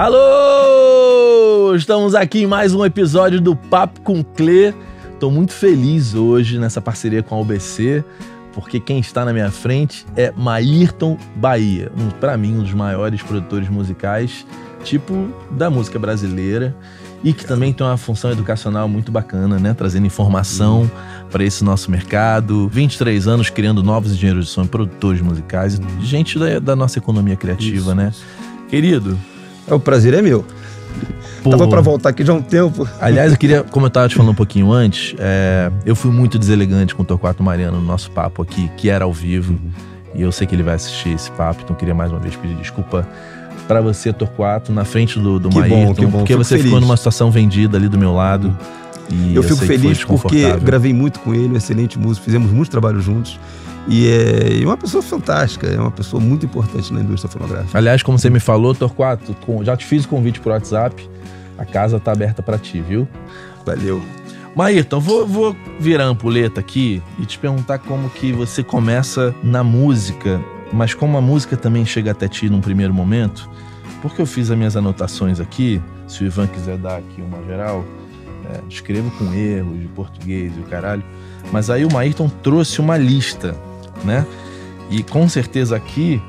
Alô! Estamos aqui em mais um episódio do Papo com Clê. Estou muito feliz hoje nessa parceria com a UBC, porque quem está na minha frente é Maírton Bahia, um, para mim um dos maiores produtores musicais, tipo da música brasileira, e que também tem uma função educacional muito bacana, né? Trazendo informação para esse nosso mercado. 23 anos criando novos engenheiros de som, produtores musicais, gente da, da nossa economia criativa, Isso. né? Querido, é, o prazer é meu. Porra. Tava pra voltar aqui já há um tempo. Aliás, eu queria, como eu tava te falando um pouquinho antes, é, eu fui muito deselegante com o Torquato Mariano no nosso papo aqui, que era ao vivo. E eu sei que ele vai assistir esse papo, então queria mais uma vez pedir desculpa para você, Torquato, na frente do, do que que porque fico você feliz. ficou numa situação vendida ali do meu lado. Uhum. eu, eu fico feliz porque gravei muito com ele, um excelente músico, fizemos muito trabalho juntos. É, e é uma pessoa fantástica, é uma pessoa muito importante na indústria fonográfica. Aliás, como você me falou, Torquato, já te fiz o convite por WhatsApp. A casa está aberta para ti, viu? Valeu. Maíton. vou, vou virar a ampuleta aqui e te perguntar como que você começa na música, mas como a música também chega até ti num primeiro momento, porque eu fiz as minhas anotações aqui, se o Ivan quiser dar aqui uma geral, é, escrevo com erros de português e o caralho, mas aí o Maíton trouxe uma lista né? E com certeza aqui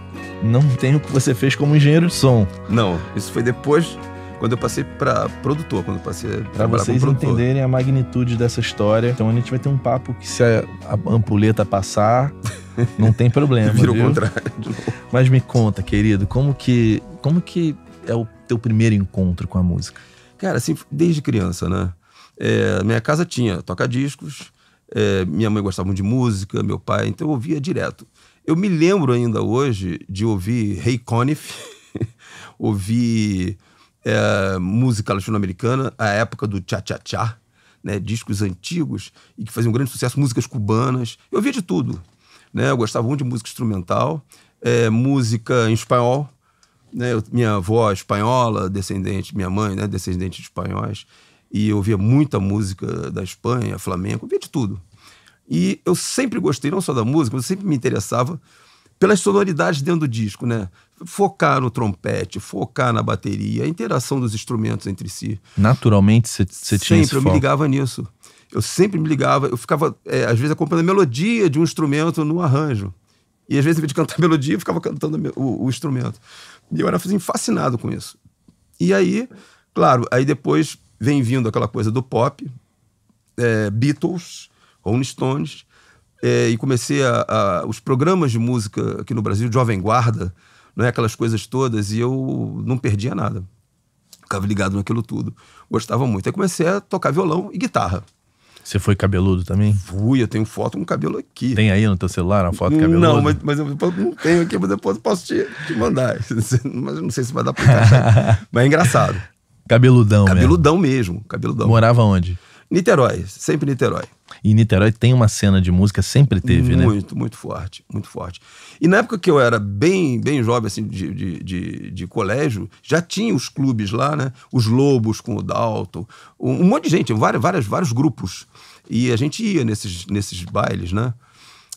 não tem o que você fez como engenheiro de som. Não, isso foi depois quando eu passei para produtor, quando eu passei para vocês entenderem a magnitude dessa história. Então a gente vai ter um papo que se a, ampulheta passar, não tem problema. Vira o contrário. Mas me conta, querido, como que como que é o teu primeiro encontro com a música? Cara, assim, desde criança, né? É, minha casa tinha toca-discos, é, minha mãe gostava muito de música, meu pai, então eu ouvia direto. Eu me lembro ainda hoje de ouvir Ray hey Conniff, ouvir é, música latino-americana, a época do cha-cha-cha, né, discos antigos e que faziam grande sucesso, músicas cubanas. Eu ouvia de tudo. Né? Eu gostava muito de música instrumental, é, música em espanhol. Né? Eu, minha avó é espanhola, descendente, minha mãe, né, descendente de espanhóis e eu ouvia muita música da Espanha, flamenco, via de tudo. E eu sempre gostei, não só da música, mas eu sempre me interessava pelas sonoridades dentro do disco, né? Focar no trompete, focar na bateria, a interação dos instrumentos entre si. Naturalmente você tinha Sempre, esse eu me ligava nisso. Eu sempre me ligava, eu ficava, é, às vezes, acompanhando a melodia de um instrumento no arranjo. E às vezes, em vez de cantar a melodia, eu ficava cantando o, o instrumento. E eu era assim, fascinado com isso. E aí, claro, aí depois vem vindo aquela coisa do pop, é, Beatles, Rolling Stones, é, e comecei a, a, os programas de música aqui no Brasil, Jovem Guarda, não é aquelas coisas todas, e eu não perdia nada. Ficava ligado naquilo tudo. Gostava muito. Aí comecei a tocar violão e guitarra. Você foi cabeludo também? Fui, eu tenho foto com cabelo aqui. Tem aí no teu celular uma foto cabeludo? Não, mas, mas eu não tenho aqui, mas depois eu posso te, te mandar. Mas eu não sei se vai dar pra encaixar. mas é engraçado. Cabeludão Cabeludão mesmo, mesmo cabeludão. Morava onde? Niterói, sempre Niterói. E Niterói tem uma cena de música, sempre teve, muito, né? Muito, muito forte, muito forte. E na época que eu era bem, bem jovem, assim, de, de, de, de colégio, já tinha os clubes lá, né? Os Lobos com o Dalton, um, um monte de gente, vários, vários, vários grupos. E a gente ia nesses, nesses bailes, né?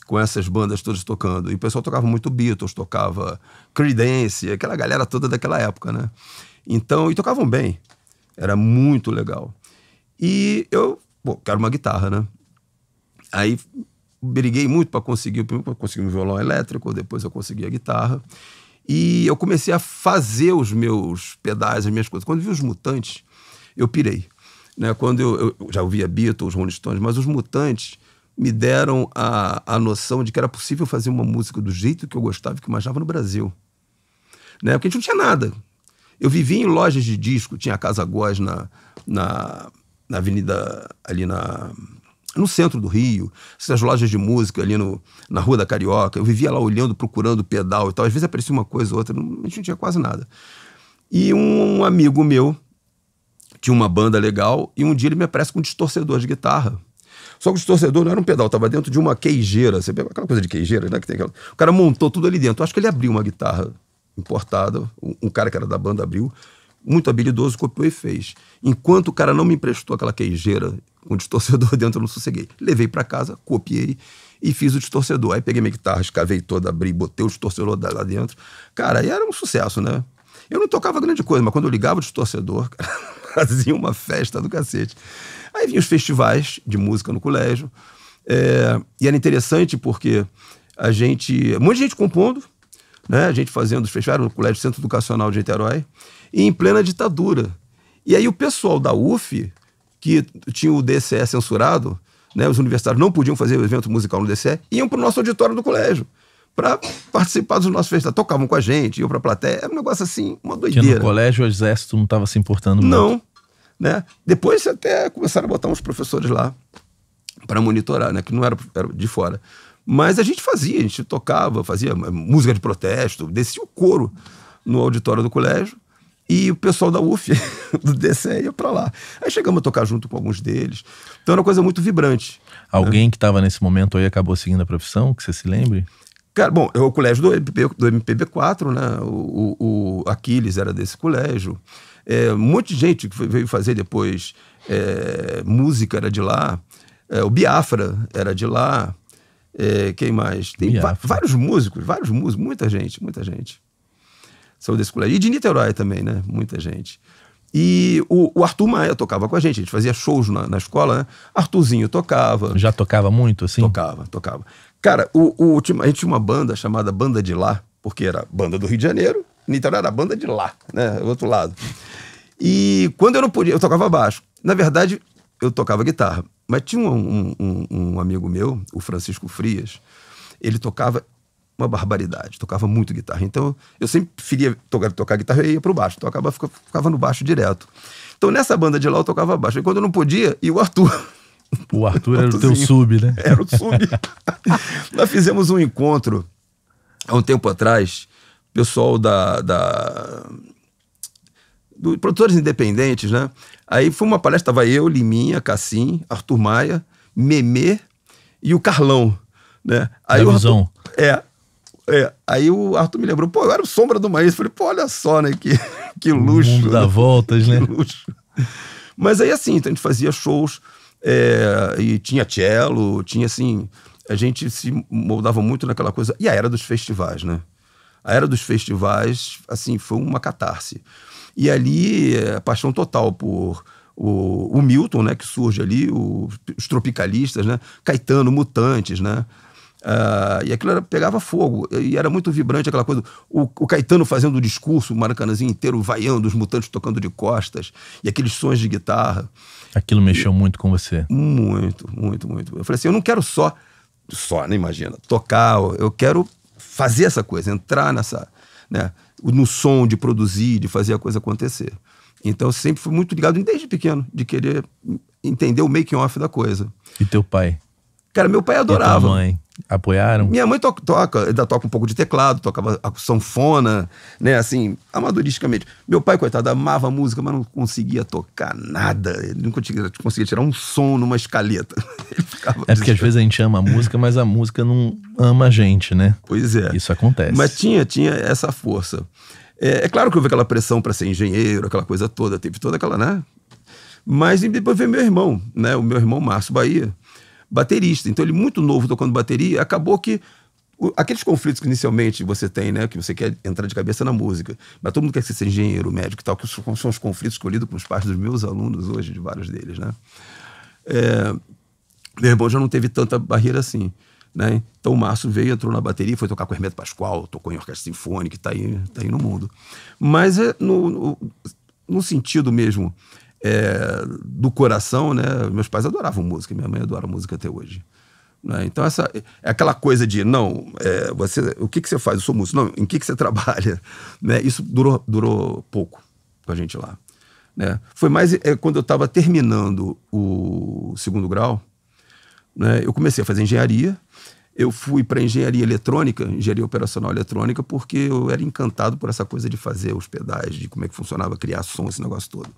Com essas bandas todas tocando. E o pessoal tocava muito Beatles, tocava Creedence, aquela galera toda daquela época, né? Então, e tocavam bem. Era muito legal. E eu, pô, quero uma guitarra, né? Aí briguei muito para conseguir, primeiro eu um violão elétrico, depois eu consegui a guitarra. E eu comecei a fazer os meus pedais, as minhas coisas. Quando vi os Mutantes, eu pirei. Né? Quando eu, eu já ouvia Beatles, Rolling Stones, mas os Mutantes me deram a, a noção de que era possível fazer uma música do jeito que eu gostava e que imaginava no Brasil. Né? Porque a gente não tinha nada. Eu vivia em lojas de disco, tinha a Casa Góes na, na, na avenida ali na no centro do Rio, essas lojas de música ali no, na Rua da Carioca. Eu vivia lá olhando, procurando pedal e tal. Às vezes aparecia uma coisa ou outra, não, a gente não tinha quase nada. E um, um, amigo meu tinha uma banda legal e um dia ele me aparece com um distorcedor de guitarra. Só que o distorcedor não era um pedal, estava dentro de uma queijeira. Você pega aquela coisa de queijeira, né? Que tem aquela... O cara montou tudo ali dentro. Eu acho que ele abriu uma guitarra importada, um cara que era da banda abriu, muito habilidoso, copiou e fez. Enquanto o cara não me emprestou aquela queijeira com o distorcedor dentro, eu não sosseguei. Levei para casa, copiei e fiz o distorcedor. Aí peguei minha guitarra, escavei toda, abri, botei o distorcedor lá dentro. Cara, e era um sucesso, né? Eu não tocava grande coisa, mas quando eu ligava o distorcedor, cara, fazia uma festa do cacete. Aí vinham os festivais de música no colégio. É, e era interessante porque a gente. Muita gente compondo, né? A gente fazendo os festivais no Colégio Centro Educacional de Niterói, e em plena ditadura. E aí o pessoal da UF, que tinha o DCE censurado, né? Os universitários não podiam fazer o evento musical no DCE, iam para o nosso auditório do colégio para participar dos nossos festivais. Tocavam com a gente, iam para a plateia. Era um negócio assim, uma doideira. Que no colégio o exército não estava se importando muito. Não. Né? Depois até começaram a botar uns professores lá para monitorar, né? que não era, era de fora. Mas a gente fazia, a gente tocava, fazia eh, música de protesto, descia o coro no auditório do colégio e o pessoal da UF, do DCE, ia para lá. Aí chegamos a tocar junto com alguns deles. Então era uma coisa muito vibrante. Né? Alguém né? que estava nesse momento aí acabou seguindo a profissão, que você se lembre? Cara, bom, é o colégio do, MPB, do MPB4, né? O, o, o Aquiles era desse colégio. É, um monte de gente que veio fazer depois é, música era de lá. É, o Biafra era de lá. É, quem mais? Tem vários músicos, vários músicos, muita gente, muita gente. Saúde desse colégio. E de Niterói também, né? Muita gente. E o, o, Arthur Maia tocava com a gente, a gente fazia shows na, na escola, né? Arthurzinho tocava. Já tocava muito, assim? Tocava, tocava. Cara, o, o, a gente tinha uma banda chamada Banda de Lá, porque era banda do Rio de Janeiro, Niterói era a banda de lá, né? O outro lado. E quando eu não podia, eu tocava baixo. Na verdade, eu tocava guitarra. Mas tinha um, um, um amigo meu, o Francisco Frias, ele tocava uma barbaridade, tocava muito guitarra. Então eu sempre preferia tocar, tocar guitarra e ia o baixo, tocava, ficava, ficava no baixo direto. Então nessa banda de lá eu tocava baixo. E quando eu não podia, e o Arthur. O Arthur era o teu sub, né? Era o sub. Nós fizemos um encontro há um tempo atrás, pessoal da. da do, produtores independentes, né? Aí foi uma palestra, tava eu, Liminha, Cassim, Arthur Maia, Memê e o Carlão, né? Aí o Arthur, é, é, aí o Arthur me lembrou, pô, eu era o Sombra do Maíz. Falei, pô, olha só, né? Que, que luxo. O mundo dá né? voltas, né? Que luxo. Mas aí assim, então a gente fazia shows é, e tinha cello, tinha assim. A gente se moldava muito naquela coisa. E a era dos festivais, né? A era dos festivais, assim, foi uma catarse. E ali, eh, paixão total por o, o, Milton, né, que surge ali, o, os tropicalistas, né, Caetano, Mutantes, né? Uh, e aquilo era, pegava fogo, e era muito vibrante aquela coisa. O, o Caetano fazendo o discurso, o Maracanãzinho inteiro vaiando, os mutantes tocando de costas, e aqueles sons de guitarra. Aquilo mexeu e, muito com você? Muito, muito, muito. Eu falei assim: eu não quero só, só, nem né, imagina, tocar, eu quero fazer essa coisa, entrar nessa. Né? no som, de produzir, de fazer a coisa acontecer. Então sempre fui muito ligado desde pequeno, de querer entender o making off da coisa. E teu pai? Cara, meu pai adorava. E tua mãe? apoiaram? Minha mãe toca, toca, ainda toca um pouco de teclado, tocava sanfona, né? Assim, amadoristicamente. Meu pai, coitado, amava música, mas não conseguia tocar nada. Ele não conseguia, conseguia tirar um som numa escaleta. é porque às vezes a gente ama a música, mas a música não ama a gente, né? Pois é. Isso acontece. Mas tinha, tinha essa força. É, é claro que houve aquela pressão para ser engenheiro, aquela coisa toda, teve toda aquela, né? Mas depois veio meu irmão, né? O meu irmão Márcio Bahia baterista. Então ele muito novo tocando bateria, acabou que aqueles conflitos que inicialmente você tem, né, que você quer entrar de cabeça na música, mas todo mundo quer ser engenheiro, médico e tal, que são, os conflitos escolhidos com os pais dos meus alunos hoje, de vários deles, né? É, meu irmão já não teve tanta barreira assim. Né? Então o Márcio veio, entrou na bateria, foi tocar com o Hermeto Pascoal, tocou em orquestra sinfônica, está aí, tá aí no mundo. Mas é no, no, no sentido mesmo é, do coração, né? Meus pais adoravam música, minha mãe adora música até hoje. Né? Então, essa, é aquela coisa de, não, é, você, o que, que você faz? Eu sou músico. Não, em que, que você trabalha? Né? Isso durou, durou pouco com a gente lá. Né? Foi mais é, quando eu estava terminando o segundo grau, né? eu comecei a fazer engenharia. Eu fui para engenharia eletrônica, engenharia operacional eletrônica, porque eu era encantado por essa coisa de fazer os pedais, de como é que funcionava, criar som, esse negócio todo.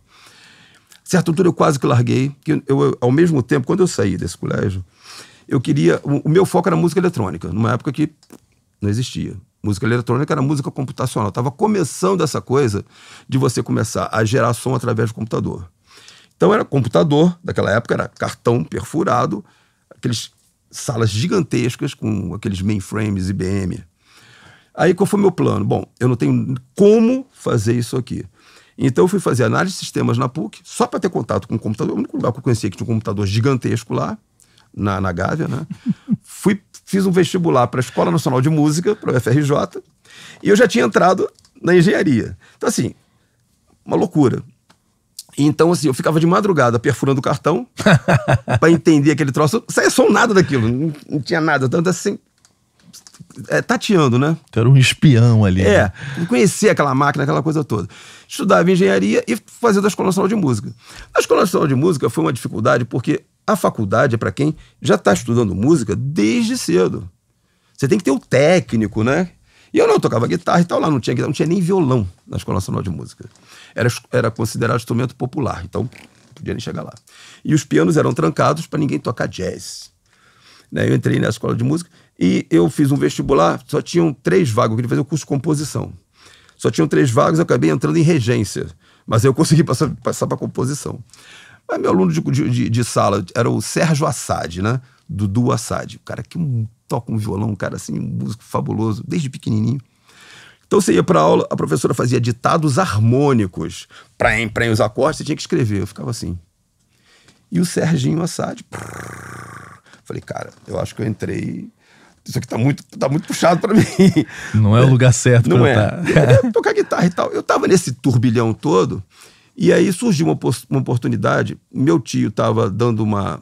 Certa altura eu quase que larguei, que eu, eu, ao mesmo tempo, quando eu saí desse colégio, eu queria. O, o meu foco era música eletrônica, numa época que não existia. Música eletrônica era música computacional. Estava começando essa coisa de você começar a gerar som através do computador. Então era computador, daquela época era cartão perfurado, aqueles salas gigantescas com aqueles mainframes IBM. Aí qual foi meu plano? Bom, eu não tenho como fazer isso aqui. Então eu fui fazer análise de sistemas na PUC, só para ter contato com o computador. O único lugar que eu conhecia que tinha um computador gigantesco lá, na, na Gávea, né? fui, fiz um vestibular para a Escola Nacional de Música, para o FRJ, e eu já tinha entrado na engenharia. Então, assim, uma loucura. Então, assim, eu ficava de madrugada perfurando o cartão para entender aquele troço. Saía som nada daquilo, não, não tinha nada. Tanto assim, é, tateando, né? Tu era um espião ali. É, né? conhecia aquela máquina, aquela coisa toda. Estudava engenharia e fazia da Escola Nacional de Música. A Escola Nacional de Música foi uma dificuldade porque a faculdade é para quem já está estudando música desde cedo. Você tem que ter o técnico, né? E eu não tocava guitarra e tal, lá não tinha guitarra, não tinha nem violão na Escola Nacional de Música. Era, era considerado instrumento popular, então podia nem chegar lá. E os pianos eram trancados para ninguém tocar jazz. Né? Eu entrei na escola de música e eu fiz um vestibular, só tinham três vagas, eu queria fazer o um curso de composição. Só tinham três vagas, eu acabei entrando em regência, mas eu consegui passar para passar composição. Mas meu aluno de, de, de, sala era o Sérgio Assad, né? Dudu Assad. O cara que toca um violão, um cara assim, um músico fabuloso, desde pequenininho. Então você ia para aula, a professora fazia ditados harmônicos. para empreender os acordes, você tinha que escrever. Eu ficava assim. E o Serginho Assad. Prrr, falei, cara, eu acho que eu entrei isso aqui tá muito, tá muito puxado para mim. Não é o lugar certo Não pra é. Tá. tocar guitarra e tal. Eu tava nesse turbilhão todo, e aí surgiu uma, uma oportunidade. Meu tio tava dando uma.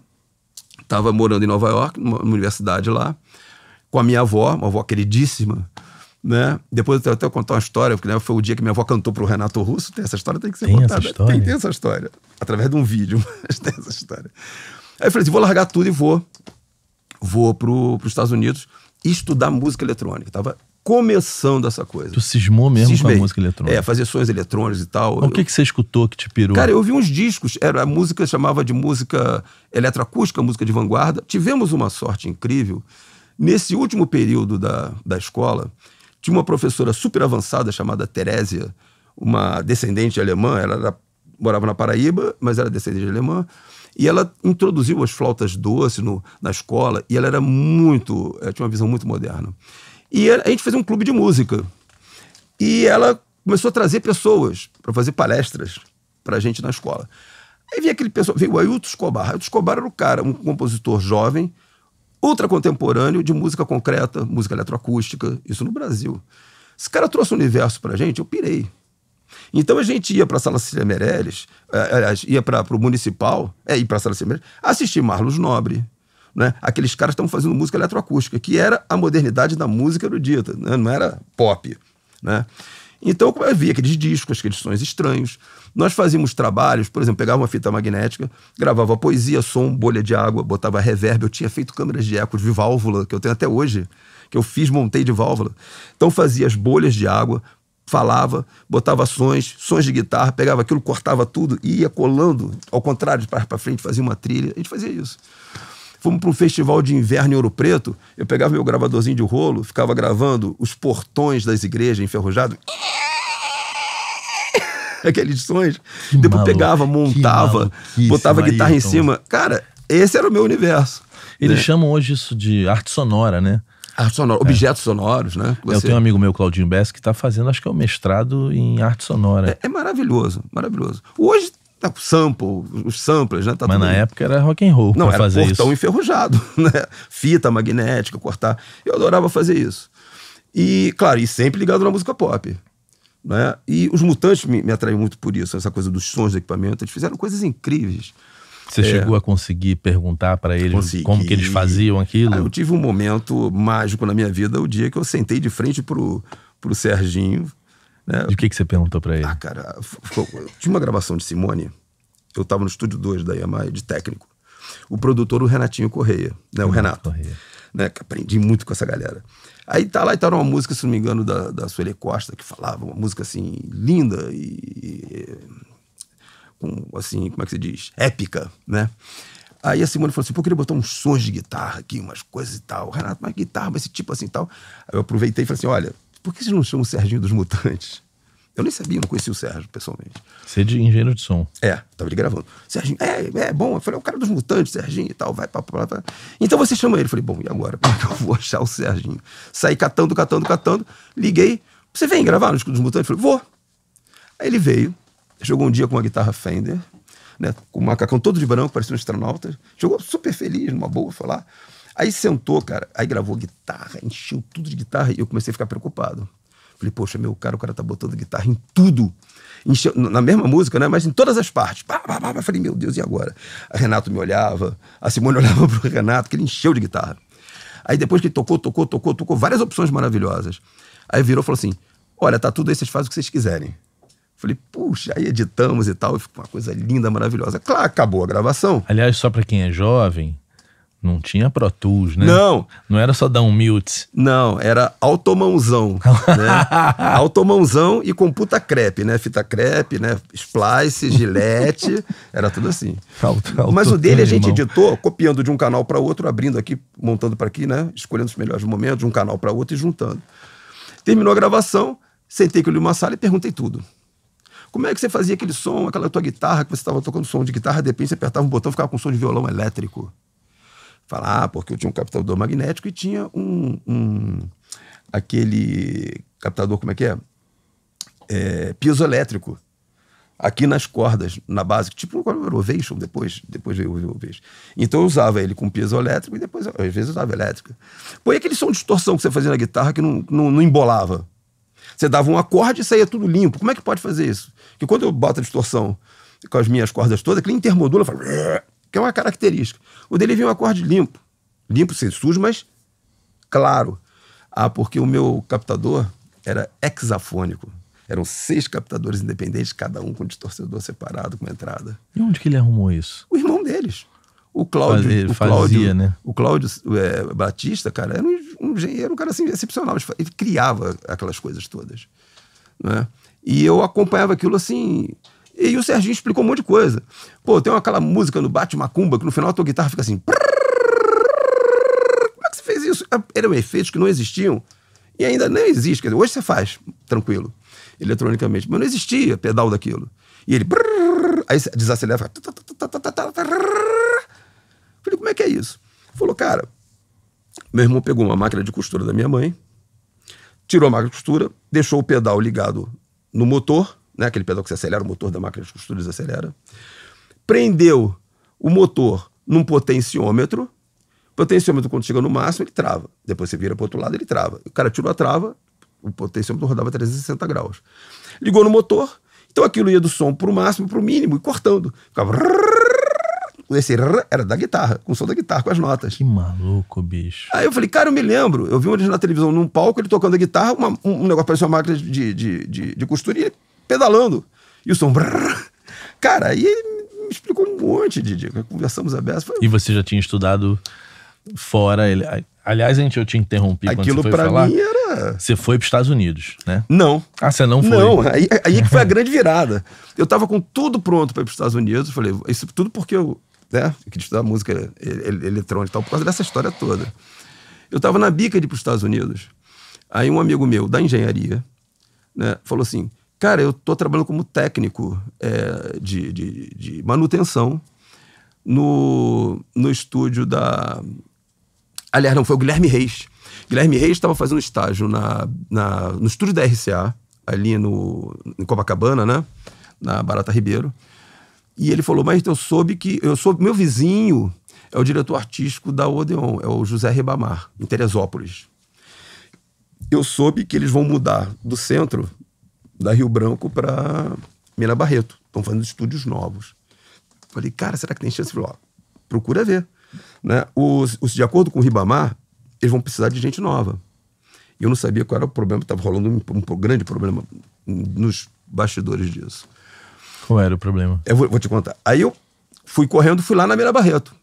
tava morando em Nova York, numa, universidade lá, com a minha avó, uma avó queridíssima. Né? Depois eu tenho até contar uma história, porque né, foi o dia que minha avó cantou para o Renato Russo. Tem essa história, tem que ser tem contada. Essa história. Tem, tem essa história. Através de um vídeo, mas tem essa história. Aí eu falei assim: vou largar tudo e vou vou para os Estados Unidos estudar música eletrônica. Tava começando essa coisa. Tu cismou mesmo Cismei. com a música eletrônica? É, fazer sons eletrônicos e tal. o que, que você escutou que te pirou? Cara, eu ouvi uns discos, era, a música chamava de música eletroacústica, música de vanguarda. Tivemos uma sorte incrível. Nesse último período da, da escola, tinha uma professora super avançada chamada Terésia, uma descendente alemã, ela era, morava na Paraíba, mas era descendente alemã. E ela introduziu as flautas doces no, na escola e ela era muito. Ela eh, tinha uma visão muito moderna. E a gente fez um clube de música. E ela começou a trazer pessoas para fazer palestras para a gente na escola. Aí veio aquele pessoal, veio o Ailton Escobar. Ailton Escobar era o cara, um compositor jovem, ultra contemporâneo de música concreta, música eletroacústica, isso no Brasil. Esse cara trouxe o um universo a gente, eu pirei. Então a gente ia para a Sala Cecília Meirelles, eh, aliás, ia para o Municipal, é, ir para a Sala Cecília Meirelles, assistir Marlos Nobre, né? Aqueles caras estão fazendo música eletroacústica, que era a modernidade da música erudita, né? não era pop, né? Então eu via aqueles discos, aqueles sons estranhos. Nós fazíamos trabalhos, por exemplo, pegava uma fita magnética, gravava poesia, som, bolha de água, botava reverb. Eu tinha feito câmeras de eco de válvula, que eu tenho até hoje, que eu fiz, montei de válvula. Então fazia as bolhas de água, falava, botava sons, sons de guitarra, pegava aquilo, cortava tudo e ia colando, ao contrário, de para frente, fazia uma trilha. A gente fazia isso. Fomos para um festival de inverno em Ouro Preto, eu pegava meu gravadorzinho de rolo, ficava gravando os portões das igrejas enferrujados. Aqueles sons. Que Depois maluco, pegava, montava, botava a guitarra aí, em então. cima. Cara, esse era o meu universo. Eles né? chamam hoje isso de arte sonora, né? é. objetos sonoros, né? Você... Eu tenho um amigo meu, Claudinho Bess, que está fazendo, acho que é o um mestrado em arte sonora. É, é maravilhoso, maravilhoso. Hoje tá sample, os samplers, né? Tá Mas na aí. época era rock and roll Não, era fazer portão isso. enferrujado, né? Fita magnética, cortar. Eu adorava fazer isso. E, claro, e sempre ligado na música pop. Né? E os mutantes me, me atraem muito por isso, essa coisa dos sons do equipamento. Eles fizeram coisas incríveis. Você é. chegou a conseguir perguntar para eles Consegui. como que eles faziam aquilo? Ah, eu tive um momento mágico na minha vida, o dia que eu sentei de frente pro, pro Serginho. Né? De que, que você perguntou para ele? Ah, cara, tinha uma gravação de Simone, eu estava no estúdio 2 da Yamaha, de técnico. O produtor, o Renatinho Correia, né? o Renato. Correia. Né? Que aprendi muito com essa galera. Aí tá lá e tá uma música, se não me engano, da, da Sueli Costa, que falava, uma música assim, linda e, e com, assim, como é que se diz? Épica, né? Aí a Simone falou assim: pô, eu queria botar uns sons de guitarra aqui, umas coisas e tal. Renato, mas guitarra, mas esse tipo assim e tal. Aí eu aproveitei e falei assim: olha, por que vocês não chamam o Serginho dos Mutantes? Eu nem sabia, não conhecia o Sérgio pessoalmente. Você é de engenheiro de som. É, tava de gravando. Serginho, é, é bom. Eu falei, é o cara dos mutantes, Serginho e tal, vai pra, Então você chama ele. Eu falei, bom, e agora? Como é que eu vou achar o Serginho? Saí catando, catando, catando. Liguei. Você vem gravar no Escudo dos Mutantes? Eu falei, vou. Aí ele veio, Jogou um dia com uma guitarra Fender, né, com um macacão todo de branco, parecia um astronauta. Jogou super feliz, numa boa, foi lá. Aí sentou, cara, aí gravou guitarra, encheu tudo de guitarra e eu comecei a ficar preocupado. Falei, poxa, meu cara, o cara tá botando guitarra em tudo. Encheu, na mesma música, né? Mas em todas as partes. Bah, bah, bah. falei, meu Deus, e agora? A Renato me olhava, a Simone olhava pro Renato, que ele encheu de guitarra. Aí depois que ele tocou, tocou, tocou, tocou, várias opções maravilhosas. Aí virou e falou assim: Olha, tá tudo aí, vocês fazem o que vocês quiserem. Falei, puxa, aí editamos e tal, ficou uma coisa linda, maravilhosa. Claro, acabou a gravação. Aliás, só para quem é jovem, não tinha Pro Tools, né? Não. Não era só dar um mute. Não, era automãozão. né? automãozão e com puta crepe, né? Fita crepe, né? Splice, gilete. era tudo assim. Auto, Mas o dele a gente editou, copiando de um canal para outro, abrindo aqui, montando para aqui, né? Escolhendo os melhores momentos de um canal para outro e juntando. Terminou a gravação, sentei com ele numa sala e perguntei tudo. Como é que você fazia aquele som, aquela tua guitarra, que você estava tocando som de guitarra, de repente você apertava um botão e ficava com som de violão elétrico? Falar, ah, porque eu tinha um captador magnético e tinha um, um aquele captador, como é que é? é piezoelétrico. Aqui nas cordas, na base, tipo o Ovation, depois, depois veio o Ovation. Então eu usava ele com elétrico e depois, às vezes, eu usava elétrica. Põe aquele som de distorção que você fazia na guitarra que não, não, não embolava. Você dava um acorde e saía tudo limpo. Como é que pode fazer isso? Porque quando eu boto a distorção com as minhas cordas todas, aquele intermodula fala, que é uma característica. O dele vem um acorde limpo. Limpo, sem sujo, mas claro. Ah, porque o meu captador era hexafônico. Eram seis captadores independentes, cada um com distorcedor separado, com entrada. E onde que ele arrumou isso? O irmão deles. O Cláudio. Fazia, o Cláudio, fazia, né? O Cláudio é, Batista, cara, era um um engenheiro, um cara assim, excepcional. Ele criava aquelas coisas todas. Né? E eu acompanhava aquilo assim. E o Serginho explicou um monte de coisa. Pô, tem aquela música no Bate Macumba que no final a tua guitarra fica assim. Como é que você fez isso? Eram efeitos que não existiam. E ainda nem existe. Quer dizer, hoje você faz, tranquilo, eletronicamente. Mas não existia pedal daquilo. E ele. Aí desacelera. Falei, como é que é isso? Falou, cara, meu irmão pegou uma máquina de costura da minha mãe, tirou a máquina de costura, deixou o pedal ligado no motor, né, aquele pedal que você acelera o motor da máquina de costura desacelera, prendeu o motor num potenciômetro. Potenciômetro, quando chega no máximo, ele trava. Depois você vira para outro lado, ele trava. O cara tirou a trava, o potenciômetro rodava 360 graus. Ligou no motor, então aquilo ia do som para o máximo, para o mínimo, e cortando. Ficava esse rrr, era da guitarra, com o som da guitarra, com as notas. Que maluco, bicho. Aí eu falei, cara, eu me lembro. Eu vi um na televisão num palco, ele tocando a guitarra, uma, um, um negócio parecia uma máquina de, de, de, de costura e ele pedalando. E o som. Brrr. Cara, aí ele me explicou um monte de. de conversamos a beça. Foi... E você já tinha estudado fora. Ele, aliás, gente, eu te interrompi Aquilo quando você foi pra falar. Mim era... Você foi para os Estados Unidos, né? Não. Ah, você não foi? Não, aí, aí é que foi a grande virada. Eu tava com tudo pronto para ir para os Estados Unidos. Eu falei, isso tudo porque eu né? Eu estudar música eletrônica e tal, por causa dessa história toda. Eu estava na bica de ir para os Estados Unidos. Aí um amigo meu da engenharia né, falou assim: Cara, eu estou trabalhando como técnico é, de, de, de, manutenção no, no estúdio da. Aliás, não, foi o Guilherme Reis. Guilherme Reis estava fazendo estágio na, na, no estúdio da RCA, ali no, em Copacabana, né? Na Barata Ribeiro. E ele falou: Mas eu soube que. Eu soube, meu vizinho é o diretor artístico da Odeon, é o José Ribamar, em Teresópolis. Eu soube que eles vão mudar do centro, da Rio Branco, para Mira Barreto. Estão fazendo estúdios novos. Falei, cara, será que tem chance? Falei, ó, procura ver. Né? Os, os, de acordo com o Ribamar, eles vão precisar de gente nova. E eu não sabia qual era o problema, estava rolando um, um, um grande problema nos bastidores disso. Qual era o problema? Eu vou, vou te contar. Aí eu fui correndo, fui lá na Mira Barreto.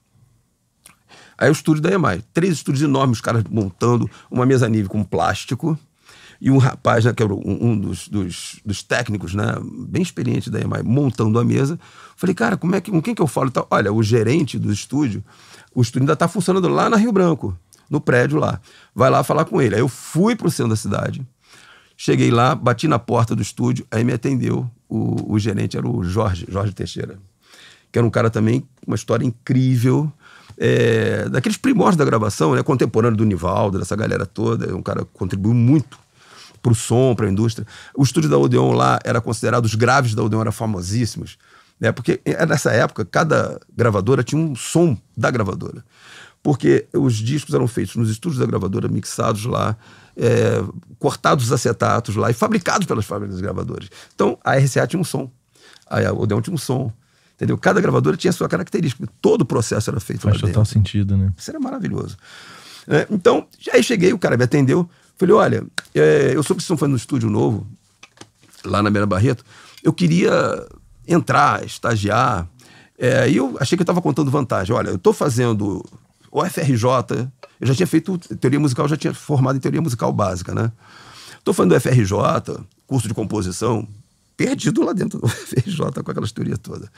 Aí o estúdio da EMAI. Três estúdios enormes, os caras montando uma mesa nível com plástico. E um rapaz, né, que era um, um dos, dos, dos, técnicos, né, bem experiente da EMAI, montando a mesa. Falei, cara, como é que, com quem que eu falo? Tá, olha, o gerente do estúdio, o estúdio ainda está funcionando lá na Rio Branco, no prédio lá. Vai lá falar com ele. Aí eu fui para o centro da cidade. Cheguei lá, bati na porta do estúdio, aí me atendeu o, o gerente era o Jorge, Jorge Teixeira, que era um cara também, uma história incrível, é, daqueles primórdios da gravação, né, contemporâneo do Nivaldo, dessa galera toda, um cara que contribuiu muito para o som, para a indústria. O estúdio da Odeon lá era considerado, os graves da Odeon eram famosíssimos, né, porque é, nessa época cada gravadora tinha um som da gravadora. Porque os discos eram feitos nos estúdios da gravadora, mixados lá, é, cortados os acetatos lá e fabricados pelas fábricas gravadoras. Então, a RCA tinha um som, a Odeon tinha um som, entendeu? Cada gravadora tinha sua característica, todo o processo era feito Faz lá total dentro. sentido, né? Isso era maravilhoso. É, então, aí cheguei, o cara me atendeu, falei, olha, é, eu soube que vocês estão fazendo um estúdio novo, lá na Mera Barreto, eu queria entrar, estagiar, é, e eu achei que eu estava contando vantagem. Olha, eu estou fazendo o FRJ, eu já tinha feito teoria musical, já tinha formado em teoria musical básica, né? Estou falando do FRJ, curso de composição, perdido lá dentro do FRJ com aquela teoria toda.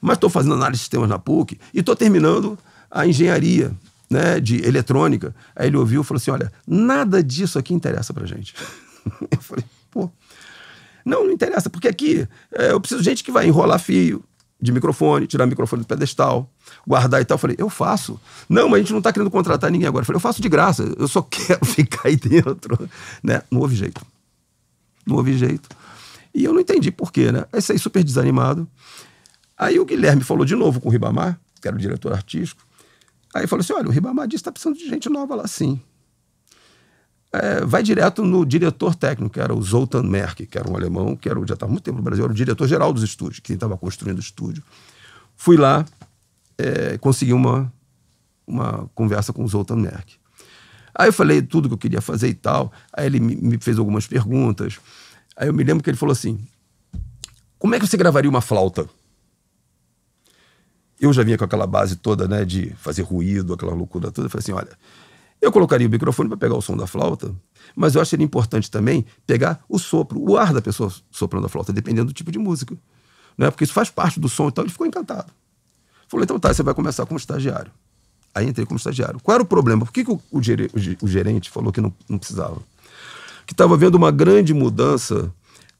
Mas estou fazendo análise de sistemas na PUC e estou terminando a engenharia né, de eletrônica. Aí ele ouviu e falou assim: olha, nada disso aqui interessa pra gente. eu falei, pô. Não, não interessa, porque aqui é, eu preciso de gente que vai enrolar fio de microfone, tirar o microfone do pedestal, guardar e tal. Eu falei, eu faço. Não, mas a gente não está querendo contratar ninguém agora. Eu falei, eu faço de graça, eu só quero ficar aí dentro. Né? Não houve jeito. Não houve jeito. E eu não entendi porquê, né? Aí saí super desanimado. Aí o Guilherme falou de novo com o Ribamar, que era o diretor artístico. Aí falou assim: olha, o Ribamar disse que está precisando de gente nova lá, sim. É, vai direto no diretor técnico, que era o Zoltan Merck, que era um alemão, que era, já estava tá muito tempo no Brasil, era o diretor-geral dos estúdios, que estava construindo o estúdio. Fui lá, é, consegui uma, uma conversa com o Zoltan Merck. Aí eu falei tudo que eu queria fazer e tal. Aí ele me fez algumas perguntas. Aí eu me lembro que ele falou assim: Como é que você gravaria uma flauta? Eu já vinha com aquela base toda, né, de fazer ruído, aquela loucura toda. Eu falei assim: Olha, eu colocaria o microfone para pegar o som da flauta, mas eu acho seria importante também pegar o sopro, o ar da pessoa soprando a flauta, dependendo do tipo de música. Né? Porque isso faz parte do som e então tal. Ele ficou encantado. Falei, então tá, você vai começar como estagiário. Aí entrei como estagiário. Qual era o problema? Por que, que o, o, o gerente falou que não, não precisava? Que estava havendo uma grande mudança,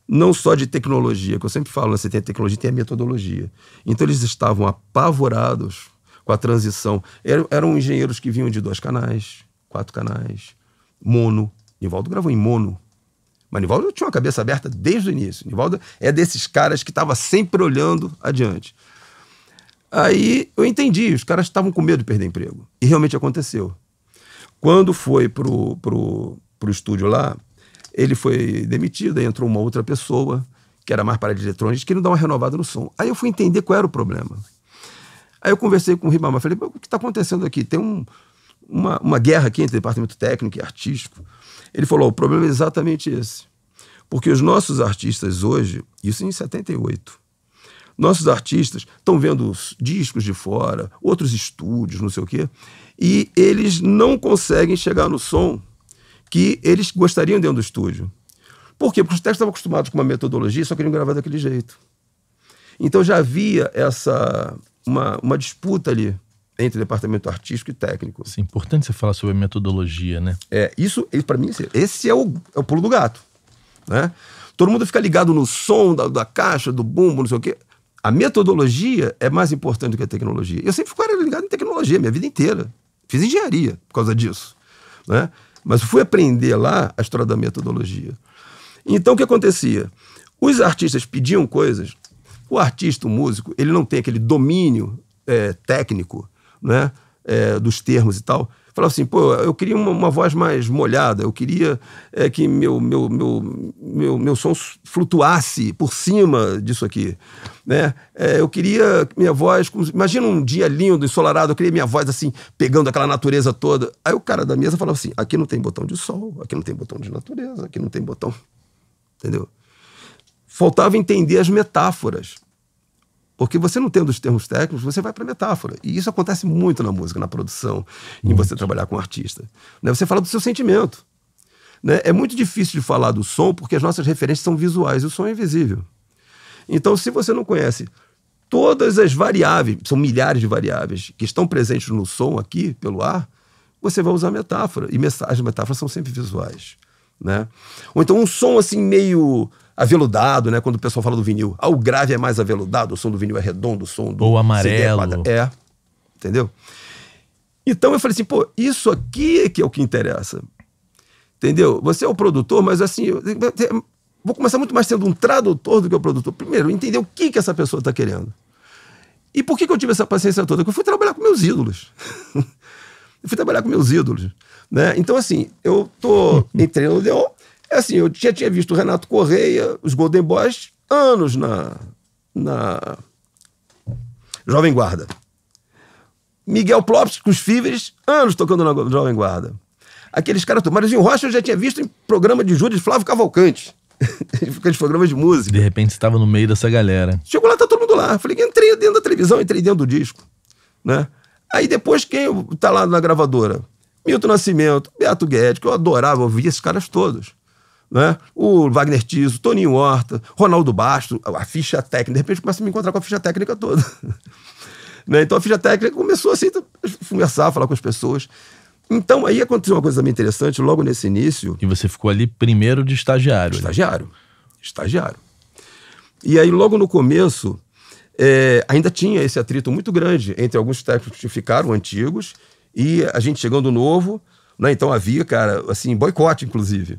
não só de tecnologia, que eu sempre falo, né, você tem a tecnologia tem a metodologia. Então eles estavam apavorados com a transição. Eram, eram engenheiros que vinham de dois canais, quatro canais, mono. Nivaldo gravou em mono. Mas Nivaldo tinha uma cabeça aberta desde o início. Nivaldo é desses caras que estava sempre olhando adiante. Aí eu entendi, os caras estavam com medo de perder emprego. E realmente aconteceu. Quando foi pro, pro, pro estúdio lá, ele foi demitido, aí entrou uma outra pessoa, que era mais para de eletrônicos, que não dá uma renovada no som. Aí eu fui entender qual era o problema. Aí eu conversei com o Ribamar, falei, o que está acontecendo aqui? Tem um, uma, uma guerra aqui entre departamento técnico e artístico. Ele falou, o problema é exatamente esse. Porque os nossos artistas hoje, isso em 78, nossos artistas estão vendo discos de fora, outros estúdios, não sei o quê, e eles não conseguem chegar no som que eles gostariam dentro do estúdio. Por quê? Porque os técnicos estavam acostumados com uma metodologia e só queriam gravar daquele jeito. Então já havia essa uma, uma disputa ali entre departamento artístico e técnico. Sim, é importante você falar sobre a metodologia, né? É, isso, isso para mim, esse é o, é o pulo do gato, né? Todo mundo fica ligado no som da, da caixa, do bumbo, não sei o quê a metodologia é mais importante do que a tecnologia. Eu sempre fui ligado em tecnologia minha vida inteira. Fiz engenharia por causa disso. Né? Mas fui aprender lá a história da metodologia. Então o que acontecia? Os artistas pediam coisas. O artista, o músico, ele não tem aquele domínio é, técnico né? É, dos termos e tal falava assim, pô, eu queria uma, uma voz mais molhada, eu queria é, que meu, meu, meu, meu, meu som flutuasse por cima disso aqui. Né? É, eu queria minha voz. Imagina um dia lindo, ensolarado, eu queria minha voz assim, pegando aquela natureza toda. Aí o cara da mesa falava assim: aqui não tem botão de sol, aqui não tem botão de natureza, aqui não tem botão. Entendeu? Faltava entender as metáforas. Porque você não tendo os termos técnicos, você vai para metáfora. E isso acontece muito na música, na produção, muito. em você trabalhar com um artista. Né? Você fala do seu sentimento. Né? É muito difícil de falar do som porque as nossas referências são visuais e o som é invisível. Então, se você não conhece todas as variáveis, são milhares de variáveis, que estão presentes no som aqui, pelo ar, você vai usar metáfora. E as metáforas são sempre visuais. Né? Ou então um som assim meio aveludado, né? Quando o pessoal fala do vinil. Ah, o grave é mais aveludado, o som do vinil é redondo, o som do. Ou é amarelo. é, é. Entendeu? Então eu falei assim, pô, isso aqui é que é o que interessa. Entendeu? Você é o produtor, mas assim, vou começar muito mais sendo um tradutor do que o produtor. Primeiro, entender o que, que essa pessoa está querendo. E por que, que eu tive essa paciência toda? Porque eu fui trabalhar com meus ídolos. eu fui trabalhar com meus ídolos. Né? Então, assim, eu tô, entrei no Leon, é assim, eu já tinha visto o Renato Correia, os Golden Boys, anos na, na Jovem Guarda. Miguel Plops com os Fíveres, anos tocando na Jovem Guarda. Aqueles caras... Marizinho Rocha eu já tinha visto em programa de Júlio Flávio Cavalcante. Aqueles programas de música. De repente você estava no meio dessa galera. Chegou lá, tá todo mundo lá. Falei, entrei dentro da televisão, entrei dentro do disco. Né? Aí depois quem tá lá na gravadora? Milton Nascimento, Beto Guedes, que eu adorava, via esses caras todos né? o Wagner Tiso, Toninho Horta, Ronaldo Basto, a ficha técnica. De repente começa a me encontrar com a ficha técnica toda. né? Então a ficha técnica começou assim, então, a conversar, a falar com as pessoas. Então aí aconteceu uma coisa também interessante logo nesse início. E você ficou ali primeiro de estagiário. Né? Estagiário. Né? Estagiário. E aí logo no começo. É, ainda tinha esse atrito muito grande entre alguns técnicos que ficaram antigos e a gente chegando novo, né? Então havia, cara, assim, boicote, inclusive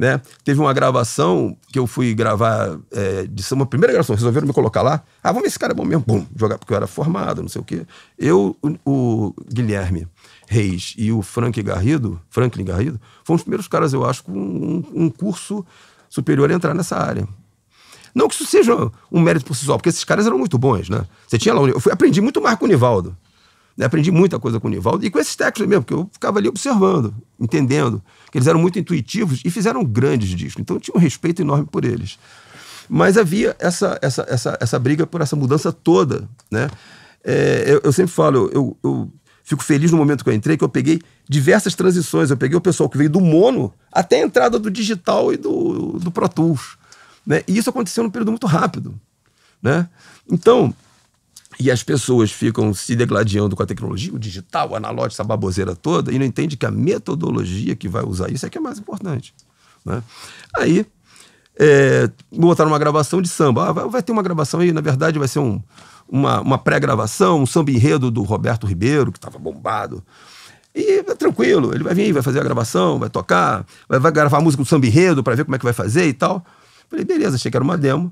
né? Teve uma gravação que eu fui gravar é, de uma primeira gravação, resolveram me colocar lá. Ah, vamos ver se esse cara é bom mesmo. Bum, jogar, porque eu era formado, não sei o quê. Eu, o, o Guilherme Reis e o Frank Garrido, Franklin Garrido, foram os primeiros caras, eu acho, com um, um curso superior a entrar nessa área. Não que isso seja um mérito por si só, porque esses caras eram muito bons, né? Você tinha lá. Eu fui, aprendi muito mais com o Nivaldo. Né, aprendi muita coisa com o Nivaldo e com esses técnicos mesmo, porque eu ficava ali observando, entendendo, que eles eram muito intuitivos e fizeram grandes discos. Então eu tinha um respeito enorme por eles. Mas havia essa, essa, essa, essa briga por essa mudança toda. Né? É, eu, eu, sempre falo, eu, eu fico feliz no momento que eu entrei, que eu peguei diversas transições. Eu peguei o pessoal que veio do mono até a entrada do digital e do, do Pro Tools. Né? E isso aconteceu num período muito rápido. Né? Então, e as pessoas ficam se degladiando com a tecnologia, o digital, o analógico, essa baboseira toda, e não entende que a metodologia que vai usar isso é que é mais importante. Né? Aí, é, botaram uma gravação de samba. Ah, vai, vai, ter uma gravação aí, na verdade vai ser um, uma, uma pré-gravação, um samba enredo do Roberto Ribeiro, que estava bombado. E é tranquilo, ele vai vir, vai fazer a gravação, vai tocar, vai, vai gravar a música do samba enredo para ver como é que vai fazer e tal. Falei, beleza, achei que era uma demo.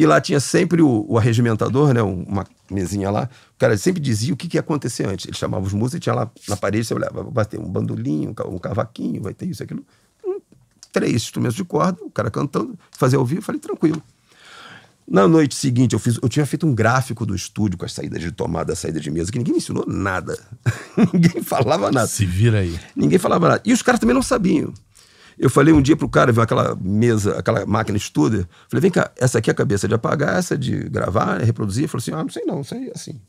E lá tinha sempre o, o arregimentador, né? Uma mesinha lá. O cara sempre dizia o que, que ia acontecer antes. Ele chamava os músicos e tinha lá na parede, você olhava, vai ter um bandolim, um cavaquinho, vai ter isso, aquilo. Um, três instrumentos de corda, o cara cantando, fazia ao vivo, eu falei, tranquilo. Na noite seguinte, eu, fiz, eu tinha feito um gráfico do estúdio com as saídas de tomada, saída de mesa, que ninguém me ensinou nada. ninguém falava nada. Se vira aí. Ninguém falava nada. E os caras também não sabiam. Eu falei um dia pro cara, viu aquela mesa, aquela máquina estuda. Falei, vem cá, essa aqui é a cabeça de apagar, essa de gravar, né, reproduzir. Ele falou assim, ah, não sei não, sei assim.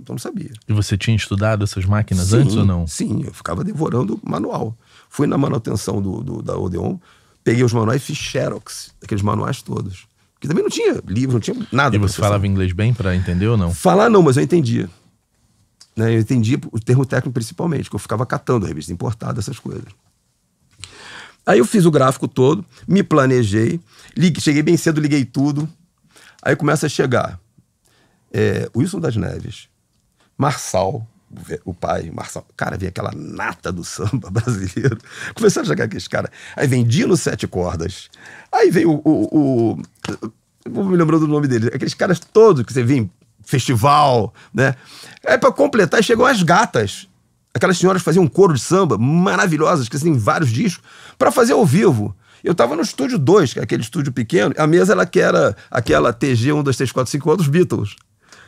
Então não sabia. E você tinha estudado essas máquinas sim, antes ou não? Sim, eu ficava devorando manual. Fui na manutenção do, do da Odeon, peguei os manuais e fiz xerox, aqueles manuais todos. Porque também não tinha livro, não tinha nada. E você falava inglês bem para entender ou não? Falar não, mas eu entendia. Né? Eu entendia o termo técnico principalmente, que eu ficava catando a revista importada, essas coisas. Aí eu fiz o gráfico todo, me planejei, liguei, cheguei bem cedo, liguei tudo. Aí começa a chegar é, Wilson das Neves, Marçal, o pai, Marçal. Cara, vem aquela nata do samba brasileiro. Começaram a chegar aqueles caras. Aí vem Dino Sete Cordas. Aí vem o, o, o Vou me lembrando do nome dele, Aqueles caras todos que você vê em festival, né? Aí pra completar, chegam as gatas. Aquelas senhoras faziam um coro de samba maravilhosas, que assim, vários discos, para fazer ao vivo. Eu estava no estúdio 2, que é aquele estúdio pequeno, a mesa ela que era aquela TG 1, 2, 3, 4, 5 dos Beatles,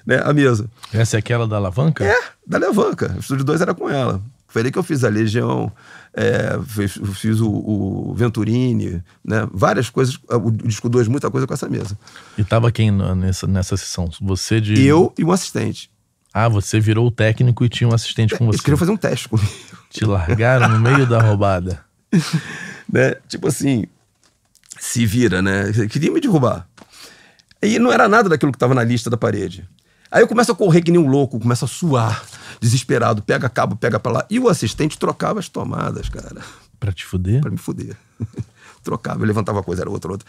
né? A mesa. Essa é aquela da alavanca? É, da alavanca. O estúdio 2 era com ela. Foi ali que eu fiz a Legião, é, fiz, fiz o, o, Venturini, né? Várias coisas. O disco 2, muita coisa com essa mesa. E tava quem nessa, nessa sessão? Você de. Eu e um assistente. Ah, você virou o técnico e tinha um assistente com você. Eu queria fazer um teste comigo. Te largaram no meio da roubada. né? Tipo assim, se vira, né? Queria me derrubar. E não era nada daquilo que estava na lista da parede. Aí eu começo a correr que nem um louco, começo a suar, desesperado, pega cabo, pega pra lá. E o assistente trocava as tomadas, cara. Pra te fuder? Pra me fuder. Trocava, eu levantava uma coisa, era outra, outra.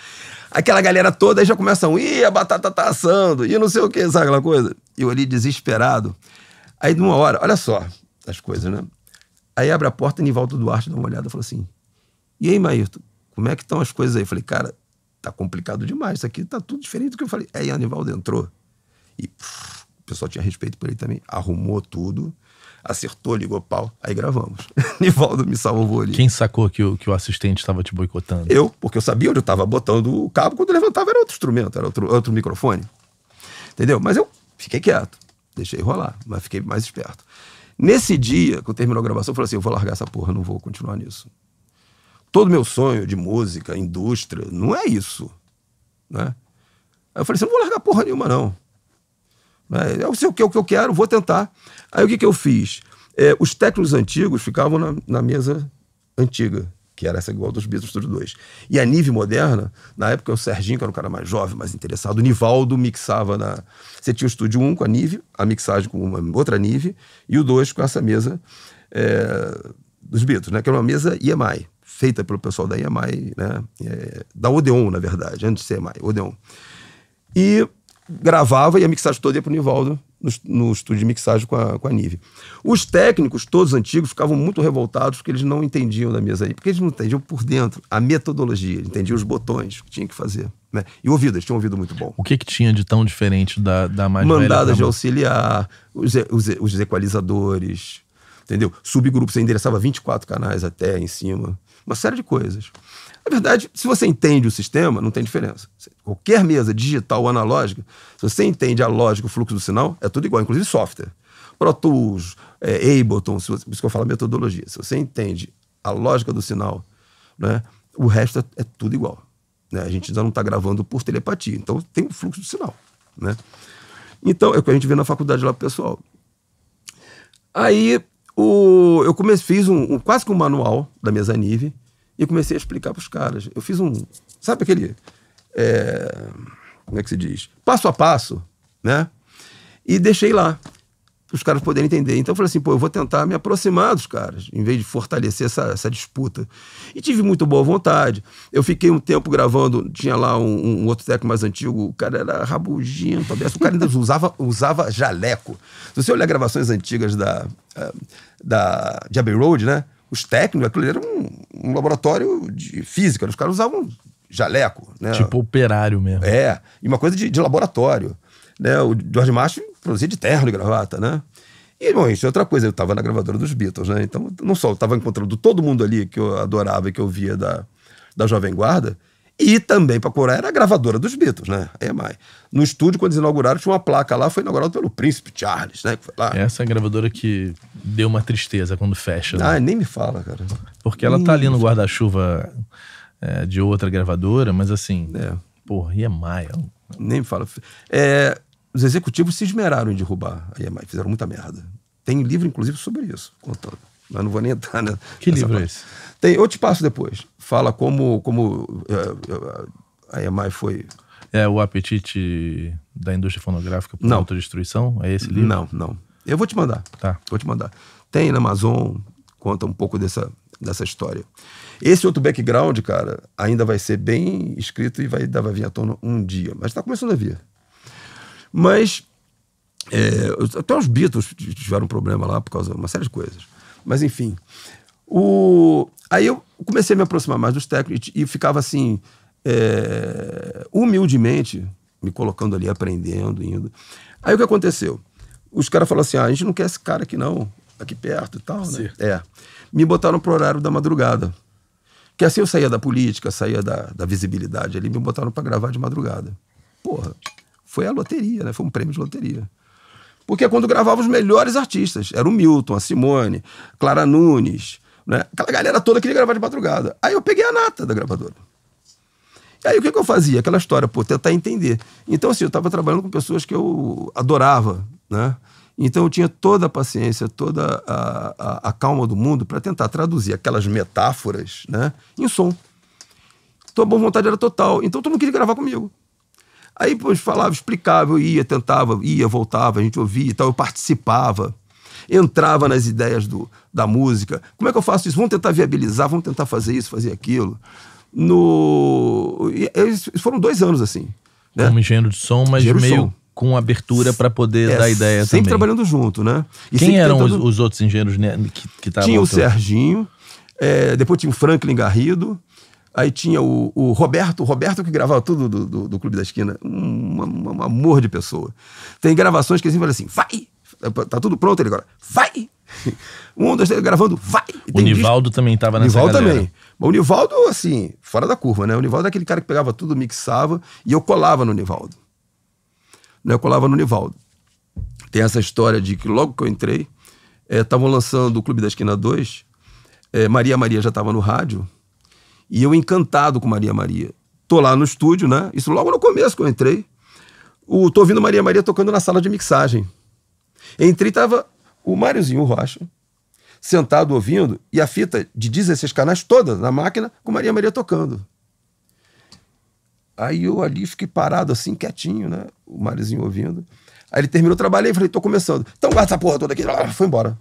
Aquela galera toda aí já começam, ih, a batata tá assando, e não sei o que, sabe aquela coisa? E eu ali desesperado. Aí de uma hora, olha só as coisas, né? Aí abre a porta e Nivaldo Duarte dá uma olhada e fala assim: E aí, Maírto, como é que estão as coisas aí? Eu falei, cara, tá complicado demais, isso aqui tá tudo diferente do que eu falei. Aí Nivaldo entrou e puf, o pessoal tinha respeito por ele também, arrumou tudo acertou, ligou pau, aí gravamos. Nivaldo me salvou ali. Quem sacou que o, que o assistente estava te boicotando? Eu, porque eu sabia onde eu estava botando o cabo, quando levantava era outro instrumento, era outro, outro microfone. Entendeu? Mas eu fiquei quieto, deixei rolar, mas fiquei mais esperto. Nesse dia que eu terminou a gravação, eu falei assim: eu vou largar essa porra, não vou continuar nisso. Todo meu sonho de música, indústria, não é isso. Né? Aí eu falei assim: não vou largar porra nenhuma, não. Né? É o que eu quero, vou tentar. Aí o que, que eu fiz? É, os técnicos antigos ficavam na, na mesa antiga, que era essa igual dos Beatles Studio 2. E a Nive moderna, na época o Serginho, que era o cara mais jovem, mais interessado, o Nivaldo mixava na. Você tinha o estúdio 1 com a Nive, a mixagem com uma outra Nive, e o 2 com essa mesa é, dos Beatles, né? que era uma mesa IEMAI, feita pelo pessoal da IEMAI, né? É, da Odeon, na verdade, antes de ser EMI, Odeon. E gravava e a mixagem toda ia o Nivaldo no, no estúdio de mixagem com a, com a Nive. Os técnicos, todos antigos, ficavam muito revoltados porque eles não entendiam da mesa aí, porque eles não entendiam por dentro a metodologia, entendiam os botões que tinha que fazer. Né? E ouvido, eles tinham ouvido muito bom. O que que tinha de tão diferente da, da mais Mandadas de auxiliar, os, os, os equalizadores, entendeu? Subgrupos, você endereçava 24 canais até em cima, uma série de coisas. Na verdade, se você entende o sistema, não tem diferença. Qualquer mesa digital ou analógica, se você entende a lógica, o fluxo do sinal, é tudo igual, inclusive software. Pro Tools, é, Ableton, por isso que eu falo metodologia. Se você entende a lógica do sinal, né, o resto é, é tudo igual. Né? A gente já não está gravando por telepatia, então tem um fluxo do sinal. Né? Então, é o que a gente vê na faculdade lá pessoal. Aí o, eu comecei, fiz um, um, quase que um manual da mesa Nive, e comecei a explicar para os caras. Eu fiz um. Sabe aquele. É, como é que se diz? Passo a passo, né? E deixei lá os caras poderem entender. Então eu falei assim, pô, eu vou tentar me aproximar dos caras, em vez de fortalecer essa, essa disputa. E tive muito boa vontade. Eu fiquei um tempo gravando, tinha lá um, um outro técnico mais antigo, o cara era rabuginho o cara ainda usava, usava jaleco. Se você olhar gravações antigas da, eh, da, de Abbey Road, né? os técnicos, aquilo era um, um laboratório de física, né? os caras usavam jaleco. Né? Tipo operário mesmo. É, e uma coisa de, de laboratório. Né? O George Martin produzia de terno e gravata, né? E, bom, isso é outra coisa, eu estava na gravadora dos Beatles, né? Então, não só eu estava encontrando todo mundo ali que eu adorava e que eu via da, da Jovem Guarda, e também para curar era a gravadora dos Beatles, né? A EMI. É no estúdio, quando eles inauguraram, tinha uma placa lá, foi inaugurado pelo Príncipe Charles, né? Essa é a gravadora que deu uma tristeza quando fecha. Né? Ah, nem me fala, cara. Porque ela nem tá ali no guarda-chuva é, de outra gravadora, mas assim. É. Porra, EMI. É nem me fala. É, os executivos se esmeraram em derrubar a EMI, fizeram muita merda. Tem livro, inclusive, sobre isso, contando. Mas não vou nem entrar, né? Que livro parte. é esse? Tem, eu te passo depois fala como, como eh, eh, a EMAI foi. É o apetite da indústria fonográfica por não. autodestruição? É esse livro? Não, não. Eu vou te mandar. Tá. Vou te mandar. Tem na Amazon, conta um pouco dessa, dessa história. Esse outro background, cara, ainda vai ser bem escrito e vai, vai vir à tona um dia. Mas está começando a vir. Mas é, até os Beatles tiveram um problema lá por causa de uma série de coisas. Mas enfim, o... Aí eu comecei a me aproximar mais dos técnicos e, ficava assim, é, humildemente, me colocando ali, aprendendo, indo. Aí o que aconteceu? Os caras falaram assim: ah, a gente não quer esse cara aqui não, aqui perto e tal, né? Sim. né? É. Me botaram pro horário da madrugada. Que assim eu saía da política, saía da, da visibilidade ali, me botaram para gravar de madrugada. Porra, foi a loteria, né? Foi um prêmio de loteria. Porque é quando gravava os melhores artistas. Era o Milton, a Simone, Clara Nunes, né? Aquela galera toda queria gravar de madrugada. Aí eu peguei a nata da gravadora. E aí o que, que eu fazia? Aquela história, pô, tentar entender. Então, assim, eu estava trabalhando com pessoas que eu adorava, né? Então eu tinha toda a paciência, toda a, a, a calma do mundo para tentar traduzir aquelas metáforas né, em som. Então a boa vontade era total. Então tu não queria gravar comigo. Aí, pô, falava, explicava, eu ia, tentava, ia, voltava, a gente ouvia e tal, eu participava entrava nas ideias do, da música. Como é que eu faço isso? Vamos tentar viabilizar, vamos tentar fazer isso, fazer aquilo. No... E, eles foram dois anos assim. Né? Como engenheiro de som, mas engenheiro meio som. com abertura para poder é, dar ideia sempre também. trabalhando junto, né? E Quem eram tentando... os, os, outros engenheiros que, que estavam? Tinha o Serginho, é, depois tinha o Franklin Garrido, Aí tinha o, o, Roberto, o Roberto que gravava tudo do, do, do Clube da Esquina. Um, um, um, amor de pessoa. Tem gravações que ele sempre fala assim: vai, Tá tudo pronto? Ele agora, vai! Um, dois, três, gravando, vai! o Nivaldo disco. também tava nessa Nivaldo galera. também. o Nivaldo, assim, fora da curva, né? O Nivaldo é aquele cara que pegava tudo, mixava, e eu colava no Nivaldo. Né? Eu colava no Nivaldo. Tem essa história de que logo que eu entrei, estavam eh, é, lançando o Clube da Esquina 2, é, eh, Maria Maria já tava no rádio, e eu encantado com Maria Maria. Tô lá no estúdio, né? Isso logo no começo que eu entrei. O, tô ouvindo Maria Maria tocando na sala de mixagem. Entrei, tava o Máriozinho Rocha, sentado ouvindo, e a fita de 16 canais toda na máquina, com Maria Maria tocando. Aí eu ali fiquei parado assim, quietinho, né? O Máriozinho ouvindo. Aí ele terminou o trabalho e falei, tô começando. Então guarda essa porra toda aqui. Ah, foi embora.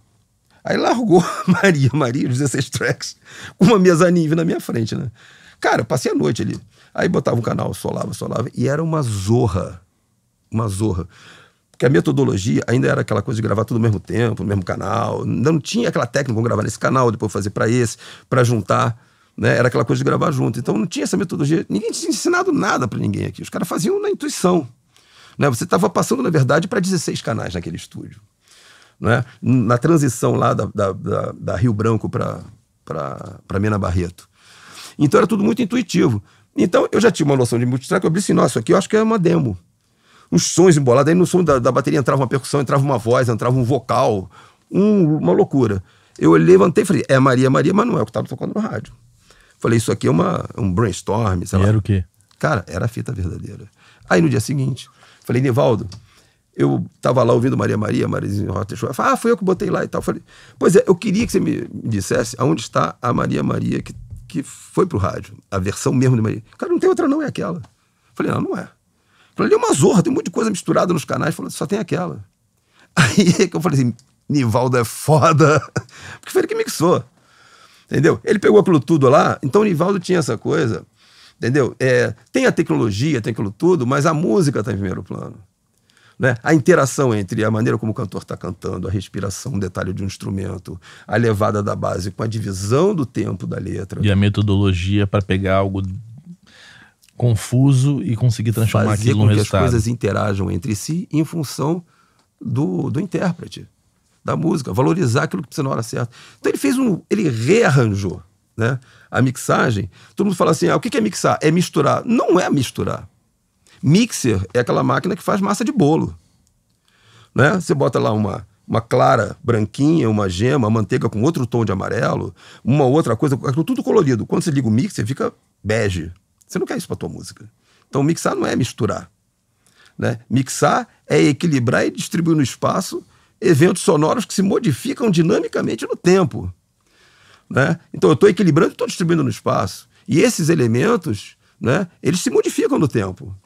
Aí largou Maria, Maria, os 16 tracks, com uma mesa nível na minha frente, né? Cara, passei a noite ali. Aí botava um canal, solava, solava, e era uma zorra. Uma zorra. Porque a metodologia ainda era aquela coisa de gravar tudo ao mesmo tempo, no mesmo canal. Não tinha aquela técnica, de gravar nesse canal, depois fazer para esse, para juntar. Né? Era aquela coisa de gravar junto. Então não tinha essa metodologia. Ninguém tinha ensinado nada para ninguém aqui. Os caras faziam na intuição. Né? Você estava passando, na verdade, para 16 canais naquele estúdio. Né? Na transição lá da, da, da, da Rio Branco para Mena Barreto. Então era tudo muito intuitivo. Então eu já tinha uma noção de multitrack. Eu disse, assim, nossa, aqui eu acho que é uma demo uns sons embolados. Aí no som da, da bateria entrava uma percussão, entrava uma voz, entrava um vocal. Um, uma loucura. Eu levantei e falei, é Maria Maria Manuel é que estava tocando no rádio. Falei, isso aqui é uma, um brainstorm, sei e lá. era o quê? Cara, era a fita verdadeira. Aí no dia seguinte, falei, Nivaldo, eu tava lá ouvindo Maria Maria, Marizinho Rottenschuh. Ah, foi eu que botei lá e tal. Falei, pois é, eu queria que você me dissesse aonde está a Maria Maria que, que foi pro rádio. A versão mesmo de Maria. Cara, não tem outra não, é aquela. Falei, não, não é. Falei, é uma zorra, tem um monte de coisa misturada nos canais. Falei, só tem aquela. Aí é que eu falei assim, Nivaldo é foda. Porque foi ele que mixou. Entendeu? Ele pegou aquilo tudo lá, então o Nivaldo tinha essa coisa. Entendeu? É, tem a tecnologia, tem aquilo tudo, mas a música está em primeiro plano. Né? A interação entre a maneira como o cantor está cantando, a respiração, o detalhe de um instrumento, a levada da base com a divisão do tempo da letra. E a metodologia para pegar algo confuso e conseguir transformar Fazer aquilo num resultado. que as coisas interajam entre si em função do, do intérprete, da música, valorizar aquilo que precisa na hora certa. Então ele fez um. ele rearranjou né, a mixagem. Todo mundo fala assim: ah, o que é mixar? É misturar. Não é misturar. Mixer é aquela máquina que faz massa de bolo. Né? Você bota lá uma, uma clara branquinha, uma gema, uma manteiga com outro tom de amarelo, uma outra coisa, tudo colorido. Quando você liga o mixer, fica bege. Você não quer isso para tua música. Então mixar não é misturar. Né? Mixar é equilibrar e distribuir no espaço eventos sonoros que se modificam dinamicamente no tempo. Né? Então eu estou equilibrando e estou distribuindo no espaço. E esses elementos, né, eles se modificam no tempo.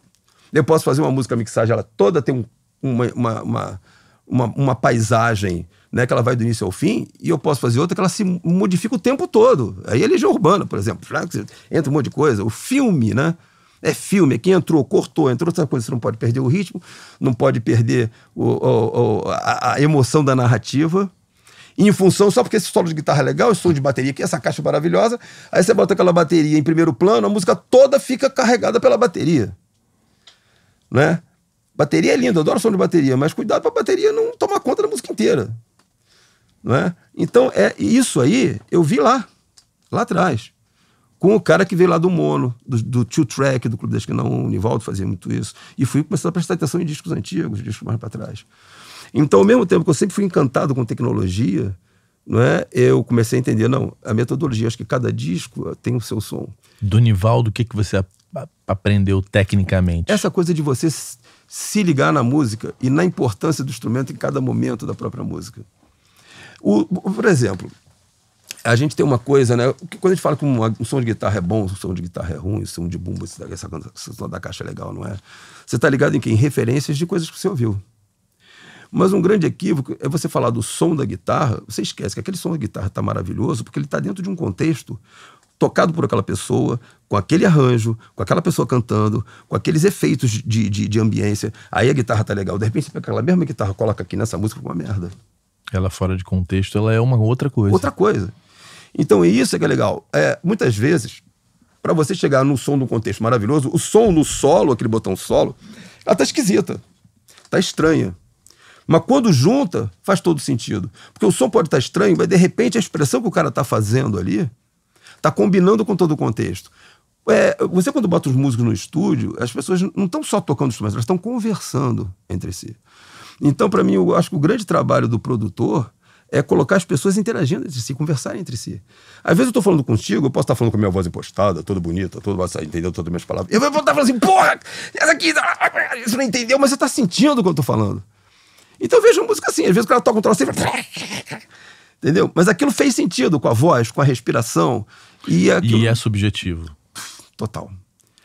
Eu posso fazer uma música mixagem, ela toda tem um, uma, uma, uma, uma paisagem né, que ela vai do início ao fim, e eu posso fazer outra que ela se modifica o tempo todo. Aí ele já é Urbana, por exemplo, entra um monte de coisa. O filme, né? É filme, quem entrou, cortou, entrou, outra coisa, você não pode perder o ritmo, não pode perder o, o, o, a, a, emoção da narrativa. em função, só porque esse solo de guitarra é legal, esse som de bateria aqui, é essa caixa maravilhosa, aí você bota aquela bateria em primeiro plano, a música toda fica carregada pela bateria. Né? Bateria é linda, eu adoro som de bateria, mas cuidado pra bateria não tomar conta da música inteira. Né? Então, é isso aí eu vi lá, lá atrás, com o cara que veio lá do Mono, do, do Two Track, do Clube da Esquina 1, o Nivaldo fazia muito isso. E fui começar a prestar atenção em discos antigos, discos mais para trás. Então, ao mesmo tempo que eu sempre fui encantado com tecnologia, não é? Eu comecei a entender, não, a metodologia, acho que cada disco tem o seu som. Do Nivaldo, o que, que você aprendeu tecnicamente? Essa coisa de você se ligar na música e na importância do instrumento em cada momento da própria música. O, por exemplo, a gente tem uma coisa, né? Quando a gente fala que um, um som de guitarra é bom, um som de guitarra é ruim, um som de bumbo, essa, essa, essa da caixa é legal, não é? Você está ligado em quem? Referências de coisas que você ouviu. Mas um grande equívoco é você falar do som da guitarra, você esquece que aquele som da guitarra está maravilhoso porque ele está dentro de um contexto tocado por aquela pessoa, com aquele arranjo, com aquela pessoa cantando, com aqueles efeitos de, de, de ambiência. Aí a guitarra tá legal. De repente você pega aquela mesma guitarra, coloca aqui nessa música com uma merda. Ela fora de contexto, ela é uma outra coisa. Outra coisa. Então, isso é que é legal. É, muitas vezes, para você chegar no som do contexto maravilhoso, o som no solo, aquele botão solo, ela tá esquisita, tá estranha. Mas quando junta, faz todo sentido. Porque o som pode estar tá estranho, mas de repente a expressão que o cara tá fazendo ali tá combinando com todo o contexto. É, você, quando bota os músicos no estúdio, as pessoas não estão só tocando instrumentos, elas estão conversando entre si. Então, para mim, eu acho que o grande trabalho do produtor é colocar as pessoas interagindo entre si, conversarem entre si. Às vezes eu estou falando contigo, eu posso estar tá falando com a minha voz impostada, toda bonita, toda, entendeu todas as minhas palavras. Eu vou estar falando assim, porra, essa aqui, ah, você não entendeu, mas você está sentindo o que eu estou falando. Então eu vejo a música assim, às vezes o cara toca um troço assim, entendeu? Mas aquilo fez sentido com a voz, com a respiração. E, é aquilo... e é subjetivo. Total.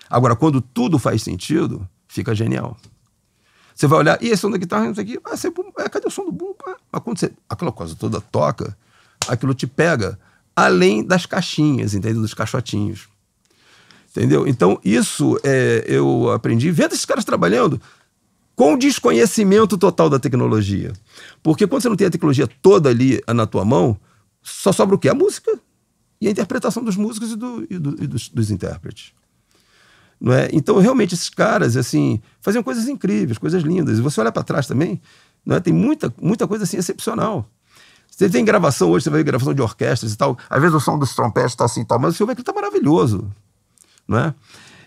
Agora, quando tudo faz sentido, fica genial. Você vai olhar, e esse som da guitarra, não sei o quê, ah, é, cadê o som do bumbo? Mas quando você, aquela coisa toda toca, aquilo te pega, além das caixinhas, entendeu? Dos caixotinhos. Entendeu? Então, isso é, eu aprendi vendo esses caras trabalhando com desconhecimento total da tecnologia. Porque quando você não tem a tecnologia toda ali ah, na tua mão, só sobra o quê? A música e a interpretação dos músicos e, do, e, do, e dos, dos intérpretes. Não é? Então, realmente, esses caras, assim, faziam coisas incríveis, coisas lindas. E você olha para trás também, não é? tem muita, muita coisa, assim, excepcional. Você tem gravação hoje, você vai ver gravação de orquestras e tal. Às vezes o som dos trompetes está assim e tá, tal, mas o seu que está maravilhoso. Não é?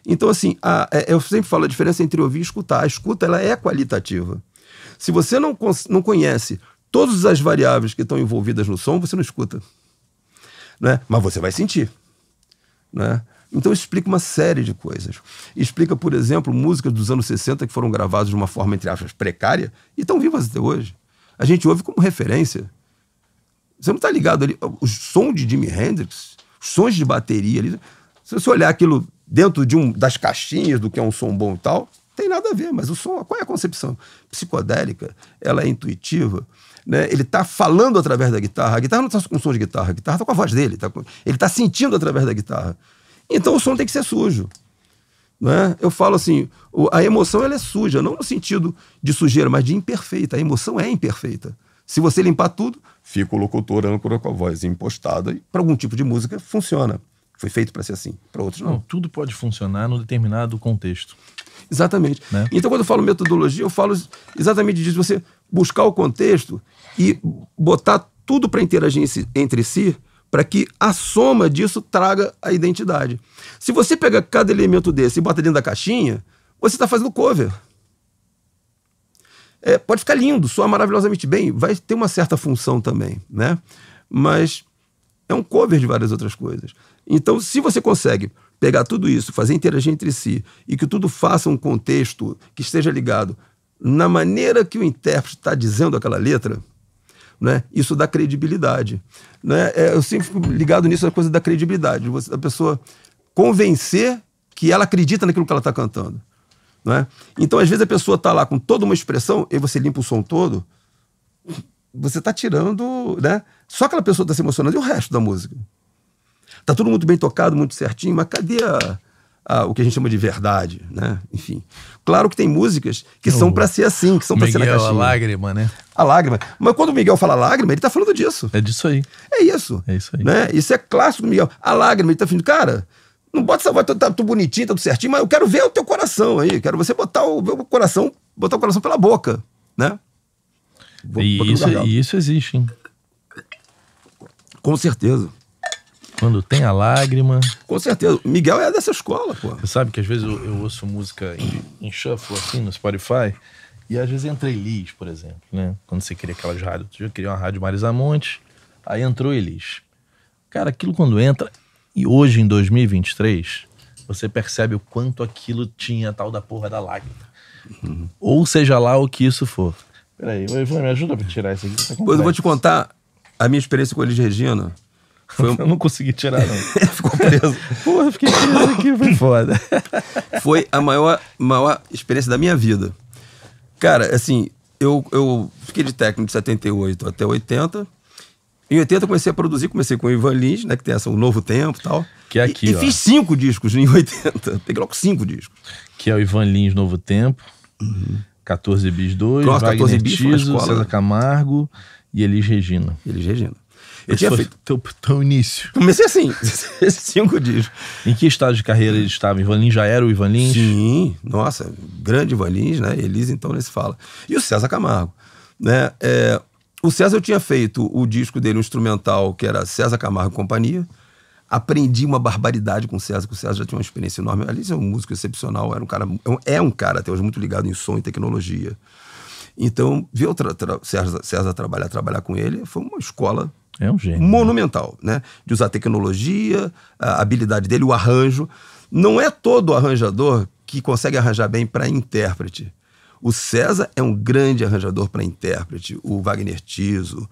Então, assim, a, é, eu sempre falo a diferença entre ouvir e escutar. A escuta ela é qualitativa. Se você não, não conhece todas as variáveis que estão envolvidas no som, você não escuta. Né? Mas você vai sentir. Né? Então isso explica uma série de coisas. Explica, por exemplo, músicas dos anos 60 que foram gravadas de uma forma, entre aspas, precária e estão vivas até hoje. A gente ouve como referência. Você não está ligado ali. O som de Jimi Hendrix, sons de bateria ali. Se você olhar aquilo dentro de um, das caixinhas do que é um som bom e tal, tem nada a ver, mas o som, qual é a concepção? Psicodélica, ela é intuitiva, né? ele está falando através da guitarra, a guitarra não está com som de guitarra, a guitarra está com a voz dele, tá com... ele está sentindo através da guitarra. Então o som tem que ser sujo. Né? Eu falo assim, a emoção ela é suja, não no sentido de sujeira, mas de imperfeita. A emoção é imperfeita. Se você limpar tudo, fica o locutor âncora com a voz impostada e para algum tipo de música funciona. Foi feito para ser assim, para outros não. não. Tudo pode funcionar num determinado contexto. Exatamente. Né? Então, quando eu falo metodologia, eu falo exatamente disso. Você buscar o contexto e botar tudo para interagir entre si, para que a soma disso traga a identidade. Se você pega cada elemento desse e bota dentro da caixinha, você está fazendo cover. É, pode ficar lindo, soa maravilhosamente bem, vai ter uma certa função também, né? Mas é um cover de várias outras coisas. Então, se você consegue pegar tudo isso, fazer interagir entre si e que tudo faça um contexto que esteja ligado na maneira que o intérprete está dizendo aquela letra, né? Isso dá credibilidade. Né? É, eu sempre fico ligado nisso, a coisa da credibilidade. Você, a pessoa convencer que ela acredita naquilo que ela está cantando. Né? Então, às vezes, a pessoa está lá com toda uma expressão e você limpa o som todo, você está tirando. Né? Só aquela pessoa está se emocionando e o resto da música. Tá tudo muito bem tocado, muito certinho, mas cadê a ah, o que a gente chama de verdade, né? Enfim. Claro que tem músicas que oh, são para ser assim, que são para ser na caixinha. a lágrima, né? A lágrima. Mas quando o Miguel fala lágrima, ele tá falando disso. É disso aí. É isso. É isso aí. Né? Isso é clássico do Miguel. A lágrima, ele tá falando, cara, não bota essa voz, tá, tá, bonitinho, tá tudo certinho, mas eu quero ver o teu coração aí. Quero você botar o, o coração, botar o coração pela boca, né? e isso, isso existe, hein? Com certeza. Quando tem a lágrima. Com certeza. Miguel é dessa escola, pô. Você sabe que às vezes eu, eu ouço música em, em, shuffle, assim, no Spotify. E às vezes entra Elis, por exemplo, né? Quando você queria aquelas rádios. Eu queria uma rádio Marisa Monte, aí entrou Elis. Cara, aquilo quando entra, e hoje em 2023, você percebe o quanto aquilo tinha tal da porra da lágrima. Uhum. Ou seja lá o que isso for. Peraí, Ivan, me ajuda pra tirar isso aqui. Tá pois eu vou te contar a minha experiência com Elis Regina. Foi... Eu não consegui tirar, não. Ficou preso. Porra, fiquei preso aqui, foi foda. foi a maior, maior experiência da minha vida. Cara, assim, eu, eu fiquei de técnico de 78 até 80. Em 80 eu comecei a produzir, comecei com o Ivan Lins, né? Que tem essa O Novo Tempo e tal. Que é aqui, e, e fiz cinco discos em 80. Peguei logo cinco discos. Que é o Ivan Lins Novo Tempo, uhum. 14 bis 2, Cross, 14 bis, Tiso, César Camargo e Elis Regina. Elis Regina. Eu tinha feito. Teu, teu início. Comecei assim, cinco dias. Em que estágio de carreira ele estava? Ivan Lins já era o Ivan Lins? Sim, nossa, grande Ivan Lins, né? Elise então nesse fala. E o César Camargo, né? É, o César eu tinha feito o disco dele, um instrumental, que era César Camargo Companhia. Aprendi uma barbaridade com o César, que o César já tinha uma experiência enorme. Aliás, é um músico excepcional, era um cara, é um é cara até hoje muito ligado em som e tecnologia. Então, ver o César, César trabalhar, trabalhar com ele foi uma escola é um gênio. Né? Monumental, né? De usar a tecnologia, a habilidade dele, o arranjo. Não é todo arranjador que consegue arranjar bem para intérprete. O César é um grande arranjador para intérprete, o Wagner Tiso,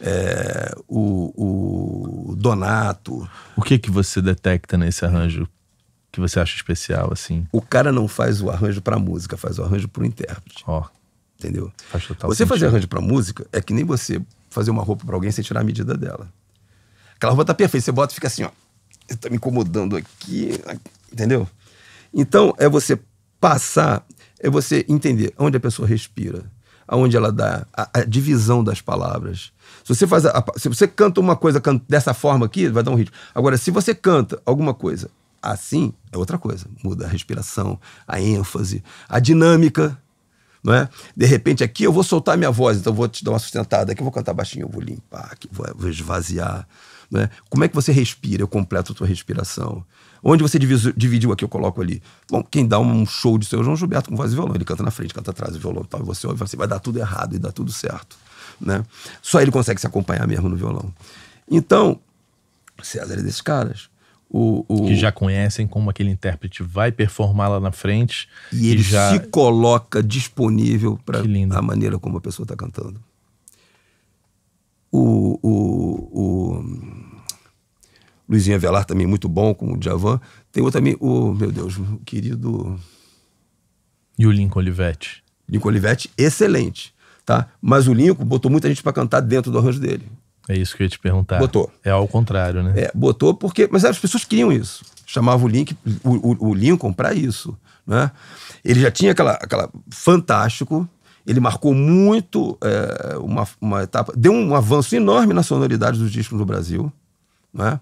é, o, o, Donato. O que que você detecta nesse arranjo que você acha especial assim? O cara não faz o arranjo para música, faz o arranjo para o intérprete. Ó, oh, entendeu? Faz total você sentido. fazer arranjo para música é que nem você fazer uma roupa para alguém sem tirar a medida dela. Aquela roupa tá perfeita, você bota e fica assim, ó. Tá me incomodando aqui, entendeu? Então, é você passar, é você entender onde a pessoa respira, aonde ela dá a, a divisão das palavras. Se você faz a, a, se você canta uma coisa canta dessa forma aqui, vai dar um ritmo. Agora, se você canta alguma coisa assim, é outra coisa. Muda a respiração, a ênfase, a dinâmica não é? De repente aqui eu vou soltar minha voz, então vou te dar uma sustentada, aqui eu vou cantar baixinho, eu vou limpar, aqui vou, vou esvaziar. É? Como é que você respira? Eu completo a tua respiração. Onde você dividiu aqui, eu coloco ali. Bom, quem dá um show de seu é João Gilberto com voz e violão, ele canta na frente, canta atrás, o violão tal, e você ouve assim, vai dar tudo errado e dá tudo certo. Né? Só ele consegue se acompanhar mesmo no violão. Então, César é desses caras. O, o... Que já conhecem como aquele intérprete vai performar lá na frente. E, e ele já... se coloca disponível para a maneira como a pessoa está cantando. O, o, o Luizinho Avelar também muito bom com o Djavan. Tem outro também, o, meu Deus, o querido... E o Lincoln Olivetti. Lincoln Olivetti, excelente, tá? Mas o Lincoln botou muita gente para cantar dentro do arranjo dele. É isso que eu ia te perguntar. Botou. É ao contrário, né? É, botou porque. Mas as pessoas queriam isso. Chamava o, Link, o, o Lincoln para isso. Né? Ele já tinha aquela, aquela fantástico, ele marcou muito é, uma, uma etapa, deu um avanço enorme na sonoridade dos discos no Brasil, né?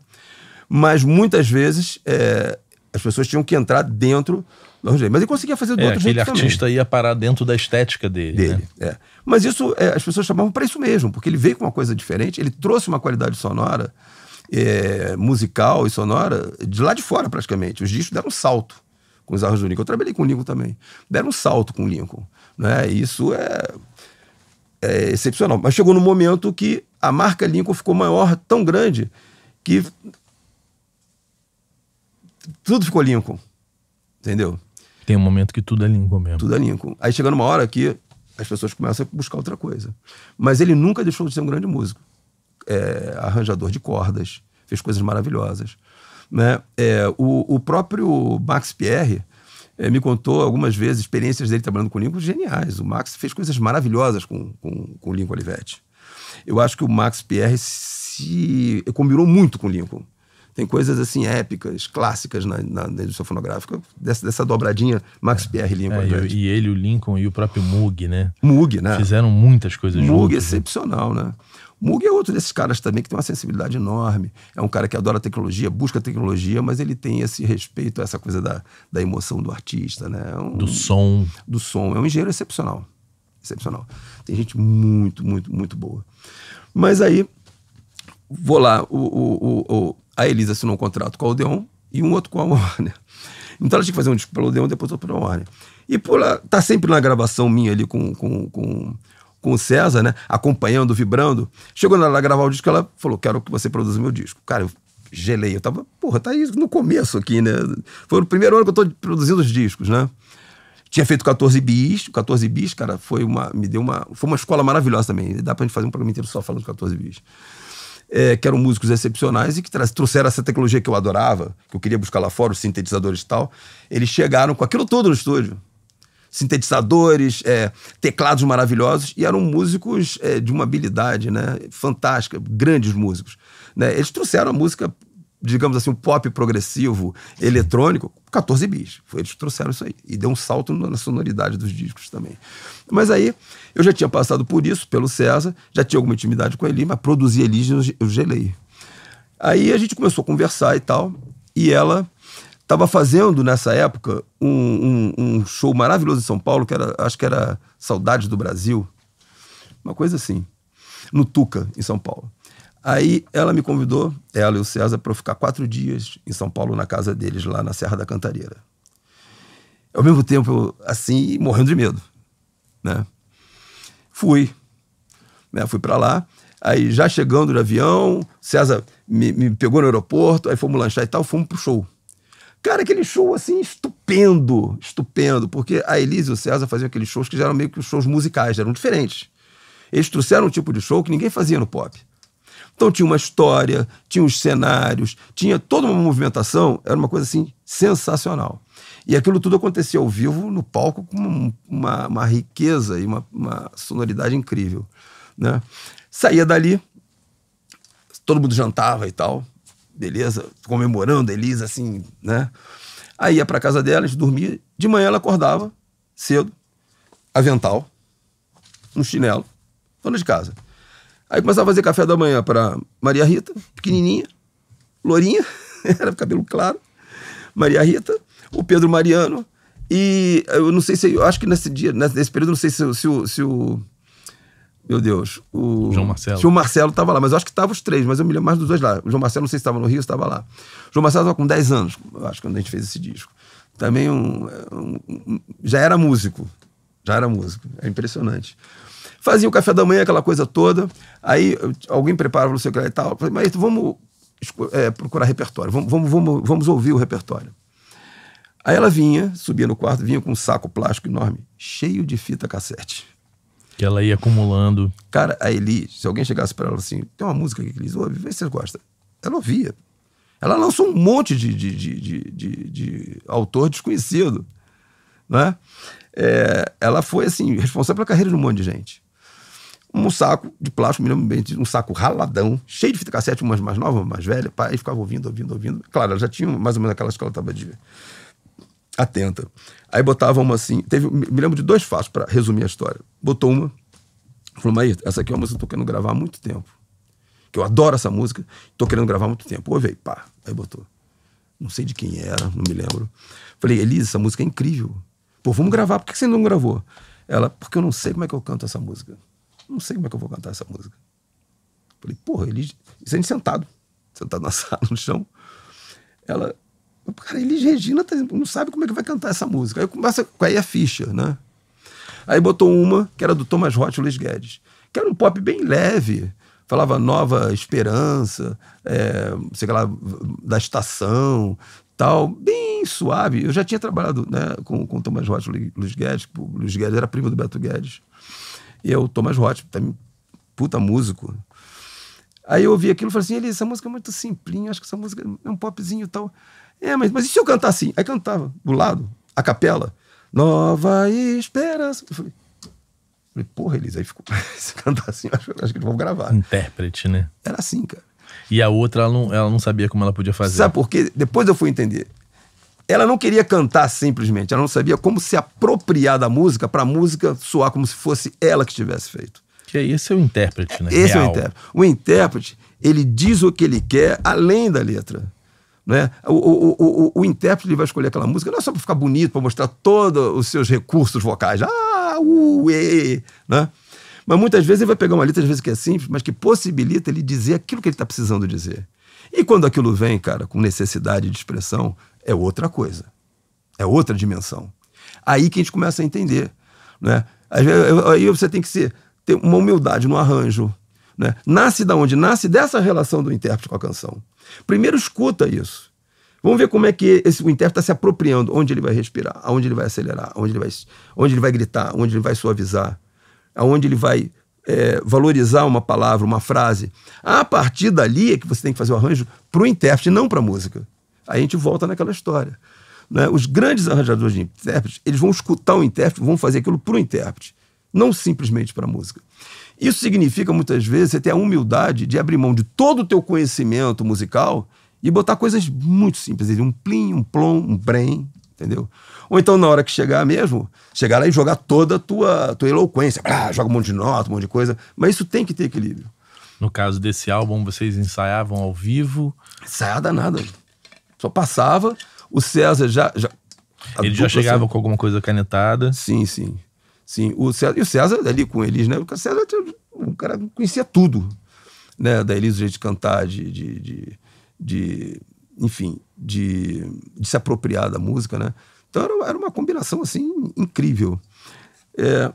mas muitas vezes é, as pessoas tinham que entrar dentro jeito. Mas ele conseguia fazer do é, outro aquele jeito. Aquele artista ia parar dentro da estética dele. dele né? é. Mas isso, é, as pessoas chamavam para isso mesmo, porque ele veio com uma coisa diferente, ele trouxe uma qualidade sonora, é, musical e sonora, de lá de fora praticamente. Os discos deram um salto com os arranjos do Lincoln. Eu trabalhei com o Lincoln também. Deram um salto com o Lincoln. Né? isso é, é excepcional. Mas chegou no momento que a marca Lincoln ficou maior, tão grande, que tudo ficou Lincoln. Entendeu? Tem um momento que tudo é língua mesmo. Tudo é língua. Aí chegando uma hora que as pessoas começam a buscar outra coisa. Mas ele nunca deixou de ser um grande músico. É, arranjador de cordas, fez coisas maravilhosas. Né? É, o, o, próprio Max Pierre é, me contou algumas vezes experiências dele trabalhando com Lincoln geniais. O Max fez coisas maravilhosas com, com, com o Lincoln Olivetti. Eu acho que o Max Pierre se combinou muito com o Lincoln. Tem coisas assim épicas, clássicas na, na, na edição fonográfica, dessa, dessa dobradinha Max é. Pierre Lincoln. É, e, e, ele, o Lincoln e o próprio Moog, né? Moog, né? Fizeram muitas coisas Moog juntos. Moog né? excepcional, né? Mug Moog é outro desses caras também que tem uma sensibilidade enorme. É um cara que adora tecnologia, busca tecnologia, mas ele tem esse respeito essa coisa da, da emoção do artista, né? É um, do som. Do som. É um engenheiro excepcional. Excepcional. Tem gente muito, muito, muito boa. Mas aí, vou lá. O, o, o, a Elisa assinou um contrato com a Odeon e um outro com a Warner. Então ela tinha que fazer um disco para o Odeon, depois outro para a Warner. E por lá, tá sempre na gravação minha ali com, com, com, com o César, né? Acompanhando, vibrando. Chegou na hora de gravar o disco, ela falou: Quero que você produza meu disco. Cara, eu gelei. Eu tava, porra, tá isso no começo aqui, né? Foi o primeiro ano que eu tô produzindo os discos, né? Tinha feito 14 bis, 14 bis, cara, foi uma, me deu uma, foi uma escola maravilhosa também. Dá pra gente fazer um programa inteiro só falando de 14 bis é, que eram músicos excepcionais e que trouxeram essa tecnologia que eu adorava, que eu queria buscar lá fora, os sintetizadores e tal. Eles chegaram com aquilo todo no estúdio. Sintetizadores, é, teclados maravilhosos, e eram músicos é, de uma habilidade né, fantástica, grandes músicos. Né? Eles trouxeram a música digamos assim, o pop progressivo eletrônico, 14 bis. Foi eles que trouxeram isso aí. E deu um salto na sonoridade dos discos também. Mas aí, eu já tinha passado por isso, pelo César, já tinha alguma intimidade com ele, mas produzir Elis eu gelei. Aí a gente começou a conversar e tal, e ela estava fazendo nessa época um, um, um, show maravilhoso em São Paulo, que era, acho que era Saudades do Brasil, uma coisa assim, no Tuca, em São Paulo. Aí ela me convidou, ela e o César, para eu ficar quatro dias em São Paulo, na casa deles, lá na Serra da Cantareira. Ao mesmo tempo, assim, morrendo de medo. Né? Fui. Né? Fui para lá. Aí, já chegando no avião, César me, me, pegou no aeroporto, aí fomos lanchar e tal, fomos pro show. Cara, aquele show, assim, estupendo, estupendo, porque a Elise e o César faziam aqueles shows que já eram meio que shows musicais, já eram diferentes. Eles trouxeram um tipo de show que ninguém fazia no pop então tinha uma história, tinha os cenários, tinha toda uma movimentação, era uma coisa assim sensacional. E aquilo tudo acontecia ao vivo, no palco, com uma, uma riqueza e uma, uma, sonoridade incrível. Né? Saía dali, todo mundo jantava e tal, beleza, comemorando, Elisa, assim, né? Aí ia para casa dela, a gente dormia, de manhã ela acordava, cedo, avental, um chinelo, dona de casa. Aí começava a fazer café da manhã para Maria Rita, pequenininha, lourinha, era cabelo claro, Maria Rita, o Pedro Mariano, e eu não sei se, eu acho que nesse dia, nesse período, não sei se, se, se, o, se o. Meu Deus, o. João Marcelo. Se o Marcelo estava lá, mas eu acho que estavam os três, mas eu me lembro mais dos dois lá. O João Marcelo, não sei se estava no Rio, estava lá. O João Marcelo estava com 10 anos, eu acho, quando a gente fez esse disco. Também um, um, um já era músico. Já era músico. É impressionante. Fazia o café da manhã, aquela coisa toda. Aí alguém preparava, não sei o que lá e tal. Falei, mas vamos é, procurar repertório, vamos, vamos, vamos, vamos ouvir o repertório. Aí ela vinha, subia no quarto, vinha com um saco plástico enorme, cheio de fita cassete. Que ela ia acumulando. Cara, a Elis, se alguém chegasse para ela assim, tem uma música que eles ouve, vê se você gosta. Ela ouvia. Ela lançou um monte de, de, de, de, de autor desconhecido. Né? É, ela foi, assim, responsável pela carreira de um monte de gente um saco de plástico, me lembro bem, um saco raladão, cheio de fita cassete, umas mais novas, mais velhas, pai, ficava ouvindo, ouvindo, ouvindo. Claro, ela já tinha mais ou menos aquelas que ela estava de atenta. Aí botava uma assim, teve, me lembro de dois fatos para resumir a história. Botou uma, falou, Maíra, essa aqui é uma música que eu tô querendo gravar há muito tempo. Que eu adoro essa música, tô querendo gravar há muito tempo. Ouvei, pá. Aí botou. Não sei de quem era, não me lembro. Falei, Elisa, essa música é incrível. Pô, vamos gravar, por que você não gravou? Ela, porque eu não sei como é que eu canto essa música não sei como é que eu vou cantar essa música. Falei, porra, ele Isso a é gente sentado, sentado na sala, no chão. Ela, cara, Elis Regina tá, não sabe como é que vai cantar essa música. Aí começa com a ficha né? Aí botou uma que era do Thomas Roth e Luiz Guedes, que era um pop bem leve. Falava Nova Esperança, é, sei lá, da Estação, tal, bem suave. Eu já tinha trabalhado né, com, com Thomas Roth e Luiz Guedes, o Luiz Guedes era primo do Beto Guedes. E é o Thomas Roth, também puta músico. Aí eu ouvi aquilo e falei assim, ele, essa música é muito simplinha, acho que essa música é um popzinho e tal. É, mas, mas e se eu cantar assim? Aí cantava, do lado, a capela, Nova Esperança. Eu falei, falei porra, Elisa, aí ficou, se cantar assim, acho, acho que eles vão gravar. Intérprete, né? Era assim, cara. E a outra, ela não, ela não sabia como ela podia fazer. Sabe por quê? Depois eu fui entender. Ela não queria cantar simplesmente, ela não sabia como se apropriar da música para a música soar como se fosse ela que tivesse feito. Que é, esse é o intérprete, né? Esse Real. é o intérprete. O intérprete, ele diz o que ele quer além da letra. Né? O, o, o, o, intérprete ele vai escolher aquela música não é só para ficar bonito, para mostrar todos os seus recursos vocais. Ah, uê! né? Mas muitas vezes ele vai pegar uma letra, às vezes que é simples, mas que possibilita ele dizer aquilo que ele está precisando dizer. E quando aquilo vem, cara, com necessidade de expressão, é outra coisa. É outra dimensão. Aí que a gente começa a entender. Né? Aí você tem que ser, ter uma humildade no arranjo. Né? Nasce da onde? Nasce dessa relação do intérprete com a canção. Primeiro escuta isso. Vamos ver como é que esse, o intérprete está se apropriando, onde ele vai respirar, aonde ele vai acelerar, onde ele vai, onde ele vai gritar, onde ele vai suavizar, aonde ele vai é, valorizar uma palavra, uma frase. A partir dali é que você tem que fazer o arranjo para o intérprete, não para a música. Aí a gente volta naquela história. Né? Os grandes arranjadores de intérpretes, eles vão escutar o intérprete, vão fazer aquilo para o intérprete, não simplesmente para a música. Isso significa, muitas vezes, você ter a humildade de abrir mão de todo o teu conhecimento musical e botar coisas muito simples, assim, um plim, um plom, um brem, entendeu? Ou então, na hora que chegar mesmo, chegar lá e jogar toda a tua, tua eloquência, joga um monte de nota, um monte de coisa, mas isso tem que ter equilíbrio. No caso desse álbum, vocês ensaiavam ao vivo? Ensaiada nada. Só passava, o César já. já ele já chegava assim. com alguma coisa canetada. Sim, sim. Sim, o César, e o César ali com eles, né? O César, o cara conhecia tudo, né? Da Elisa, o jeito de cantar, de, de, de, de enfim, de, de, se apropriar da música, né? Então era, era uma combinação, assim, incrível. É...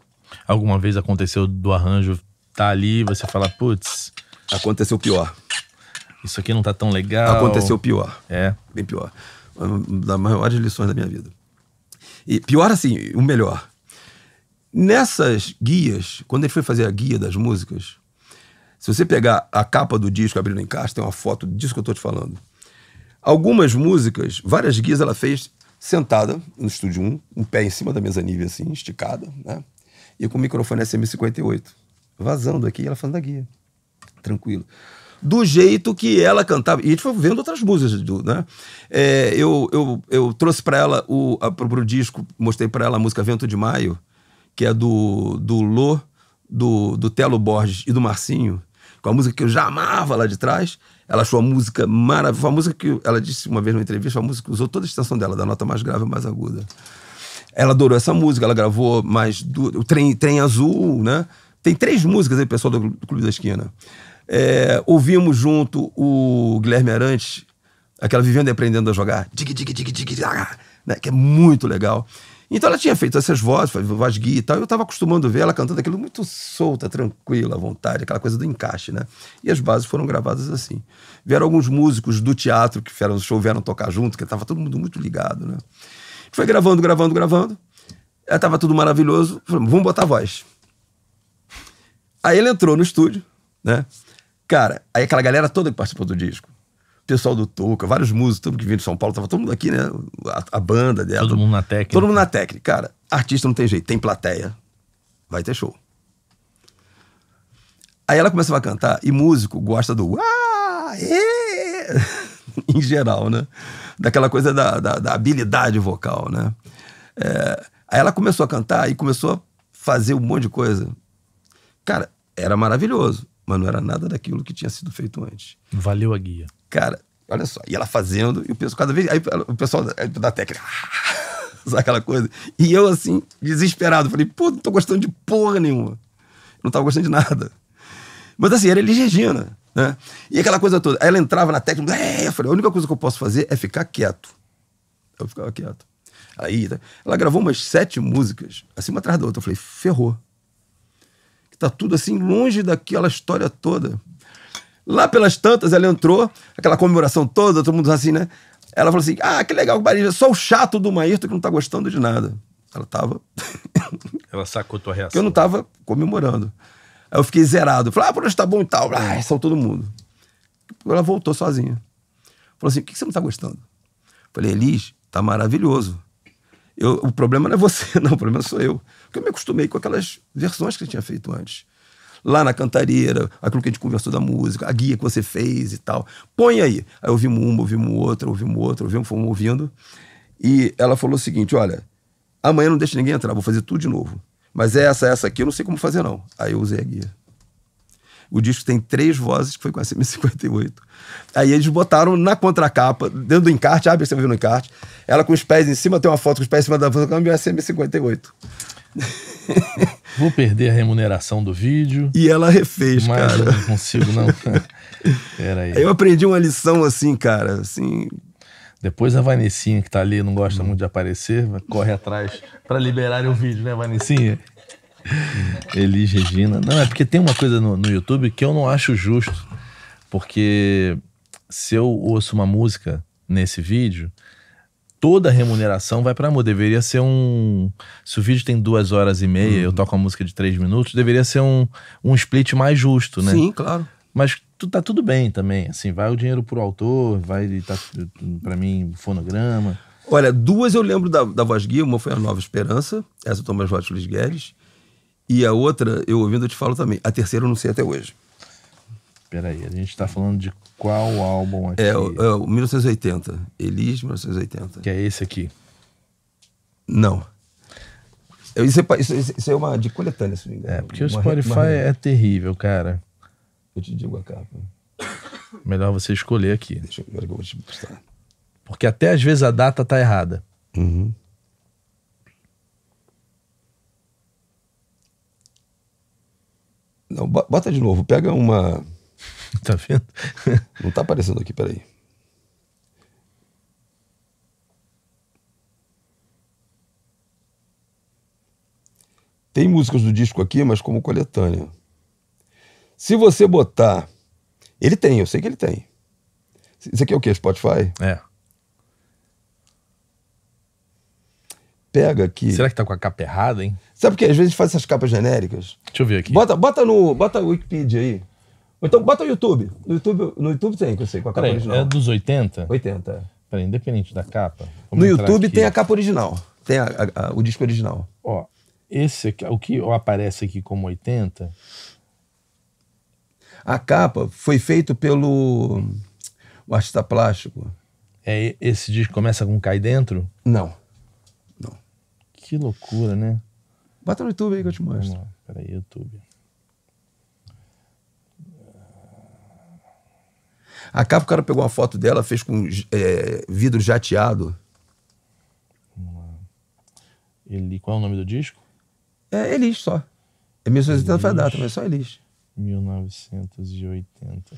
Alguma vez aconteceu do arranjo tá ali você fala, putz... Aconteceu pior isso aqui não tá tão legal. Aconteceu pior. É. Bem pior. Uma das maiores lições da minha vida. E pior assim, o melhor. Nessas guias, quando ele foi fazer a guia das músicas, se você pegar a capa do disco abrindo em caixa, tem uma foto disso que eu tô te falando. Algumas músicas, várias guias ela fez sentada no estúdio 1, um pé em cima da mesa nível assim, esticada, né? E com o microfone SM58 vazando aqui, ela fazendo a guia. Tranquilo do jeito que ela cantava. E a gente foi vendo outras músicas, né? É, eu, eu, eu trouxe para ela, o, a, pro, pro disco, mostrei para ela a música Vento de Maio, que é do, do Lô, do, do Telo Borges e do Marcinho, com a música que eu já amava lá de trás. Ela achou a música maravilhosa. a música que ela disse uma vez numa entrevista, a música que usou toda a extensão dela, da nota mais grave à mais aguda. Ela adorou essa música, ela gravou mais do, o trem, trem Azul, né? Tem três músicas aí, pessoal do Clube da Esquina. É, ouvimos junto o Guilherme Arantes, aquela Vivendo e Aprendendo a Jogar, dig, dig, dig, dig, ah, né, que é muito legal. Então ela tinha feito essas vozes, voz guia e tal, eu estava acostumando a ver ela cantando aquilo muito solta, tranquila, à vontade, aquela coisa do encaixe, né? E as bases foram gravadas assim. Vieram alguns músicos do teatro que fizeram o show, vieram tocar junto, que estava todo mundo muito ligado, né? Foi gravando, gravando, gravando. Estava eh, tudo maravilhoso. Falei, vamos botar voz. Aí ele entrou no estúdio, né? Cara, aí aquela galera toda que participou do disco. O pessoal do Touca, vários músicos, tudo que vinha de São Paulo, tava todo mundo aqui, né? A, a banda dela. Todo, mundo na técnica. Todo mundo na técnica. Cara, artista não tem jeito, tem plateia, vai ter show. Aí ela começa a cantar e músico gosta do ah, é! em geral, né? Daquela coisa da, da, da habilidade vocal, né? É, aí ela começou a cantar e começou a fazer um monte de coisa. Cara, era maravilhoso mas não era nada daquilo que tinha sido feito antes. Valeu a guia. Cara, olha só, e ela fazendo, e o pessoal cada vez. Aí o pessoal da, é da técnica. Sabe aquela coisa? E eu, assim, desesperado, falei, pô, não tô gostando de porra nenhuma. Não tava gostando de nada. Mas assim, era Elis Regina, né? E aquela coisa toda. Aí ela entrava na técnica, é, eu falei, a única coisa que eu posso fazer é ficar quieto. Eu ficava quieto. Aí, tá, ela gravou umas sete músicas, assim uma atrás da outra. Eu falei, ferrou. Tá tudo assim longe daquela história toda. Lá pelas tantas, ela entrou, aquela comemoração toda, todo mundo assim, né? Ela falou assim: Ah, que legal, Barista, só o chato do Maírton que não tá gostando de nada. Ela tava. ela sacou tua reação. Que eu não tava comemorando. Aí eu fiquei zerado. Falei, ah, por hoje tá bom e tal. Ah, é são todo mundo. Ela voltou sozinha. Falou assim: o que você não tá gostando? Falei, Elis, tá maravilhoso. Eu, o problema não é você, não, o problema sou eu. Porque eu me acostumei com aquelas versões que eu tinha feito antes. Lá na cantareira, aquilo que a gente conversou da música, a guia que você fez e tal. Põe aí. Aí ouvimos uma, ouvimos outra, ouvimos outra, ouvimos, fomos ouvindo. E ela falou o seguinte: olha, amanhã não deixa ninguém entrar, vou fazer tudo de novo. Mas essa, essa aqui, eu não sei como fazer, não. Aí eu usei a guia. O disco tem três vozes, que foi com a SM58. Aí eles botaram na contracapa, dentro do encarte, abre, você vai ver no encarte, ela com os pés em cima, tem uma foto com os pés em cima da voz, com é a SM58. Vou perder a remuneração do vídeo. E ela refez, mas cara. Mas eu não consigo, não. Pera aí. Eu aprendi uma lição assim, cara, assim... Depois a Vanessinha, que tá ali, não gosta muito de aparecer, corre atrás para liberar o vídeo, né, Vanessinha? Elis Regina. Não, é porque tem uma coisa no, no YouTube que eu não acho justo. Porque se eu ouço uma música nesse vídeo, toda a remuneração vai para amor. Deveria ser um. Se o vídeo tem duas horas e meia, uhum. eu toco a música de três minutos, deveria ser um, um split mais justo, né? Sim, claro. Mas tu, tá tudo bem também. Assim, vai o dinheiro pro autor, vai tá, para mim fonograma. Olha, duas eu lembro da, da voz guia, uma foi a Nova Esperança, essa Thomas Watt Guedes, e a outra, eu ouvindo, eu te falo também. A terceira eu não sei até hoje. Peraí, a gente tá falando de qual álbum aqui? É, o, é o 1980. Elis 1980. Que é esse aqui. Não. Isso é, isso, isso é uma de coletânea, se não me engano. É, porque o Spotify uma... é terrível, cara. Eu te digo a capa. Melhor você escolher aqui. Deixa eu ver que eu vou te mostrar. Porque até às vezes a data tá errada. Uhum. Não, bota de novo. Pega uma. Tá vendo? Não tá aparecendo aqui, peraí. Tem músicas do disco aqui, mas como coletânea. Se você botar. Ele tem, eu sei que ele tem. Isso aqui é o quê? Spotify? É. Pega aqui. Será que tá com a capa errada, hein? Sabe por quê? Às vezes faz essas capas genéricas. Deixa eu ver aqui. Bota, bota no. Bota o Wikipedia aí. Então bota o YouTube. No YouTube, no YouTube tem, que eu sei, com é a capa original. É dos 80? 80. Peraí, independente da capa. No YouTube aqui. tem a capa original. Tem a, a, a, o disco original. Ó, esse aqui, o que aparece aqui como 80. A capa foi feita pelo o artista plástico. É, esse disco começa com Cai Dentro? Não. Não. Que loucura, né? Bota no YouTube aí que eu te mostro. peraí, YouTube. A capa, o cara pegou uma foto dela, fez com é, vidro jateado. Ele, qual é o nome do disco? É Elis só. É 1980 foi a data, mas só Elis. 1980.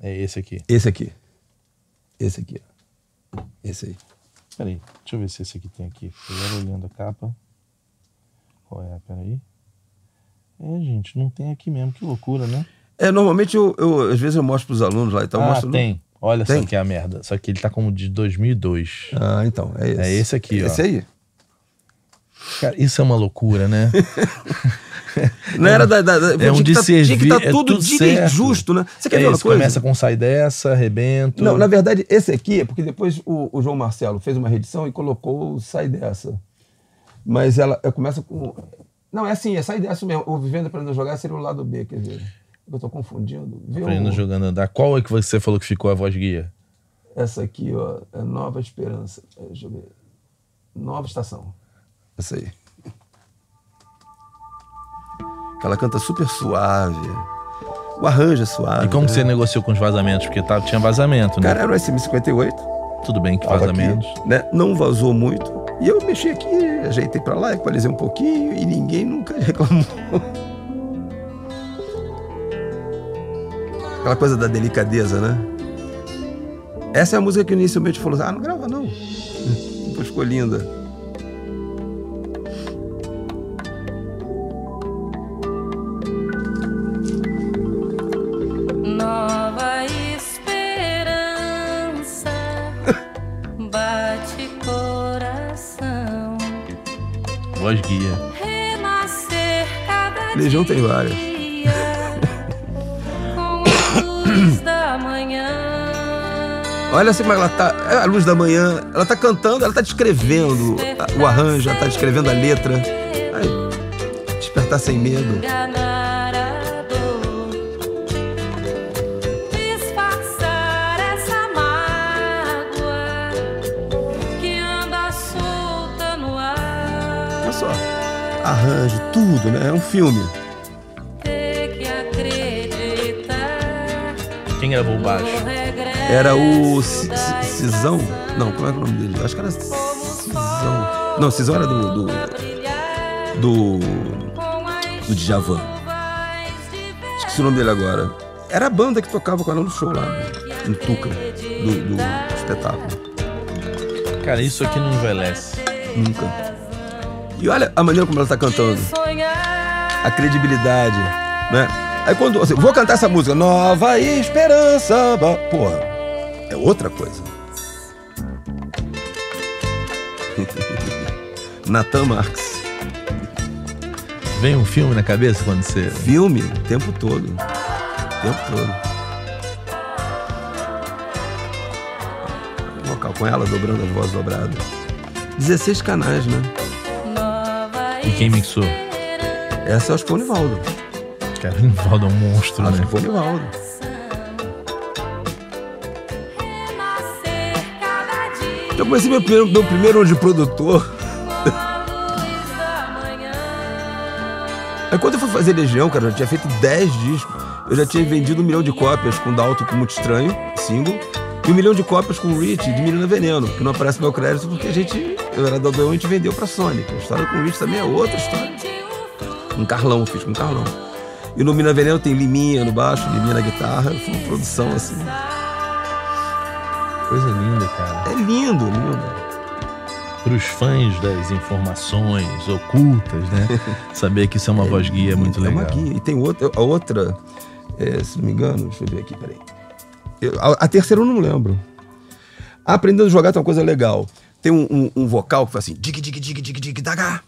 É esse aqui. Esse aqui. Esse aqui. Esse aí. Peraí, deixa eu ver se esse aqui tem aqui. Agora olhando a capa. Qual é? Peraí. É, gente, não tem aqui mesmo. Que loucura, né? É, normalmente eu, eu às vezes eu mostro pros alunos lá e então tal. Ah, mostro tem. No... Olha tem? só que é a merda. Só que ele tá como de 2002. Ah, então, é esse. É esse aqui, é ó. Esse aí. Cara, isso é uma loucura, né? Não é, era da. da, da é um tá- de tá, Tinha que tá é tudo, tudo direito justo, né? Você quer é ver uma esse, coisa? Começa com sai dessa, arrebento. Não, na verdade, esse aqui é porque depois o, o João Marcelo fez uma redição e colocou sai dessa. Mas ela começa com. Não, é assim, é sai dessa mesmo. O Vivendo para não jogar seria o lado B, quer dizer. Eu tô confundindo. Vendo? Aprendendo jogando andar. Qual é que você falou que ficou a voz guia? Essa aqui, ó, é Nova Esperança. É, deixa eu ver. Nova Estação. Essa aí. Ela canta super suave. O arranjo é suave. E como né? você negociou com os vazamentos? Porque tava, tá, tinha vazamento, né? Cara, era o SM58. Tudo bem que tava vazamentos. Aqui, né? Não vazou muito. E eu mexi aqui, ajeitei para lá, equalizei um pouquinho e ninguém nunca reclamou. Aquela coisa da delicadeza, né? Essa é a música que inicialmente falou: assim, ah, não grava não. Depois ficou linda. Nova esperança bate coração. Voz guia. Legião tem várias. Olha assim como ela tá. É a luz da manhã. Ela tá cantando, ela tá descrevendo o arranjo, ela tá descrevendo a letra. Ai, despertar sem medo. Olha só. Arranjo, tudo, né? É um filme. Quem gravou baixo? Era o Cisão. Não, como é, é, o nome dele? Acho que era Cisão. Não, Cisão era do. do. do, do Djavan. Esqueci o nome dele agora. Era a banda que tocava com ela no show lá, no Tuca, do, do espetáculo. Cara, isso aqui não envelhece. Nunca. E olha a maneira como ela tá cantando. A credibilidade, né? Aí quando, assim, vou cantar essa música, Nova Esperança. Porra, é outra coisa. Natan Marx. Vem um filme na cabeça quando você. Filme? O tempo todo. O tempo todo. Vocal com ela, dobrando as vozes dobradas. 16 canais, né? E quem mixou? Essa é o Fonivaldo. Cara, o Nivaldo é um monstro, né? Acho Eu comecei meu, primeiro, meu primeiro ano de produtor. Aí quando eu fui fazer Legião, cara, eu já tinha feito 10 discos. Eu já tinha vendido um milhão de cópias com Dalton com Muito Estranho, single, e um milhão de cópias com Rich de Menina Veneno, que não aparece no meu crédito porque a gente, eu era da e a gente vendeu pra Sony. A história com o Rich também é outra história. Um Carlão, fiz com um Carlão. E no Menina Veneno tem Liminha no baixo, Liminha na guitarra, foi uma produção assim. Coisa linda, cara. É lindo, lindo. Para os fãs das informações ocultas, né? Saber que isso é uma é, voz guia é muito legal. É uma guia. E tem outra, a outra, é, se não me engano, deixa eu ver aqui, peraí. Eu, a, a, terceira eu não lembro. Aprendendo a jogar tem uma coisa legal. Tem um, um, um vocal que faz assim, dig, dig, dig, dig, dig, daga,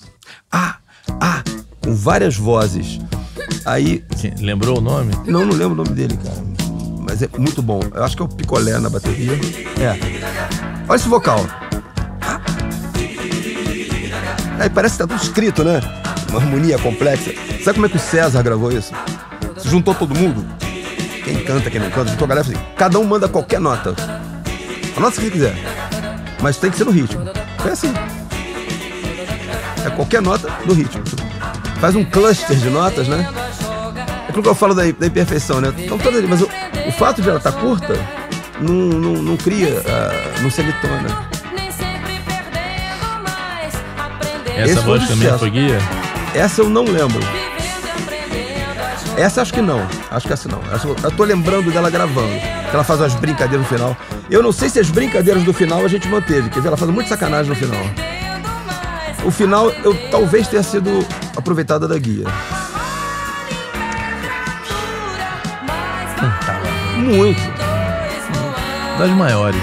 ah, ah, com várias vozes. Aí. Lembrou o nome? Não, não lembro o nome dele, cara mas é muito bom. Eu acho que é o picolé na bateria. É. Olha esse vocal. Ah. Aí parece que tá tudo escrito, né? Uma harmonia complexa. Sabe como é que o César gravou isso? Se juntou todo mundo? Quem canta, quem não canta, juntou a galera assim. Cada um manda qualquer nota. A nota que você quiser. Mas tem que ser no ritmo. É assim. É qualquer nota no ritmo. Faz um cluster de notas, né? É aquilo que eu falo da, da imperfeição, né? Então, todas, mas eu, o fato de ela estar tá curta não, não, não cria, uh, não seletona. Né? Essa voz também foi guia? Essa eu não lembro. Essa acho que não. Acho que essa não. Eu tô lembrando dela gravando. Que ela faz umas brincadeiras no final. Eu não sei se as brincadeiras do final a gente manteve. Quer dizer, Ela faz muita sacanagem no final. O final eu talvez tenha sido aproveitada da guia. muito. Das maiores.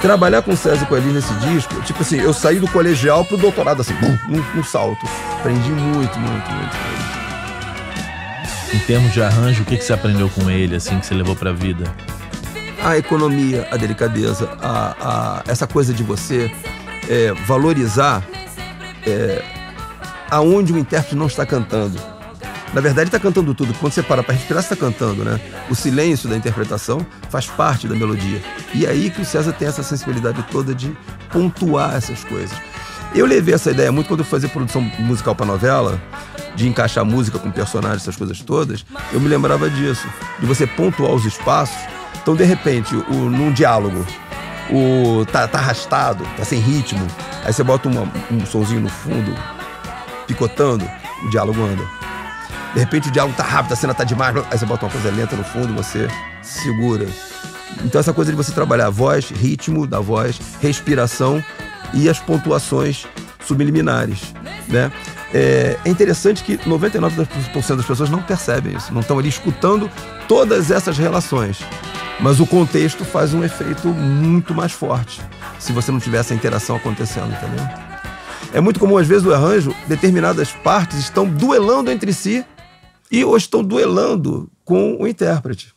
Trabalhar com César Coelho nesse disco, tipo assim, eu saí do colegial pro doutorado, assim, num, num salto. Aprendi muito, muito, muito, muito. Em termos de arranjo, o que, que você aprendeu com ele, assim, que você levou pra vida? A economia, a delicadeza, a, a essa coisa de você é, valorizar é, aonde o intérprete não está cantando na verdade, está cantando tudo. Quando você para para respirar, você está cantando, né? O silêncio da interpretação faz parte da melodia. E é aí que o César tem essa sensibilidade toda de pontuar essas coisas. Eu levei essa ideia muito quando eu fazia produção musical para novela, de encaixar música com personagens, essas coisas todas. Eu me lembrava disso, de você pontuar os espaços. Então, de repente, o, num diálogo, o tá, tá arrastado, tá sem ritmo. Aí você bota uma, um sonzinho no fundo, picotando, o diálogo anda. De repente o diálogo tá rápido, a cena tá demais. Aí você bota uma coisa lenta no fundo, você segura. Então essa coisa de você trabalhar a voz, ritmo da voz, respiração e as pontuações subliminares, né? É, é interessante que 99% das pessoas não percebem isso, não estão ali escutando todas essas relações. Mas o contexto faz um efeito muito mais forte se você não tiver essa interação acontecendo, entendeu? É muito comum, às vezes, o arranjo, determinadas partes estão duelando entre si e hoje estão duelando com o intérprete.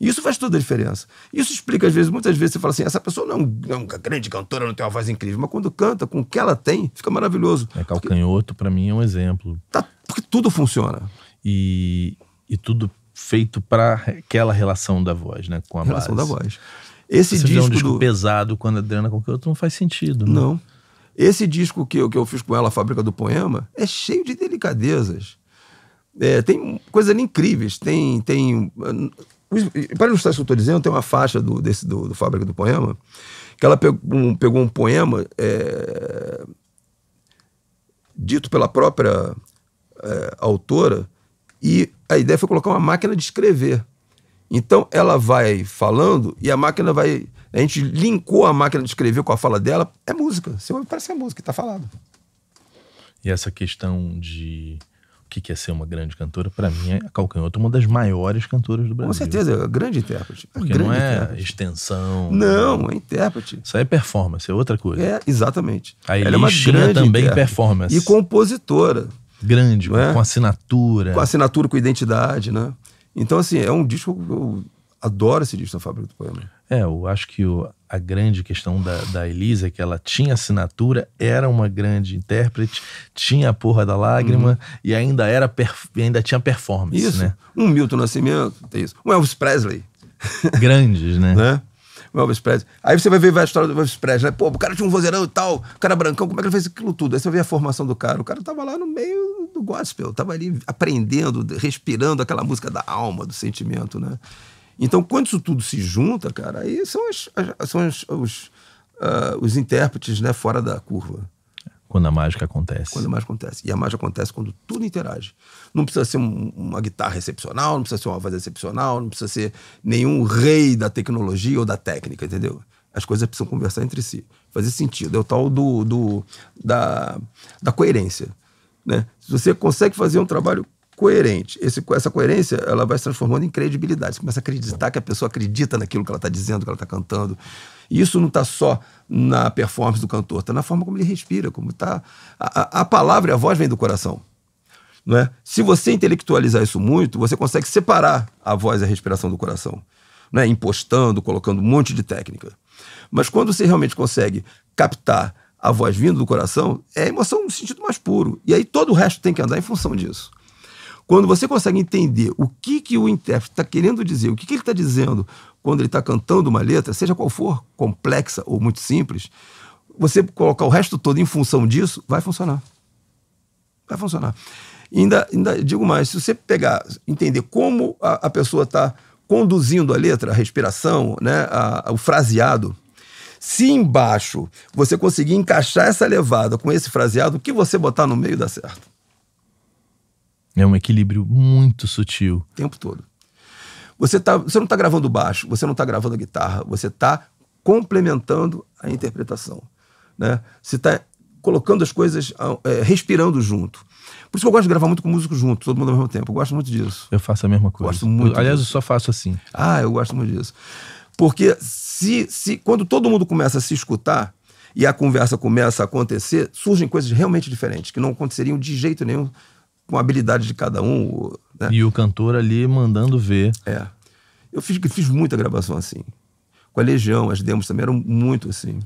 Isso faz toda a diferença. Isso explica, às vezes, muitas vezes você fala assim: essa pessoa não é, é uma grande cantora, não tem uma voz incrível, mas quando canta com o que ela tem, fica maravilhoso. É, Calcanhoto, para mim, é um exemplo. Tá, porque tudo funciona. E, e tudo feito para aquela relação da voz, né? Com a relação base. da voz. Esse você disco, um disco do... pesado quando a Adriana Calcanhoto não faz sentido, né? Não. Esse disco que eu, que eu fiz com ela, A Fábrica do Poema, é cheio de delicadezas é, tem coisas incríveis. Tem. tem ah, para ilustrar isso que eu estou dizendo, tem uma faixa do, desse, do, do Fábrica do Poema, que ela pegou um, pegou um poema é, dito pela própria é, autora, e a ideia foi colocar uma máquina de escrever. Então ela vai falando e a máquina vai. A gente linkou a máquina de escrever com a fala dela, é música. parece que é música, está falado. E essa questão de que quer é ser uma grande cantora, para mim, a é Calcanhoto uma das maiores cantoras do Brasil. Com certeza, é grande intérprete. Porque grande não é intérprete. extensão. Não, é intérprete. Isso aí é performance, é outra coisa. É, exatamente. A Ela é uma grande também intérprete. performance. E compositora. Grande, é? com assinatura. Com assinatura, com identidade, né? Então, assim, é um disco que eu adoro esse disco na Fábrica do Poema. É, eu acho que o, a grande questão da, da Elisa é que ela tinha assinatura, era uma grande intérprete, tinha a porra da lágrima uhum. e ainda era ainda tinha performance, isso. né? Um Milton Nascimento, tem isso. Um Elvis Presley. Grandes, né? né? O Elvis Presley. Aí você vai ver a história do Elvis Presley, né? Pô, o cara tinha um vozeirão e tal, o cara brancão, como é que ele fez aquilo tudo? Aí você vê a formação do cara. O cara tava lá no meio do gospel, tava ali aprendendo, respirando aquela música da alma, do sentimento, né? Então, quando isso tudo se junta, cara, aí são, as, as, são as, os, uh, os intérpretes né, fora da curva. Quando a mágica acontece. Quando a mágica acontece. E a mágica acontece quando tudo interage. Não precisa ser um, uma guitarra excepcional, não precisa ser uma voz excepcional, não precisa ser nenhum rei da tecnologia ou da técnica, entendeu? As coisas precisam conversar entre si, fazer sentido. É o tal do, do da, da coerência. Né? Se você consegue fazer um trabalho coerente. Esse, essa coerência ela vai se transformando em credibilidade. Você começa a acreditar que a pessoa acredita naquilo que ela está dizendo, que ela está cantando. E isso não está só na performance do cantor, está na forma como ele respira, como está. A, a palavra e a voz vem do coração. Não é? Se você intelectualizar isso muito, você consegue separar a voz e a respiração do coração. é impostando, colocando um monte de técnica. Mas quando você realmente consegue captar a voz vindo do coração, é emoção no sentido mais puro. E aí todo o resto tem que andar em função disso. Quando você consegue entender o que, que o intérprete está querendo dizer, o que, que ele está dizendo quando ele está cantando uma letra, seja qual for, complexa ou muito simples, você colocar o resto todo em função disso, vai funcionar. Vai funcionar. E ainda, ainda digo mais, se você pegar, entender como a, a pessoa está conduzindo a letra, a respiração, né, a, a, o fraseado, se embaixo você conseguir encaixar essa levada com esse fraseado, o que você botar no meio dá certo. É um equilíbrio muito sutil. O tempo todo. Você, tá, você não está gravando baixo, você não está gravando guitarra, você está complementando a interpretação. Né? Você está colocando as coisas, é, respirando junto. Por isso que eu gosto de gravar muito com músico junto, todo mundo ao mesmo tempo. Eu gosto muito disso. Eu faço a mesma coisa. Gosto muito. Eu, aliás, disso. eu só faço assim. Ah, eu gosto muito disso. Porque se, se quando todo mundo começa a se escutar e a conversa começa a acontecer, surgem coisas realmente diferentes que não aconteceriam de jeito nenhum com a habilidade de cada um. Né? E o cantor ali mandando ver. É. Eu fiz, fiz muita gravação assim. Com a Legião, as demos também eram muito assim.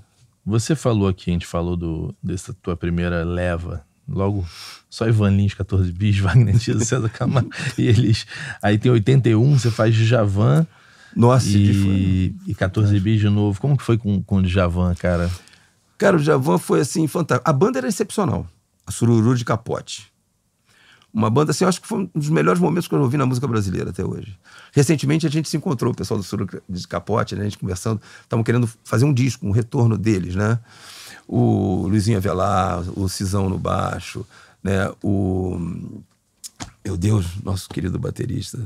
Você falou aqui, a gente falou do, dessa tua primeira leva. Logo, só Ivan Lins, 14 bis, Wagner Tito, César Camargo e eles. Aí tem 81, você faz Djavan. Nossa, e, e 14 bis de novo. Como que foi com, com o Djavan, cara? Cara, o Djavan foi assim, fantástico. A banda era excepcional. A Sururu de Capote. Uma banda assim, eu acho que foi um dos melhores momentos que eu ouvi na música brasileira até hoje. Recentemente a gente se encontrou, o pessoal do Suruca de Capote, né? A gente conversando, estavam querendo fazer um disco, um retorno deles, né? O Luizinho Avelar, o Cisão no baixo, né? O meu Deus, nosso querido baterista.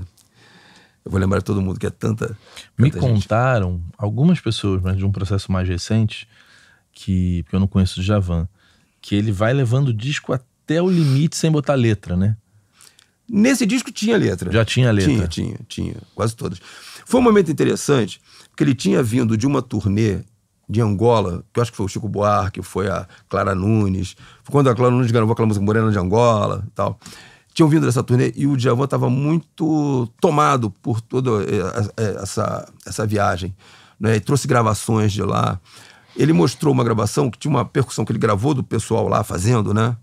Eu vou lembrar todo mundo que é tanta. tanta Me gente. contaram algumas pessoas, mas de um processo mais recente, que porque eu não conheço o Javan, que ele vai levando o disco até até o limite sem botar letra, né? Nesse disco tinha letra. Já tinha letra. Tinha, tinha, tinha. Quase todas. Foi um momento interessante, porque ele tinha vindo de uma turnê de Angola, que eu acho que foi o Chico Buarque, foi a Clara Nunes. Foi quando a Clara Nunes gravou aquela música Morena de Angola e tal. Tinham vindo dessa turnê e o Djavan estava muito tomado por toda eh, eh, essa, essa viagem. Né? E trouxe gravações de lá. Ele mostrou uma gravação que tinha uma percussão que ele gravou do pessoal lá fazendo, né?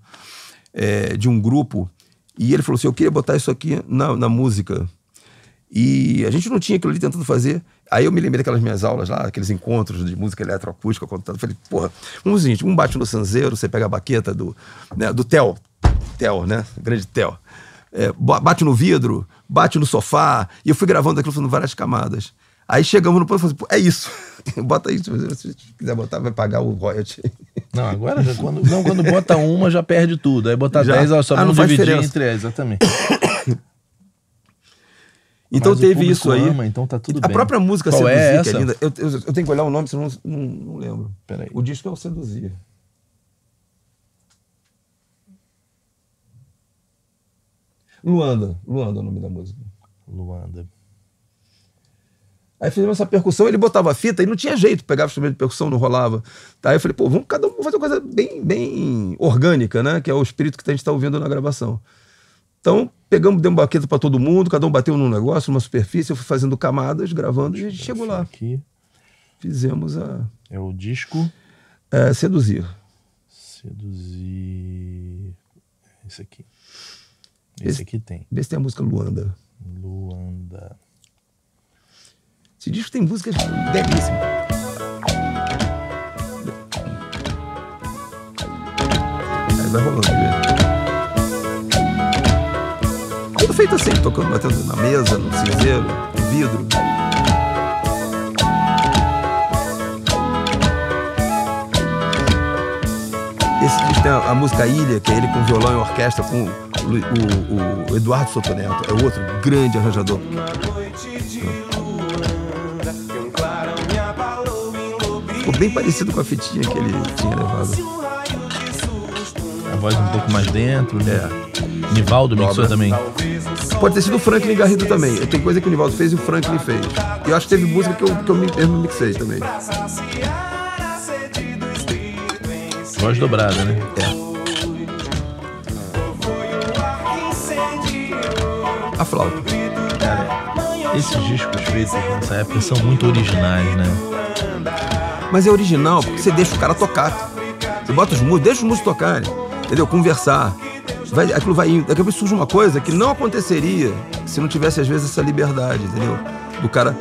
é, de um grupo e ele falou assim: Eu queria botar isso aqui na, na música. E a gente não tinha aquilo ali tentando fazer. Aí eu me lembrei daquelas minhas aulas lá, aqueles encontros de música eletroacústica. Eu falei, porra, vamos seguinte, um bate no sanzeiro, você pega a baqueta do, né, do Tel, Tel, né? Grande Tel. É, bate no vidro, bate no sofá. E eu fui gravando aquilo fazendo várias camadas. Aí chegamos no ponto e falei, é isso. Bota isso, se quiser botar, vai pagar o royalty. Não, agora já, quando, não, quando bota uma já perde tudo. Aí botar já. 10, ó, só ah, não dividir diferença. entre as, exatamente. Então Mas teve isso aí. Ama, então tá tudo a bem. própria música Qual é Seduzir, é essa? que é linda. Eu, eu, eu, tenho que olhar o nome, senão não, não, não lembro. Peraí. O disco é o Seduzir. Luanda. Luanda é o nome da música. Luanda. Aí fizemos essa percussão, ele botava a fita e não tinha jeito, pegava o instrumento de percussão, não rolava. aí eu falei, pô, vamos cada um fazer uma coisa bem, bem orgânica, né? Que é o espírito que a gente está ouvindo na gravação. Então, pegamos, demos baqueta para todo mundo, cada um bateu num negócio, numa superfície, eu fui fazendo camadas, gravando e a gente chegou lá. Aqui. Fizemos a. É o disco. É, seduzir. Seduzir. Esse aqui. Esse, esse aqui tem. Esse tem a música Luanda. Luanda. Esse disco tem músicas belíssimas. Aí vai rolando, viu? Né? Tudo feito assim, tocando, batendo na mesa, no cinzeiro, no vidro. Esse disco tem a, a, música Ilha, que é ele com violão e orquestra com o, o, o Eduardo Sotoneto. É outro grande arranjador. bem parecido com a fitinha que ele tinha levado. A voz um pouco mais dentro, né? Nivaldo mixou também. Pode ter sido o Franklin Garrido também. Tem coisa que o Nivaldo fez e o Franklin fez. E eu acho que teve música que eu, que eu mesmo mixei também. Voz dobrada, né? É. A flauta. Cara, esses discos feitos nessa época são muito originais, né? Mas é original, porque você deixa o cara tocar. Você bota os músicos, deixa os músicos tocarem, entendeu? Conversar. Vai, aquilo vai indo. Daqui a pouco surge uma coisa que não aconteceria se não tivesse, às vezes, essa liberdade, entendeu? Do cara.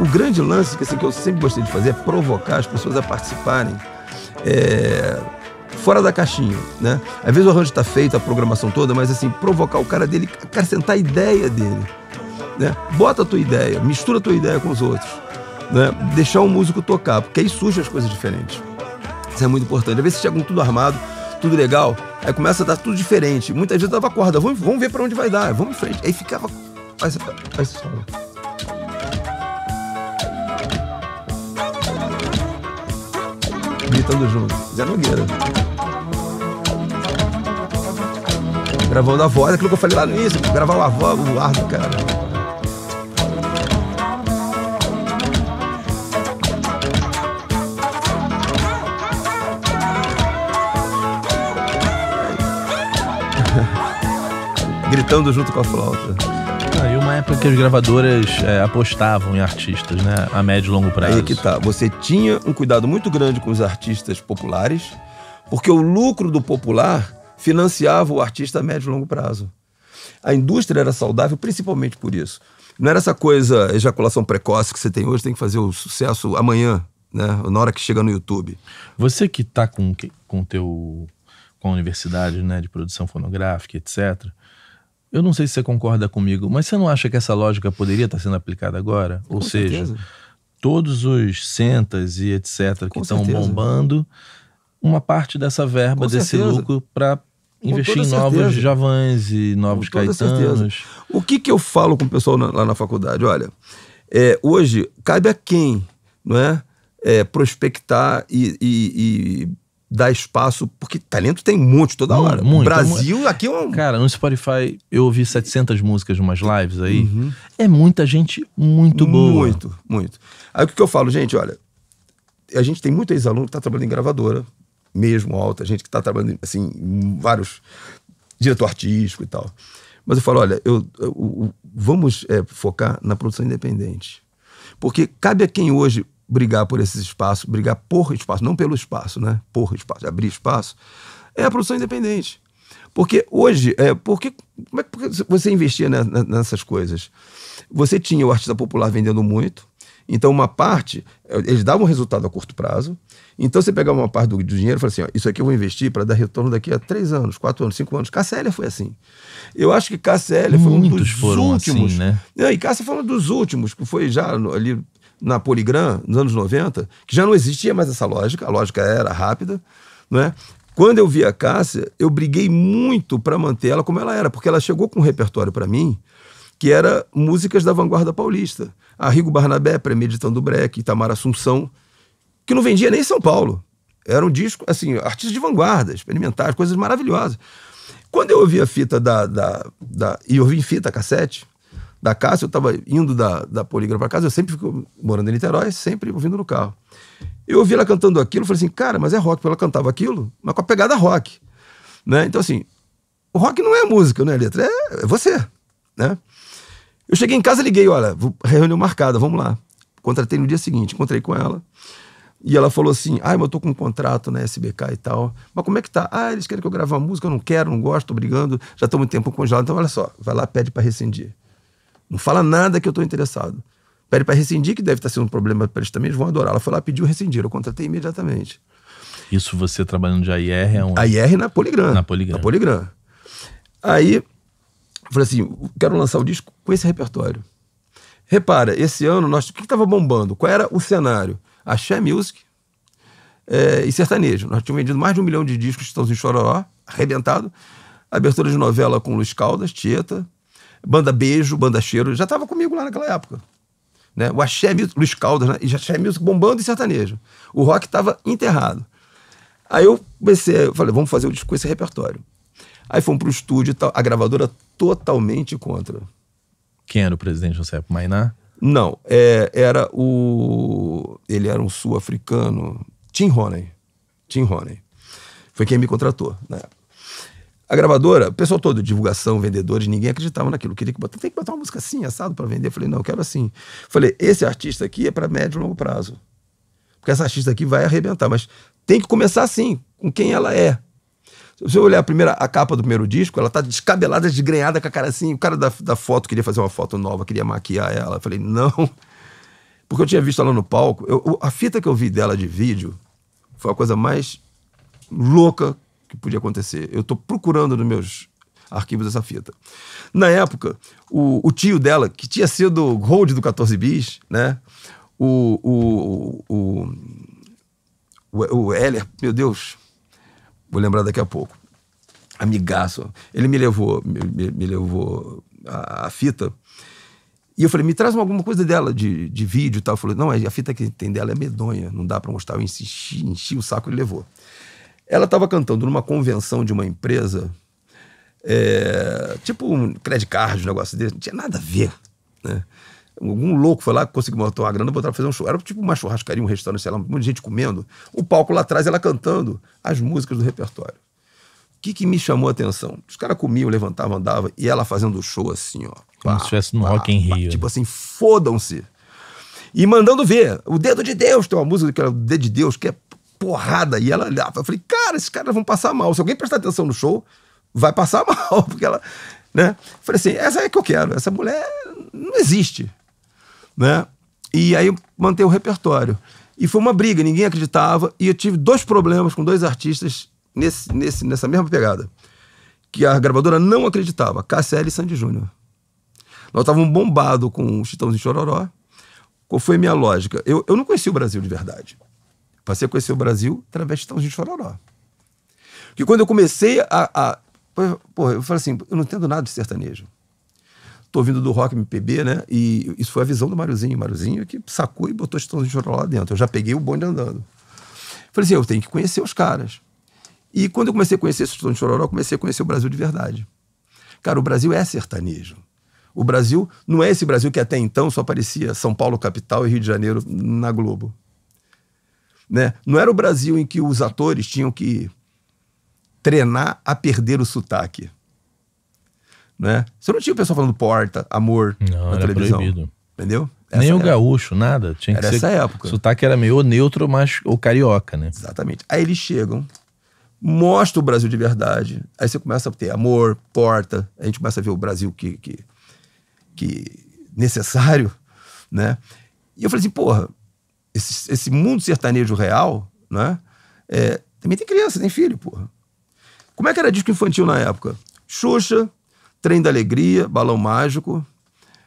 O grande lance que, assim, que eu sempre gostei de fazer é provocar as pessoas a participarem. É fora da caixinha, né? Às vezes o arranjo está feito, a programação toda, mas assim, provocar o cara dele, acrescentar a ideia dele, né? Bota a tua ideia, mistura a tua ideia com os outros né? deixar o músico tocar, porque aí surgem as coisas diferentes. Isso é muito importante. Às vezes chegam tudo armado, tudo legal, aí começa a dar tudo diferente. Muitas vezes dava corda, vamos, vamos ver para onde vai dar, vamos em frente. Aí ficava. Faz, faz solo. Gritando junto. Zé Nogueira. Gravando a voz, aquilo que eu falei lá no início, gravar a voz, o ar do cara. gritando junto com a flauta. Ah, e uma época que as gravadoras é, apostavam em artistas, né? A médio e longo prazo. Aí que tá. Você tinha um cuidado muito grande com os artistas populares, porque o lucro do popular financiava o artista a médio e longo prazo. A indústria era saudável principalmente por isso. Não era essa coisa, ejaculação precoce que você tem hoje, tem que fazer o sucesso amanhã, né? Na hora que chega no YouTube. Você que está com com teu com a universidade, né, de produção fonográfica, etc. Eu não sei se você concorda comigo, mas você não acha que essa lógica poderia estar sendo aplicada agora? Com Ou certeza. seja, todos os centas e etc. Com que estão bombando, uma parte dessa verba, Com desse certeza. lucro, para investir em novos certeza. e novos Caetanos. Certeza. O que, que eu falo com o pessoal na, lá na faculdade? Olha, é, hoje cabe a quem, não é? é prospectar e, e, dar espaço, porque talento tem muito toda muito, hora. Muito, Brasil, aqui é um... Cara, no Spotify eu ouvi 700 músicas de umas lives aí. Uhum. É muita gente muito boa. Muito, muito. Aí o que, que eu falo, gente, olha, a gente tem muito ex-aluno que tá trabalhando em gravadora, mesmo alta, gente que tá trabalhando, assim, em vários... Diretor artístico e tal. Mas eu falo, olha, eu, eu, eu vamos é, focar na produção independente. Porque cabe a quem hoje brigar por esses espaços, brigar por espaço, não pelo espaço, né? Por espaço, abrir espaço, é a produção independente. Porque hoje, é, porque, como é que você investia nessas coisas? Você tinha o artista popular vendendo muito, então uma parte, é, eles davam resultado a curto prazo, então você pegava uma parte do, do dinheiro e falava assim, ó, isso aqui eu vou investir para dar retorno daqui a três anos, quatro anos, cinco anos. Cassélia foi assim. Eu acho que Cassélia foi um dos últimos. Assim, né? e Cassia foi um dos últimos, que foi já ali na Poligram, nos anos 90, que já não existia mais essa lógica, a lógica era rápida, não é? Quando eu vi a Cássia, eu briguei muito para manter ela como ela era, porque ela chegou com um repertório para mim que era músicas da vanguarda paulista. Arrigo Barnabé, Premeditando Breck, Itamar Assunção, que não vendia nem em São Paulo. Era um disco, assim, artistas de vanguarda, experimentais, coisas maravilhosas. Quando eu ouvi a fita da. da, da e ouvi em fita, cassete, da casa, eu estava indo da, da Poligra para casa, eu sempre fico morando em Niterói, sempre ouvindo no carro. Eu ouvi ela cantando aquilo, falei assim, cara, mas é rock, porque ela cantava aquilo, mas com a pegada rock. Né? Então, assim, o rock não é música, não é letra, é, é você. Né? Eu cheguei em casa, liguei, olha, reunião marcada, vamos lá. Contratei no dia seguinte, encontrei com ela. E ela falou assim: ai, ah, mas eu tô com um contrato na SBK e tal. Mas como é que tá? Ah, eles querem que eu grave uma música, eu não quero, não gosto, tô brigando, já tô muito tempo congelado. Então, olha só, vai lá, pede para rescindir. Não fala nada que eu estou interessado. Pede para rescindir, que deve estar tá sendo um problema para eles também, eles vão adorar. Ela foi lá, pediu, rescindir Eu contratei imediatamente. Isso você trabalhando de ir é um. AIR na Poligram. Na Poligram. Na Poligram. Aí, falei assim: quero lançar o disco com esse repertório. Repara, esse ano, nós, o que estava bombando? Qual era o cenário? a Xé Music é, e sertanejo. Nós tínhamos vendido mais de um milhão de discos, estamos em Chororó, arrebentado. Abertura de novela com Luiz Caldas, Tieta, Banda Beijo, Banda Cheiro, já estava comigo lá naquela época. Né? O Axé Music, Luiz Caldas, né? e Axé Music bombando e sertanejo. O rock estava enterrado. Aí eu comecei, eu falei, vamos fazer o disco com esse repertório. Aí fomos para o estúdio a gravadora totalmente contra. Quem era o presidente José Mainá? Não, é, era o. Ele era um sul-africano, Tim Roney. Tim Roney. Foi quem me contratou na época. A gravadora, o pessoal todo, divulgação, vendedores, ninguém acreditava naquilo. Queria que botar, tem que botar uma música assim, assado para vender. Eu falei, não, eu quero assim. Eu falei, esse artista aqui é para médio e longo prazo. Porque essa artista aqui vai arrebentar, mas tem que começar assim, com quem ela é. Se você olhar a primeira a capa do primeiro disco, ela tá descabelada, desgrenhada com a cara assim. O cara da, da foto queria fazer uma foto nova, queria maquiar ela. Eu falei, não. Porque eu tinha visto ela no palco. Eu, a fita que eu vi dela de vídeo foi a coisa mais louca que podia acontecer. Eu estou procurando nos meus arquivos essa fita. Na época, o, o tio dela, que tinha sido hold do 14 bis, né? O, o, o, o, o Heller, meu Deus, vou lembrar daqui a pouco. Amigaço. Ele me levou, me, me levou a, a, fita. E eu falei, me traz alguma coisa dela, de, de vídeo e tal. Eu falei, não, a fita que tem dela é medonha, não dá para mostrar. Eu insisti, enchi o saco e levou. Ela estava cantando numa convenção de uma empresa, é, tipo um credit card, um negócio desse, não tinha nada a ver, né? Algum louco foi lá, conseguiu botar uma grana, botar fazer um show. Era tipo uma churrascaria, um restaurante, sei lá, muita gente comendo. O palco lá atrás, ela cantando as músicas do repertório. O que, que me chamou a atenção? Os caras comiam, levantavam, andavam, e ela fazendo o show assim, ó. Como pá, se estivesse no pá, Rock in pá, Rio. Tipo assim, fodam-se. E mandando ver. O Dedo de Deus tem uma música que é o Dedo de Deus, que é porrada. E ela olhava. Eu falei, cara, esses caras vão passar mal. Se alguém prestar atenção no show, vai passar mal. Porque ela. Né? Eu falei assim: essa é que eu quero. Essa mulher não existe. Né? E aí eu mantei o repertório. E foi uma briga, ninguém acreditava. E eu tive dois problemas com dois artistas nesse, nesse, nessa mesma pegada. Que a gravadora não acreditava, KCL e Sandy Júnior. Nós estávamos bombados com o Chitãozinho Chororó. Qual foi a minha lógica? Eu, eu não conheci o Brasil de verdade. Passei a conhecer o Brasil através de Tãozinho Chororó. Que quando eu comecei a, a. Porra, eu falei assim: eu não entendo nada de sertanejo. Tô vindo do rock MPB, né? E isso foi a visão do Mariozinho. Mariozinho que sacou e botou Tãozinho Chororó lá dentro. Eu já peguei o bonde andando. Falei assim: eu tenho que conhecer os caras. E quando eu comecei a conhecer esse Tãozinho Chororó, eu comecei a conhecer o Brasil de verdade. Cara, o Brasil é sertanejo. O Brasil não é esse Brasil que até então só aparecia São Paulo capital e Rio de Janeiro na Globo. Né? Não era o Brasil em que os atores tinham que treinar a perder o sotaque. Né? Você não tinha o pessoal falando porta, amor não, na televisão. Proibido. Entendeu? Essa Nem era. o gaúcho, nada. Tinha era que ser... essa época. O sotaque era meio neutro, mas ou carioca, né? Exatamente. Aí eles chegam, mostram o Brasil de verdade. Aí você começa a ter amor, porta. A gente começa a ver o Brasil que, que, que necessário, né? E eu falei assim, porra, esse, esse mundo sertanejo real, né? É, também tem criança, tem filho, porra. Como é que era disco infantil na época? Xuxa, Trem da Alegria, Balão Mágico,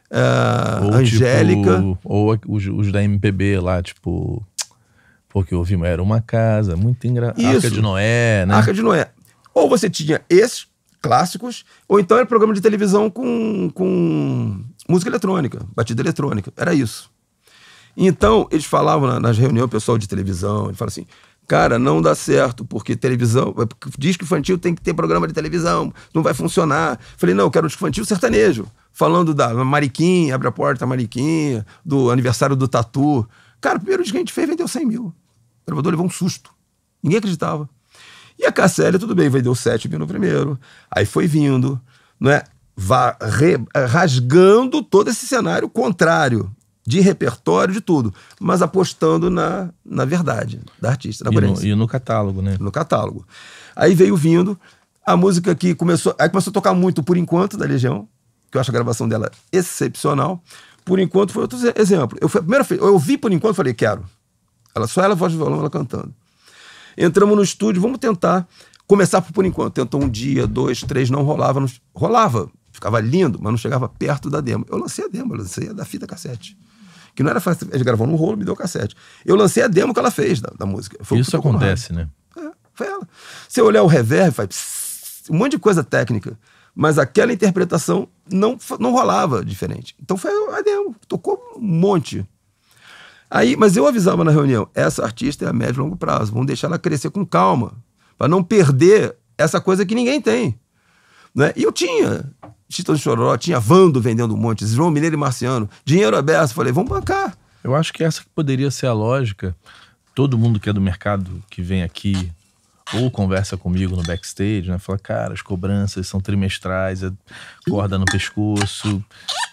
uh, ou, tipo, Angélica. Tipo, ou os, os, da MPB lá, tipo. Porque ouvimos, era uma casa, muito engraçado. Arca de Noé, né? Arca de Noé. Ou você tinha esses clássicos, ou então era programa de televisão com, com música eletrônica, batida eletrônica. Era isso. Então, eles falavam nas reuniões, pessoal de televisão, ele fala assim: cara, não dá certo, porque televisão. É diz que infantil tem que ter programa de televisão, não vai funcionar. Falei, não, eu quero um infantil sertanejo. Falando da Mariquinha, abre a porta, Mariquinha, do aniversário do Tatu. Cara, o primeiro dia que a gente fez, vendeu 100 mil. O gravador levou um susto. Ninguém acreditava. E a Cassélia, tudo bem, vendeu 7 mil no primeiro. Aí foi vindo, não é? Vá, re, eh, rasgando todo esse cenário contrário de repertório, de tudo, mas apostando na, na verdade da artista, na e no, e no catálogo, né? No catálogo. Aí veio vindo a música que começou. Aí começou a tocar muito por enquanto da Legião, que eu acho a gravação dela excepcional. Por enquanto foi outro exemplo. Eu fui primeira eu vi por enquanto falei, quero. Ela só ela voz de violão, ela cantando. Entramos no estúdio, vamos tentar começar por, por enquanto. Tentou um dia, dois, três, não rolava, não, rolava. Ficava lindo, mas não chegava perto da demo. Eu lancei a demo, eu lancei a da fita cassete que não era fácil. Eles gravou no rolo, me deu o cassete. Eu lancei a demo que ela fez da, da música. Foi Isso acontece, né? É, foi ela. Se eu olhar o reverb, faz psss, um monte de coisa técnica. Mas aquela interpretação não, não rolava diferente. Então foi a demo. Tocou um monte. Aí, mas eu avisava na reunião, essa artista é a médio e longo prazo, vamos deixar ela crescer com calma, para não perder essa coisa que ninguém tem. Né? E eu tinha. Tita do Chororó, tinha Vando vendendo um monte, João Mineiro e Marciano, dinheiro aberto. Falei, vamos bancar. Eu acho que essa que poderia ser a lógica. Todo mundo que é do mercado, que vem aqui, ou conversa comigo no backstage, né? Fala, cara, as cobranças são trimestrais, é corda no pescoço.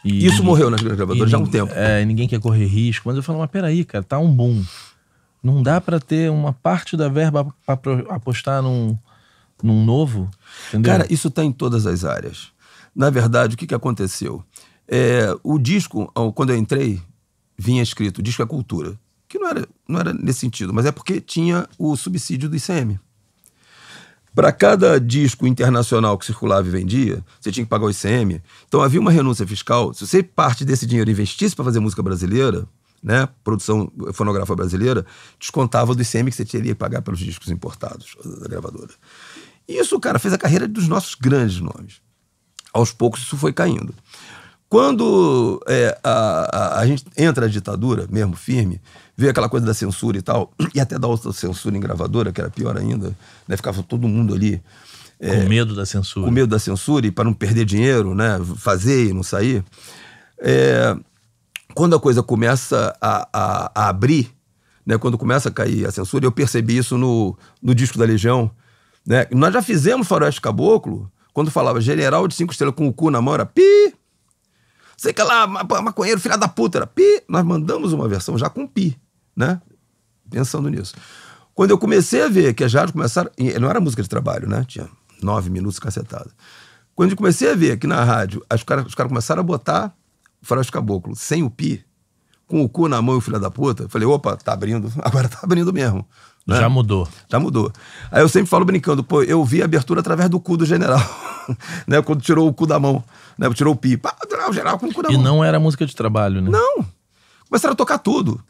E, Isso morreu nas gravadoras já há um tempo. É, ninguém quer correr risco. Mas eu falo, mas peraí, cara, tá um boom. Não dá para ter uma parte da verba para apostar num, num novo? Entendeu? Cara, isso tá em todas as áreas. Na verdade, o que, que aconteceu? É, o disco, quando eu entrei, vinha escrito disco é cultura, que não era, não era nesse sentido, mas é porque tinha o subsídio do ICM. Para cada disco internacional que circulava e vendia, você tinha que pagar o ICM. Então havia uma renúncia fiscal. Se você parte desse dinheiro investisse para fazer música brasileira, né, produção fonográfica brasileira, descontava do ICM que você teria que pagar pelos discos importados da gravadora. E isso, cara, fez a carreira dos nossos grandes nomes. Aos poucos isso foi caindo. Quando é, a, a, a, gente entra a ditadura, mesmo firme, veio aquela coisa da censura e tal, e até da censura em gravadora, que era pior ainda, né? ficava todo mundo ali. É, com medo da censura. Com medo da censura e para não perder dinheiro, né? fazer e não sair. É, quando a coisa começa a, a, a abrir, né? quando começa a cair a censura, eu percebi isso no, no disco da Legião. Né? Nós já fizemos Faroeste Caboclo quando falava general de cinco estrelas com o cu na mão, era pi. Sei que lá, maconheiro, filha da puta, era pi. Nós mandamos uma versão já com pi, né? Pensando nisso. Quando eu comecei a ver que as rádios começaram. Não era música de trabalho, né? Tinha nove minutos cacetada. Quando eu comecei a ver que na rádio as cara, os caras começaram a botar o Frasco Caboclo sem o pi, com o cu na mão e o filho da puta, eu falei: opa, tá abrindo, agora tá abrindo mesmo. Né? Já mudou. Já mudou. Aí eu sempre falo brincando, pô, eu vi a abertura através do cu do general. né? Quando tirou o cu da mão, né? Tirou o pipa. o general com o cu da e mão. E não era música de trabalho, né? Não. Começaram a tocar tudo.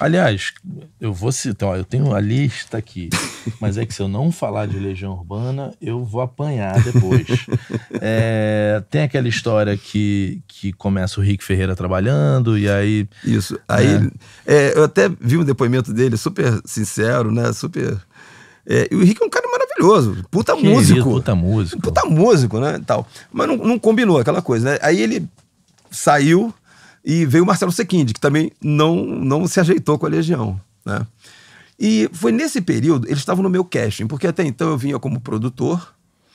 Aliás, eu vou citar, ó, eu tenho a lista aqui, mas é que se eu não falar de Legião Urbana, eu vou apanhar depois. é, tem aquela história que, que começa o Rick Ferreira trabalhando, e aí. Isso. Aí. Né? É, eu até vi um depoimento dele super sincero, né? Super. É, e o Rick é um cara maravilhoso, puta que músico. puta músico. Puta músico, né? Tal. Mas não, não combinou aquela coisa, né? Aí ele saiu e veio o Marcelo Sequinde, que também não, não se ajeitou com a Legião. Né? E foi nesse período, eles estavam no meu casting, porque até então eu vinha como produtor.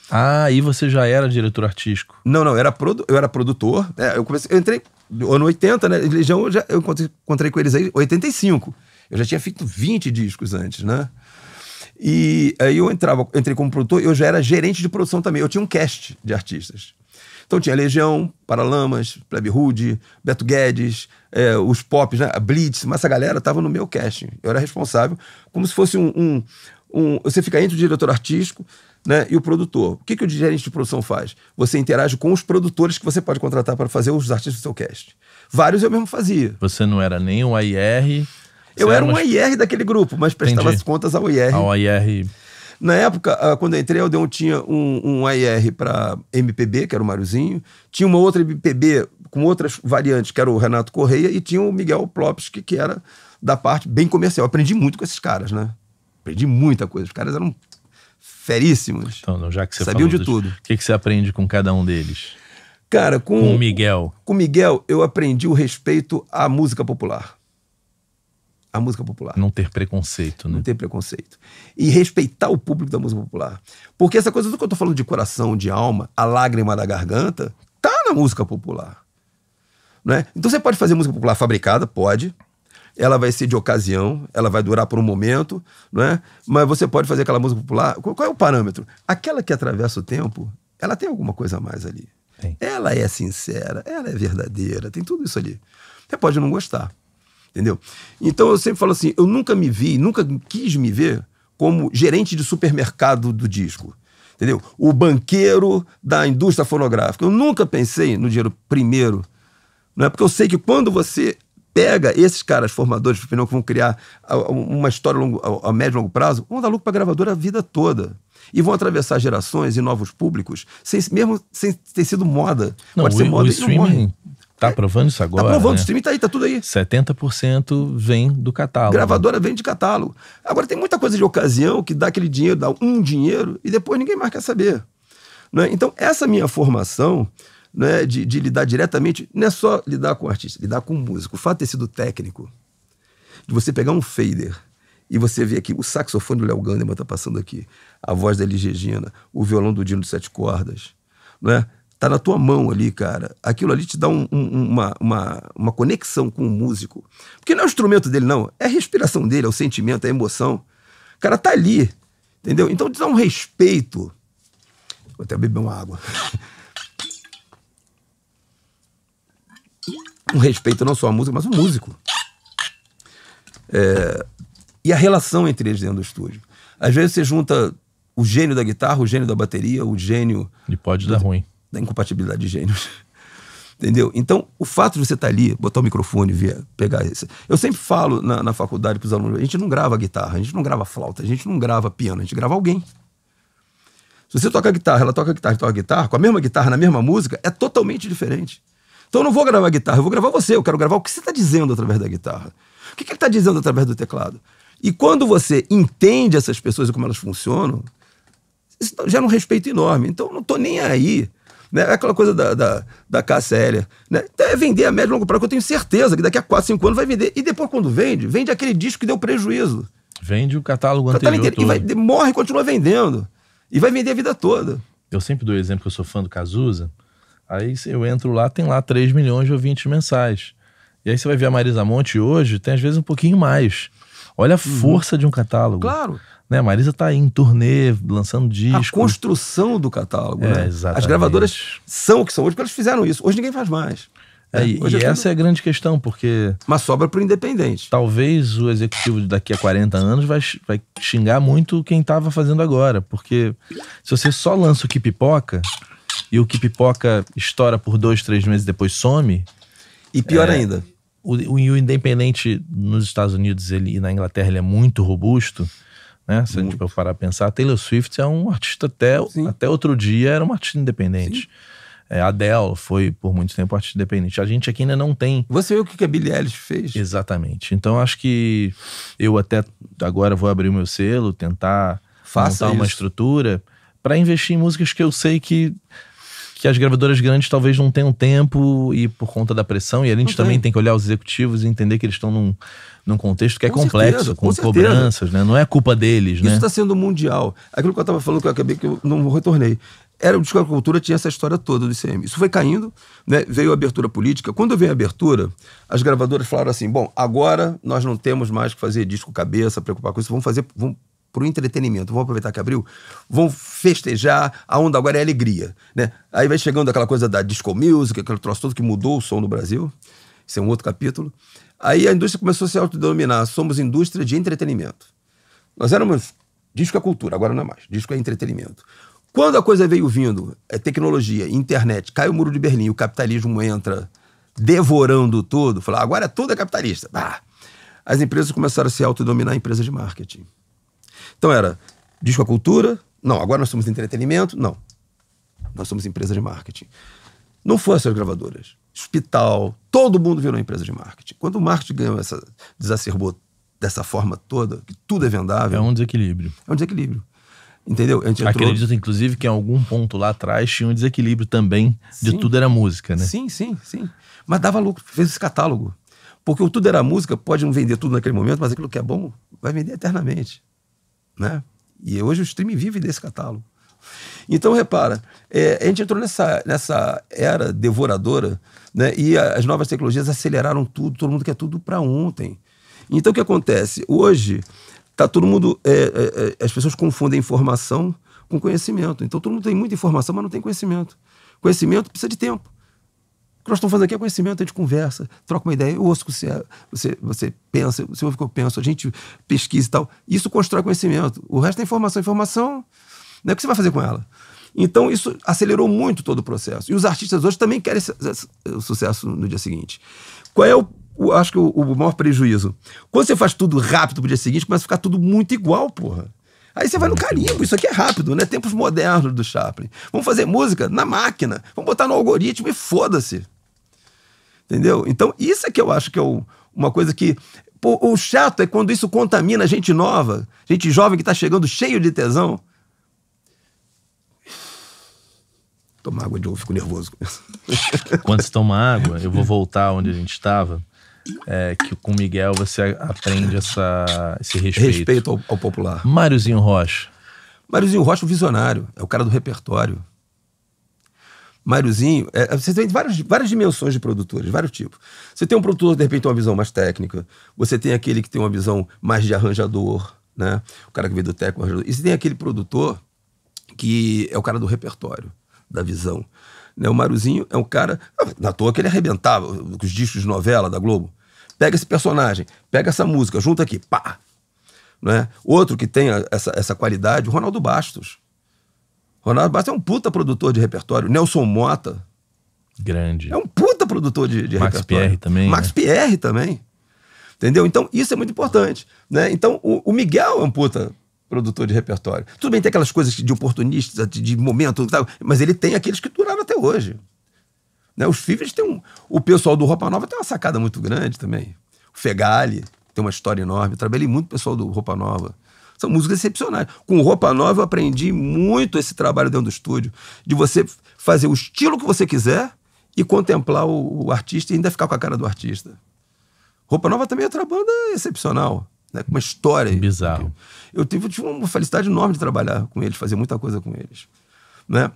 Ah, e você já era diretor artístico? Não, não, eu era, produ eu era produtor. É, eu, comecei, eu entrei no ano 80, né? Legião, eu, já, eu encontrei, encontrei com eles aí em 85. Eu já tinha feito 20 discos antes, né? E aí eu entrava, entrei como produtor, eu já era gerente de produção também. Eu tinha um cast de artistas. Então tinha Legião, Paralamas, Plebe Rude, Beto Guedes, é, os Pops, né? a Blitz, mas essa galera tava no meu casting. Eu era responsável, como se fosse um. um, um você fica entre o diretor artístico né, e o produtor. O que, que o gerente de produção faz? Você interage com os produtores que você pode contratar para fazer os artistas do seu cast. Vários eu mesmo fazia. Você não era nem um AIR. Eu era, era um AIR daquele grupo, mas prestava Entendi. contas ao IR. Ao IR na época, ah, quando eu entrei, a Odeon tinha um, um AIR para MPB, que era o Máriozinho, tinha uma outra MPB com outras variantes, que era o Renato Correia, e tinha o Miguel Plopes, que era da parte bem comercial. Eu aprendi muito com esses caras, né? Aprendi muita coisa. Os caras eram feríssimos. Então, já que você sabia de dos... tudo. O que, que você aprende com cada um deles? Cara, com, com o Miguel. Com o Miguel, eu aprendi o respeito à música popular a música popular. Não ter preconceito, né? Não ter preconceito. E respeitar o público da música popular. Porque essa coisa do que eu tô falando de coração, de alma, a lágrima da garganta, tá na música popular. Né? Então você pode fazer música popular fabricada, pode. Ela vai ser de ocasião, ela vai durar por um momento, é mas você pode fazer aquela música popular. Qual é o parâmetro? Aquela que atravessa o tempo, ela tem alguma coisa a mais ali. Sim. Ela é sincera, ela é verdadeira, tem tudo isso ali. Você pode não gostar. Entendeu? Então eu sempre falo assim: eu nunca me vi, nunca quis me ver como gerente de supermercado do disco. Entendeu? O banqueiro da indústria fonográfica. Eu nunca pensei no dinheiro primeiro. Não é porque eu sei que quando você pega esses caras formadores de opinião que vão criar uma história longo, a médio e longo prazo, vão dar lucro para a gravadora a vida toda. E vão atravessar gerações e novos públicos, sem, mesmo sem ter sido moda. Não, Pode ser moda o streaming, moda. Tá é. aprovando isso tá agora? Tá aprovando, né? o streaming tá aí, tá tudo aí. 70% vem do catálogo. Gravadora vem de catálogo. Agora tem muita coisa de ocasião que dá aquele dinheiro, dá um dinheiro e depois ninguém mais quer saber. Né? Então, essa minha formação né, de, de lidar diretamente, não é só lidar com artista, lidar com músico. O fato de ter sido técnico, de você pegar um fader e você vê aqui o saxofone do Léo Gandeman tá passando aqui, a voz da Eligegina, o violão do Dino de Sete Cordas, né? Tá na tua mão ali, cara. Aquilo ali te dá um, um, uma, uma, uma conexão com o músico. Porque não é o instrumento dele, não. É a respiração dele, é o sentimento, é a emoção. O cara tá ali, entendeu? Então te dá um respeito. Vou até beber uma água. um respeito não só à música, mas ao músico. É, e a relação entre eles dentro do estúdio. Às vezes você junta o gênio da guitarra, o gênio da bateria, o gênio. E pode dar ruim da incompatibilidade de gênios. Entendeu? Então, o fato de você estar tá ali, botar o microfone, ver, pegar isso. Eu sempre falo na, na faculdade para os alunos: a gente não grava guitarra, a gente não grava flauta, a gente não grava piano, a gente grava alguém. Se você toca guitarra, ela toca guitarra, toca guitarra, com a mesma guitarra, na mesma música, é totalmente diferente. Então eu não vou gravar guitarra, eu vou gravar você, eu quero gravar o que você está dizendo através da guitarra. O que, que ele está dizendo através do teclado? E quando você entende essas pessoas e como elas funcionam, isso gera é um respeito enorme. Então eu não estou nem aí né? É aquela coisa da, da, da Cassélia, né? Então é vender a médio e longo prazo, que eu tenho certeza que daqui a 4, 5 anos vai vender. E depois, quando vende, vende aquele disco que deu prejuízo. Vende o catálogo, catálogo anterior. Inteiro, e vai, morre e continua vendendo. E vai vender a vida toda. Eu sempre dou o exemplo que eu sou fã do Cazuza. Aí eu entro lá, tem lá 3 milhões de ouvintes mensais. E aí você vai ver a Marisa Monte hoje, tem às vezes um pouquinho mais. Olha a uhum. força uhum. de um catálogo. Claro. Né? A Marisa está em turnê, lançando discos. A construção do catálogo, é, né? Exatamente. As gravadoras são o que são hoje, porque elas fizeram isso. Hoje ninguém faz mais. É, é, e essa tudo... é a grande questão, porque. Mas sobra para o independente. Talvez o executivo daqui a 40 anos vai, vai xingar muito quem estava fazendo agora, porque se você só lança o que pipoca e o que pipoca estoura por dois, três meses depois some. E pior é, ainda. O, o, o, independente nos Estados Unidos e na Inglaterra ele é muito robusto. Né? Se Muito. a gente parar a pensar, Taylor Swift é um artista até, até outro dia era um artista independente. a É, Adele foi por muito tempo artista independente. A gente aqui ainda não tem. Você viu o que a Billie Eilish fez? Exatamente. Então acho que eu até agora vou abrir o meu selo, tentar Faça montar isso. uma estrutura para investir em músicas que eu sei que que as gravadoras grandes talvez não tenham tempo e por conta da pressão e a gente também tem que olhar os executivos e entender que eles estão num num contexto que é com complexo, certeza, com, com cobranças, né? Não é culpa deles, Isso né? Isso está sendo mundial. Aquilo que eu estava falando que eu acabei que eu não retornei. Era o Disco da Cultura, tinha essa história toda do ICM. Isso foi caindo, né? veio a abertura política. Quando veio a abertura, as gravadoras falaram assim: bom, agora nós não temos mais que fazer disco cabeça, preocupar com isso, vamos fazer, vamos para o entretenimento. Vamos aproveitar que abriu, vão festejar. A onda agora é alegria. Né? Aí vai chegando aquela coisa da disco music, aquele troço todo que mudou o som no Brasil. Isso é um outro capítulo. Aí a indústria começou a se autodenominar. Somos indústria de entretenimento. Nós éramos. Disco é cultura, agora não é mais. Disco é entretenimento. Quando a coisa veio vindo, é tecnologia, internet, cai o muro de Berlim, o capitalismo entra devorando tudo, falar ah, agora tudo é capitalista. Bah. As empresas começaram a se autodominar empresas de marketing. Então era disco a é cultura, não, agora nós somos entretenimento, não. Nós somos empresa de marketing. Não foram essas gravadoras. Hospital, todo mundo virou empresa de marketing. Quando o marketing ganhou essa, desacerbou dessa forma toda, que tudo é vendável. É um desequilíbrio. É um desequilíbrio. Entendeu? A gente entrou... Acredito, inclusive, que em algum ponto lá atrás tinha um desequilíbrio também sim. de tudo era música, né? Sim, sim, sim. Mas dava lucro, fez esse catálogo. Porque o tudo era música, pode não vender tudo naquele momento, mas aquilo que é bom vai vender eternamente. Né? E hoje o streaming vive desse catálogo. Então, repara, é, a gente entrou nessa, nessa era devoradora né, e a, as novas tecnologias aceleraram tudo, todo mundo quer tudo para ontem. Então, o que acontece? Hoje, tá todo mundo. É, é, é, as pessoas confundem informação com conhecimento. Então, todo mundo tem muita informação, mas não tem conhecimento. Conhecimento precisa de tempo. O que nós estamos fazendo aqui é conhecimento, a gente conversa, troca uma ideia, eu ouço o que você, você, você pensa, você ouve o que eu penso, a gente pesquisa e tal. Isso constrói conhecimento. O resto é informação. Informação né? O que você vai fazer com ela? Então, isso acelerou muito todo o processo. E os artistas hoje também querem o sucesso no dia seguinte. Qual é o. o acho que o, o, maior prejuízo. Quando você faz tudo rápido pro dia seguinte, começa a ficar tudo muito igual, porra. Aí você vai no carimbo, isso aqui é rápido, né? Tempos modernos do Chaplin. Vamos fazer música na máquina, vamos botar no algoritmo e foda-se. Entendeu? Então, isso é que eu acho que é o, uma coisa que. Pô, o chato é quando isso contamina gente nova, gente jovem que está chegando cheio de tesão. Tomar água de novo, fico nervoso. Quando você toma água, eu vou voltar onde a gente estava. É, que com Miguel você aprende essa, esse respeito. Respeito ao, ao popular. Máriozinho Rocha. Máriozinho Rocha, o visionário, é o cara do repertório. Máriozinho, é, você tem várias, várias dimensões de produtores, vários tipos. Você tem um produtor, de repente, uma visão mais técnica, você tem aquele que tem uma visão mais de arranjador, né? O cara que veio do técnico, arranjador. E você tem aquele produtor que é o cara do repertório da visão. Né? O Maruzinho é um cara. Na toa que ele arrebentava os discos de novela da Globo. Pega esse personagem, pega essa música, junta aqui, pá! Né? Outro que tem essa, essa qualidade, o Ronaldo Bastos. Ronaldo Bastos é um puta produtor de repertório. Nelson Mota. Grande. É um puta produtor de, de Max repertório. Pierre também. Max né? Pierre também. Entendeu? Então, isso é muito importante. Né? Então, o, o Miguel é um puta produtor de repertório. Tudo bem, tem aquelas coisas de oportunistas, de, momento, mas ele tem aqueles que duraram até hoje. Né? Os FIFAs têm um. O pessoal do Roupa Nova tem uma sacada muito grande também. O Fegali tem uma história enorme. Eu trabalhei muito com o pessoal do Roupa Nova. São músicas excepcionais. Com Roupa Nova eu aprendi muito esse trabalho dentro do estúdio, de você fazer o estilo que você quiser e contemplar o, o artista e ainda ficar com a cara do artista. Roupa Nova também é outra banda excepcional né, com uma história. Bizarro. Eu tive, eu tive uma felicidade enorme de trabalhar com eles, fazer muita coisa com eles. Né?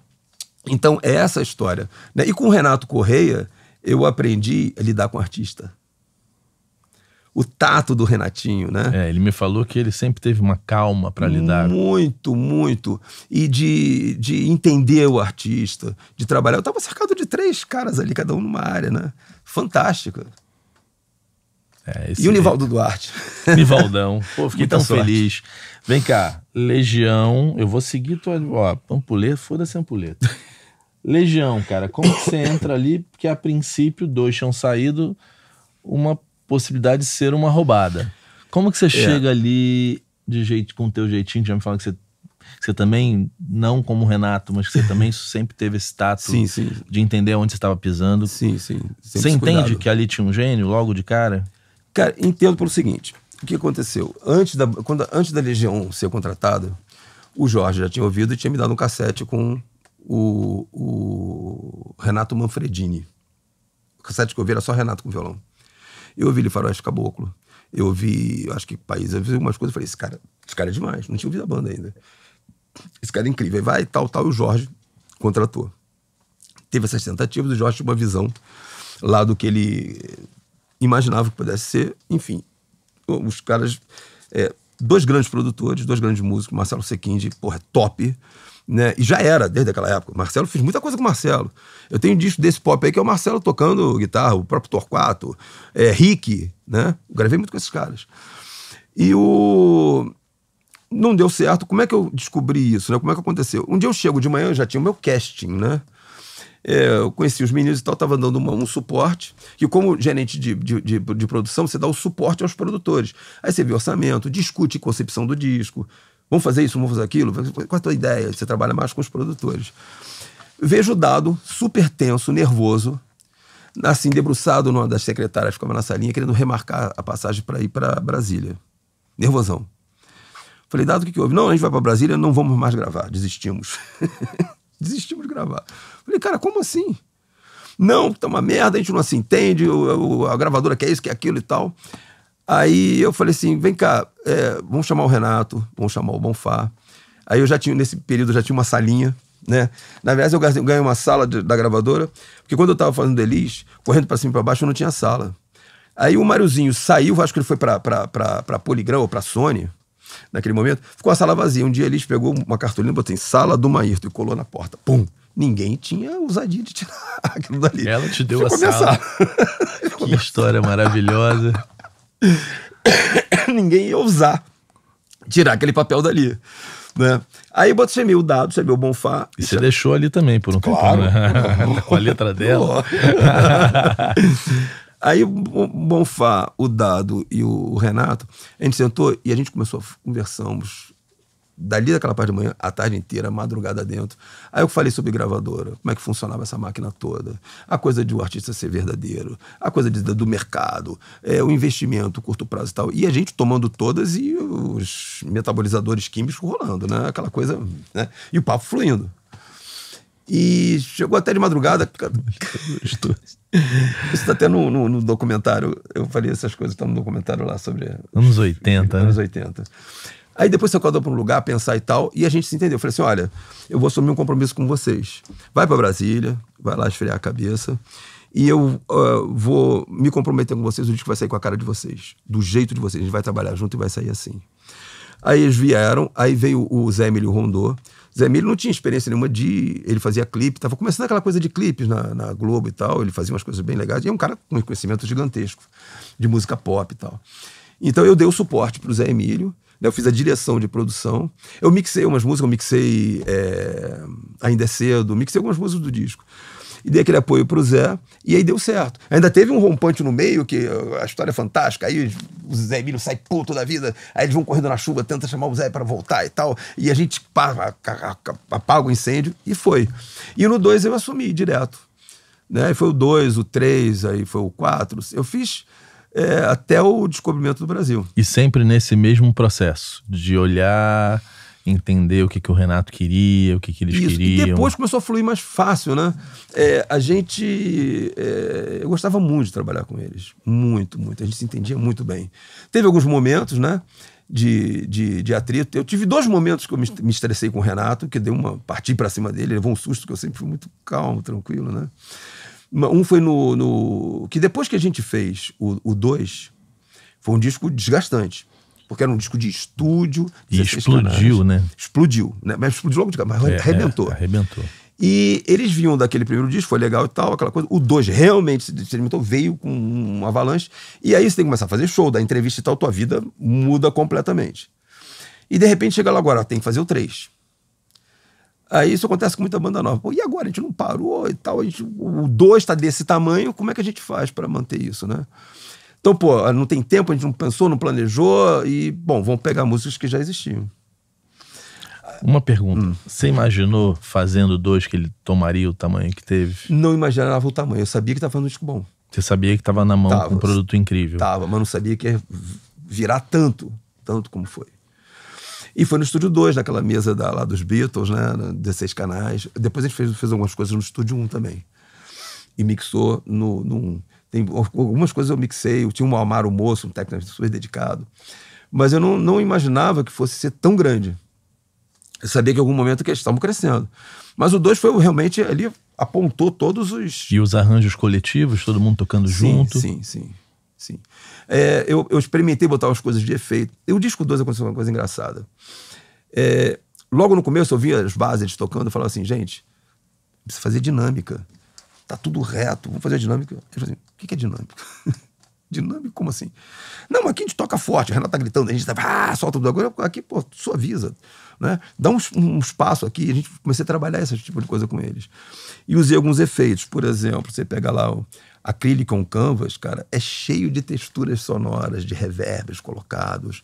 Então, é essa a história. Né? E com o Renato Correia, eu aprendi a lidar com o artista. O tato do Renatinho, né? É, ele me falou que ele sempre teve uma calma para lidar. Muito, muito. E de, de entender o artista, de trabalhar. Eu estava cercado de três caras ali, cada um numa área, né? Fantástica. É, e o Nivaldo é... Duarte. Nivaldão. Pô, fiquei Muita tão sorte. feliz. Vem cá, Legião, eu vou seguir tua. Ó, ampuleta, foda-se ampuleta. Legião, cara, como que você entra ali? Porque a princípio dois tinham saído, uma possibilidade de ser uma roubada. Como que você é. chega ali de jeito, com o teu jeitinho? Já me fala que você você também, não como o Renato, mas que você também sempre teve esse tato sim, sim. de entender onde você estava pisando. Sim, sim. Sempre você entende cuidado. que ali tinha um gênio logo de cara? Cara, entendo pelo seguinte: o que aconteceu? Antes da, quando, antes da Legião ser contratada, o Jorge já tinha ouvido e tinha me dado um cassete com o, o Renato Manfredini. O cassete que eu vi era só Renato com violão. Eu ouvi ele Faroeste Caboclo. Eu ouvi, acho que País, eu vi umas coisas e falei: esse cara, esse cara é demais. Não tinha ouvido a banda ainda. Esse cara é incrível. Aí vai, tal, tal. E o Jorge contratou. Teve essas tentativas, o Jorge tinha uma visão lá do que ele imaginava que pudesse ser. Enfim, os caras. É, dois grandes produtores, dois grandes músicos, Marcelo Sequinde, porra, é top. Né? E já era desde aquela época. Marcelo fez muita coisa com o Marcelo. Eu tenho um disco desse pop aí que é o Marcelo tocando guitarra, o próprio Torquato, é, Rick, né? Eu gravei muito com esses caras. E o. Não deu certo. Como é que eu descobri isso? Né? Como é que aconteceu? Um dia eu chego de manhã, eu já tinha o meu casting, né? é, eu conheci os meninos e tal, estava dando uma, um suporte. E como gerente de, de, de, de, produção, você dá o suporte aos produtores. Aí você vê orçamento, discute concepção do disco. Vamos fazer isso, vamos fazer aquilo? Qual a tua ideia? Você trabalha mais com os produtores. Vejo o dado super tenso, nervoso, assim, debruçado numa das secretárias que ficava na salinha, querendo remarcar a passagem para ir para Brasília. Nervosão. Falei, dado o que, que houve? Não, a gente vai para Brasília, não vamos mais gravar, desistimos. desistimos de gravar. Falei, cara, como assim? Não, tá uma merda, a gente não se entende, o, o, a gravadora quer isso, quer aquilo e tal. Aí eu falei assim: vem cá, é, vamos chamar o Renato, vamos chamar o Bonfá. Aí eu já tinha, nesse período, já tinha uma salinha, né? Na verdade, eu ganhei uma sala de, da gravadora, porque quando eu tava fazendo Elis, correndo para cima e pra baixo, eu não tinha sala. Aí o Máriozinho saiu, acho que ele foi pra, pra, pra, pra Poligrão ou pra Sony, naquele momento, ficou a sala vazia. Um dia Elis pegou uma cartolina, botou em sala do Maírto e colou na porta. Pum! ninguém tinha ousadia de tirar aquilo dali. Ela te deu Deixa a sala. que história maravilhosa. ninguém ia ousar tirar aquele papel dali. Né? Aí eu chamei o dado, chamei é o Bonfá. E, e você chamei... É deixou ali também por um claro. tempo, né? Com a letra dela. Aí o Bonfá, o Dado e o Renato, a gente sentou e a gente começou, conversamos, dali daquela parte de manhã, a tarde inteira, a madrugada dentro. Aí eu falei sobre gravadora, como é que funcionava essa máquina toda, a coisa de o artista ser verdadeiro, a coisa de, do mercado, é, o investimento, curto prazo e tal. E a gente tomando todas e os metabolizadores químicos rolando, né? Aquela coisa, né? E o papo fluindo. E chegou até de madrugada. Isso está até no, no, no, documentário. Eu falei essas coisas, está no documentário lá sobre. Anos 80. Anos né? 80. Aí depois você acordou para um lugar, pensar e tal, e a gente se entendeu. Eu falei assim: olha, eu vou assumir um compromisso com vocês. Vai para Brasília, vai lá esfriar a cabeça, e eu uh, vou me comprometer com vocês. O disco vai sair com a cara de vocês, do jeito de vocês. A gente vai trabalhar junto e vai sair assim. Aí eles vieram, aí veio o Zé Emílio Rondô. Zé Emílio não tinha experiência nenhuma de. Ele fazia clipe, estava começando aquela coisa de clipes na, na, Globo e tal, ele fazia umas coisas bem legais, e é um cara com um conhecimento gigantesco de música pop e tal. Então eu dei o suporte para o Zé Emílio. Né? Eu fiz a direção de produção. Eu mixei umas músicas, eu mixei é, Ainda é Cedo, mixei algumas músicas do disco. E dei aquele apoio pro Zé, e aí deu certo. Ainda teve um rompante no meio, que eh, a história é fantástica. Aí o Zé Emílio sai puto da vida, aí eles vão correndo na chuva, tenta chamar o Zé para voltar e tal. E a gente apaga o incêndio e foi. E no 2 eu assumi direto. Né? E foi o 2, o 3, aí foi o 4. Eu fiz é, até o descobrimento do Brasil. E sempre nesse mesmo processo de olhar, entender o que, que o Renato queria, o que, que eles Isso. queriam. E depois começou a fluir mais fácil, né? É, a gente. É, eu gostava muito de trabalhar com eles. Muito, muito. A gente se entendia muito bem. Teve alguns momentos, né? De, de, de, atrito. Eu tive dois momentos que eu me, me estressei com o Renato, que deu uma parti para cima dele, levou um susto, que eu sempre fui muito calmo, tranquilo, né? Um foi no, no. Que depois que a gente fez o 2, foi um disco desgastante. Porque era um disco de estúdio. E explodiu, né? Explodiu, né? Mas explodiu logo de cara, mas é, arrebentou. É, arrebentou. E eles vinham daquele primeiro disco, foi legal e tal, aquela coisa. O 2 realmente se sedimentou, veio com um avalanche. E aí você tem que começar a fazer show, dar entrevista e tal, tua vida muda completamente. E de repente chega lá agora, tem que fazer o 3. Aí isso acontece com muita banda nova. Pô, e agora? A gente não parou e tal. A gente, o 2 está desse tamanho, como é que a gente faz para manter isso, né? Então, pô, não tem tempo, a gente não pensou, não planejou e, bom, vamos pegar músicas que já existiam. Uma pergunta. Hum. Você imaginou fazendo dois que ele tomaria o tamanho que teve? Não imaginava o tamanho. Eu sabia que estava fazendo um disco bom. Você sabia que estava na mão tava, um produto incrível. Tava, mas não sabia que ia virar tanto, tanto como foi. E foi no estúdio 2, naquela mesa da, lá dos Beatles, né? 16 canais. Depois a gente fez, fez algumas coisas no estúdio 1 um também. E mixou no, no tem algumas coisas eu mixei, eu tinha um Amaro Moço, um técnico super dedicado. Mas eu não, não imaginava que fosse ser tão grande. Eu sabia que em algum momento que eles estavam crescendo. Mas o 2 foi realmente ali apontou todos os. E os arranjos coletivos, todo mundo tocando sim, junto. Sim, sim. Sim. É, eu, eu, experimentei botar umas coisas de efeito. E o disco 2 aconteceu uma coisa engraçada. É, logo no começo eu via as bases tocando eu falava assim, gente, precisa fazer dinâmica. Tá tudo reto, vamos fazer dinâmica. Eu falei assim, o que é dinâmica? dinâmica, como assim? Não, aqui a gente toca forte, a Renata tá gritando, a gente tá, ah, solta tudo agora, aqui, pô, suaviza. Né? Dá um, um espaço aqui, a gente comecei a trabalhar esse tipo de coisa com eles. E usei alguns efeitos, por exemplo, você pega lá o acrílico com canvas, cara, é cheio de texturas sonoras, de reverbs colocados.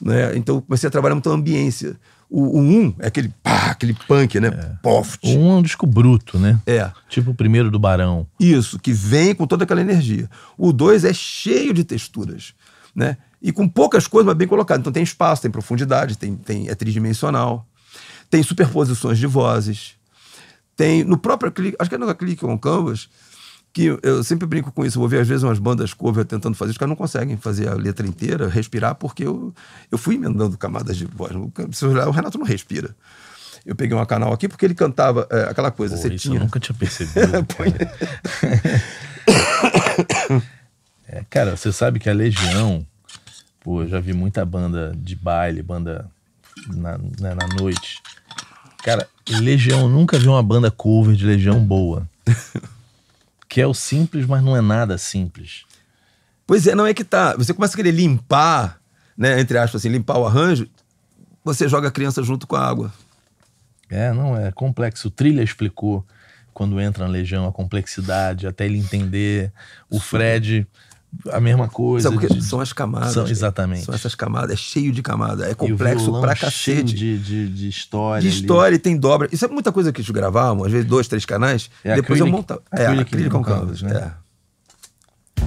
Né? Então comecei a trabalhar muito a ambiência. O 1 um é aquele pá, aquele punk, né? É. Poft. O 1 um é um disco bruto, né? É. Tipo o primeiro do Barão. Isso, que vem com toda aquela energia. O 2 é cheio de texturas, né? E com poucas coisas, mas bem colocado. Então tem espaço, tem profundidade, tem, tem é tridimensional. Tem superposições de vozes. Tem no próprio acho que é no Click com Canvas, que eu sempre brinco com isso, vou ver às vezes umas bandas cover tentando fazer, os caras não conseguem fazer a letra inteira, respirar, porque eu, eu fui emendando camadas de voz. Se olhar, o Renato não respira. Eu peguei uma canal aqui porque ele cantava é, aquela coisa. Pô, você tinha... eu nunca tinha percebido. cara. é, cara, você sabe que a Legião, pô, eu já vi muita banda de baile, banda na, na, né, na noite. Cara, Legião, eu nunca vi uma banda cover de Legião boa. que é o simples, mas não é nada simples. Pois é, não é que tá. Você começa a querer limpar, né, entre aspas, assim, limpar o arranjo, você joga a criança junto com a água. É, não, é complexo. O Trilha explicou quando entra na Legião a complexidade, até ele entender. O Fred a mesma coisa. Sabe, de, são as camadas. São, exatamente. São essas camadas. É cheio de camadas É complexo pra cacete. Cheio de, de, de história. De história ali. e tem dobra. Isso é muita coisa que a gente gravava, às vezes dois, três canais. É depois acrílico, eu montava. É, acrílico com canvas, né? É.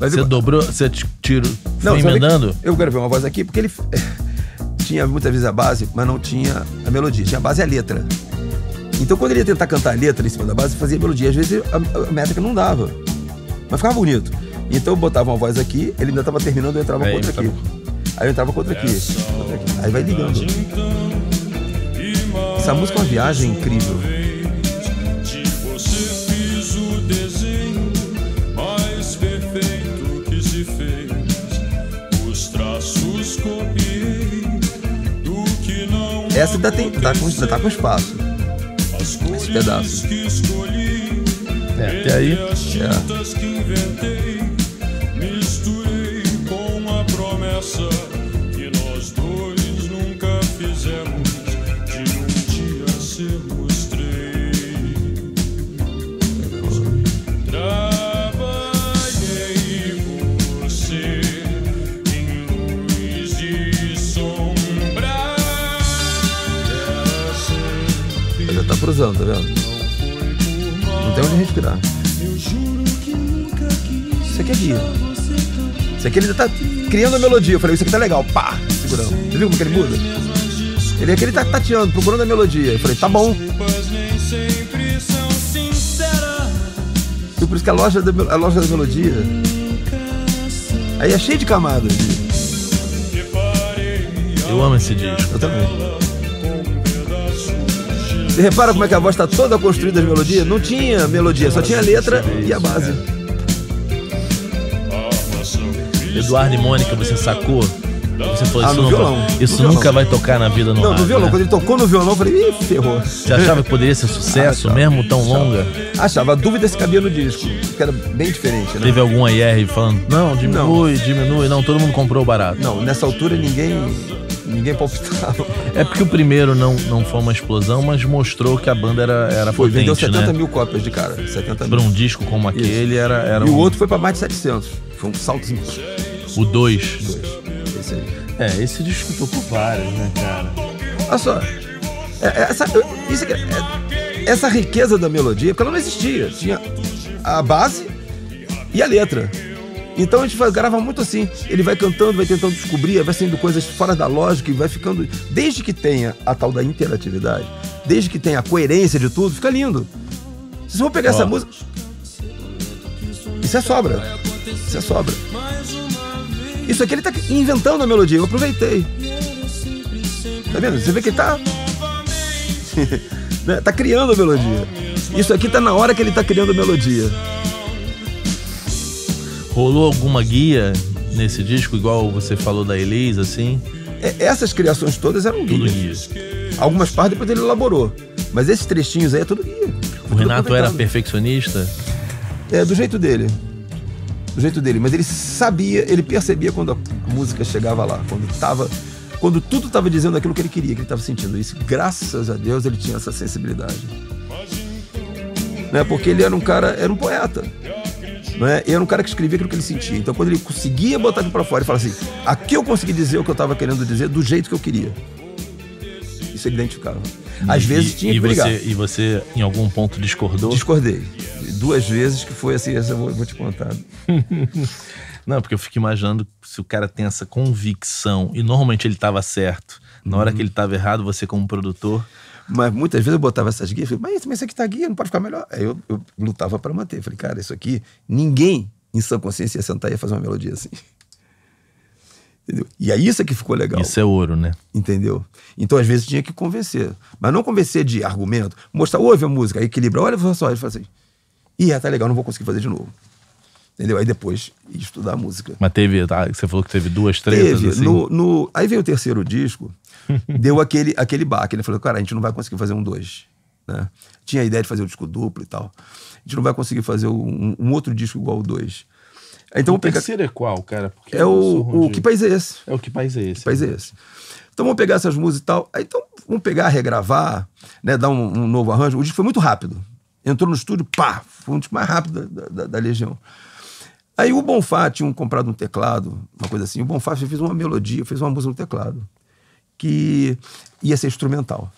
Mas você eu... dobrou, você tiro, não, foi emendando? Eu gravei uma voz aqui porque ele tinha muitas vezes a base, mas não tinha a melodia. Tinha a base e a letra. Então quando ele ia tentar cantar a letra em cima da base, fazia melodia. Às vezes a métrica não dava. Mas ficava bonito. Então eu botava uma voz aqui, ele ainda estava terminando, eu entrava com outra aqui. Aí eu entrava com outra aqui. É aí vai ligando. Então, Essa música é uma viagem incrível. Essa ainda tem, com, tá com espaço. Esse pedaço. É, até aí. É. promessa que nós dois nunca fizemos de um dia sermos três. Trabalhei você em luz de sombra. Já tá cruzando, tá vendo? Não tem onde respirar. Isso aqui é guia. Isso aqui ele tá criando a melodia. Eu falei, isso aqui tá legal. Pá, segurando. Você viu como que ele muda? Ele é aquele tá tateando, procurando a melodia. Eu falei, tá bom. E por isso que a loja da, a loja da melodia. Aí é cheio de camadas. Eu amo esse disco. Eu também. Você repara como é que a voz tá toda construída de melodia? Não tinha melodia, só tinha letra e a base. Eduardo e Mônica, você sacou? Você falou ah, isso, no nunca, violão. isso no nunca violão. vai tocar na vida no Não, no violão. Né? Quando ele tocou no violão, eu falei, ih, ferrou. Você achava que poderia ser sucesso, ah, tá. mesmo tão achava. longa? Achava. A dúvida se cabia no disco, que era bem diferente, né? Teve algum IR falando, não, diminui, não. diminui. Não, todo mundo comprou barato. Não, nessa altura ninguém... Ninguém palpitava. É porque o primeiro não, não foi uma explosão, mas mostrou que a banda era, era foi, potente, vendeu 70 né? mil cópias de cara. 70 mil. Pra um disco como aquele, isso. era, era... E um... o outro foi pra mais de 700. Foi um saltozinho. O 2. Esse aí. É, esse disputou por vários, né, cara? Olha só. É, é, essa, isso, é, essa riqueza da melodia, porque ela não existia. Tinha a base e a letra. Então a gente faz, grava muito assim. Ele vai cantando, vai tentando descobrir, vai sendo coisas fora da lógica e vai ficando. Desde que tenha a tal da interatividade, desde que tenha a coerência de tudo, fica lindo. Vocês vão pegar essa música. Isso é sobra sobra. Isso aqui ele tá inventando a melodia, eu aproveitei. Tá vendo? Você vê que ele tá. Né, tá criando a melodia. Isso aqui tá na hora que ele tá criando a melodia. Rolou alguma guia nesse disco, igual você falou da Elise, assim? É, essas criações todas eram guias. guia. Algumas partes depois ele elaborou. Mas esses trechinhos aí é tudo guia. O tudo Renato era perfeccionista? É, do jeito dele do jeito dele, mas ele sabia, ele percebia quando a música chegava lá, quando tava, quando tudo estava dizendo aquilo que ele queria, que ele estava sentindo. Isso, graças a Deus, ele tinha essa sensibilidade. Né? Porque ele era um cara, era um poeta. Né? E era um cara que escrevia aquilo que ele sentia. Então, quando ele conseguia botar aquilo para fora e falar assim: aqui eu consegui dizer o que eu estava querendo dizer do jeito que eu queria. Isso ele identificava. Às e, vezes tinha que brigar. Você, e você, em algum ponto, discordou? Discordei. Duas vezes que foi assim, essa eu vou, vou te contar. Não, porque eu fico imaginando se o cara tem essa convicção e normalmente ele estava certo. Na hora uhum. que ele estava errado, você como produtor. Mas muitas vezes eu botava essas guias, falei, mas, mas isso aqui tá guia, não pode ficar melhor. Aí eu, eu lutava para manter. Falei, cara, isso aqui, ninguém em sã consciência ia sentar e ia fazer uma melodia assim. Entendeu? E é isso que ficou legal. Isso é ouro, né? Entendeu? Então, às vezes, tinha que convencer. Mas não convencer de argumento. Mostrar, ouve a música, equilibra. Olha só, ele faz assim. Ih, é, tá legal, não vou conseguir fazer de novo. Entendeu? Aí depois estudar a música. Mas teve, tá? você falou que teve duas, três. Teve. Assim. No, no, aí veio o terceiro disco, deu aquele, aquele baque. Ele falou, cara, a gente não vai conseguir fazer um dois. Né? Tinha a ideia de fazer o um disco duplo e tal. A gente não vai conseguir fazer um, um outro disco igual o dois. Então, o pegar... terceiro é qual, cara? Porque é o, o Que País é Esse. É o Que País é Esse. Que país né? é esse. Então vamos pegar essas músicas e tal. Aí, então vamos pegar, regravar, né, dar um, um, novo arranjo. O disco foi muito rápido. Entrou no estúdio, pá, foi um disco mais rápido da, da, da Legião. Aí o Bonfá tinha um, comprado um teclado, uma coisa assim. O Bonfá fez uma melodia, fez uma música no teclado, que ia ser instrumental.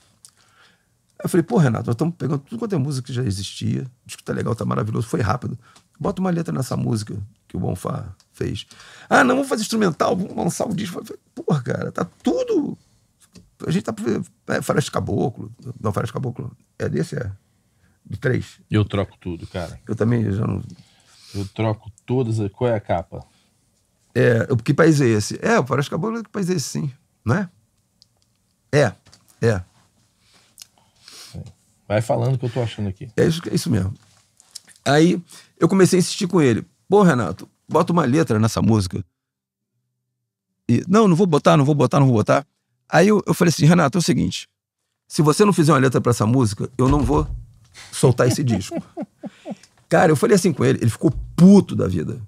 Aí eu falei, pô, Renato, nós estamos pegando tudo quanto é música que já existia, o disco tá legal, tá maravilhoso, foi rápido. Bota uma letra nessa música que o Bonfá fez. Ah, não, vamos fazer instrumental, vamos lançar o disco. Porra, cara, tá tudo. A gente tá. É, Faras Caboclo. Não, Faras Caboclo. É desse? É. Do 3. Eu troco tudo, cara. Eu também eu já não. Eu troco todas. Qual é a capa? É, que país é esse? É, o Faras Caboclo é que país é esse, sim. Não é? É, é. Vai falando que eu tô achando aqui. É isso, é isso mesmo. Aí eu comecei a insistir com ele. Bom Renato, bota uma letra nessa música. E, não, não vou botar, não vou botar, não vou botar. Aí eu, eu falei assim, Renato, é o seguinte. Se você não fizer uma letra para essa música, eu não vou soltar esse disco. Cara, eu falei assim com ele, ele ficou puto da vida.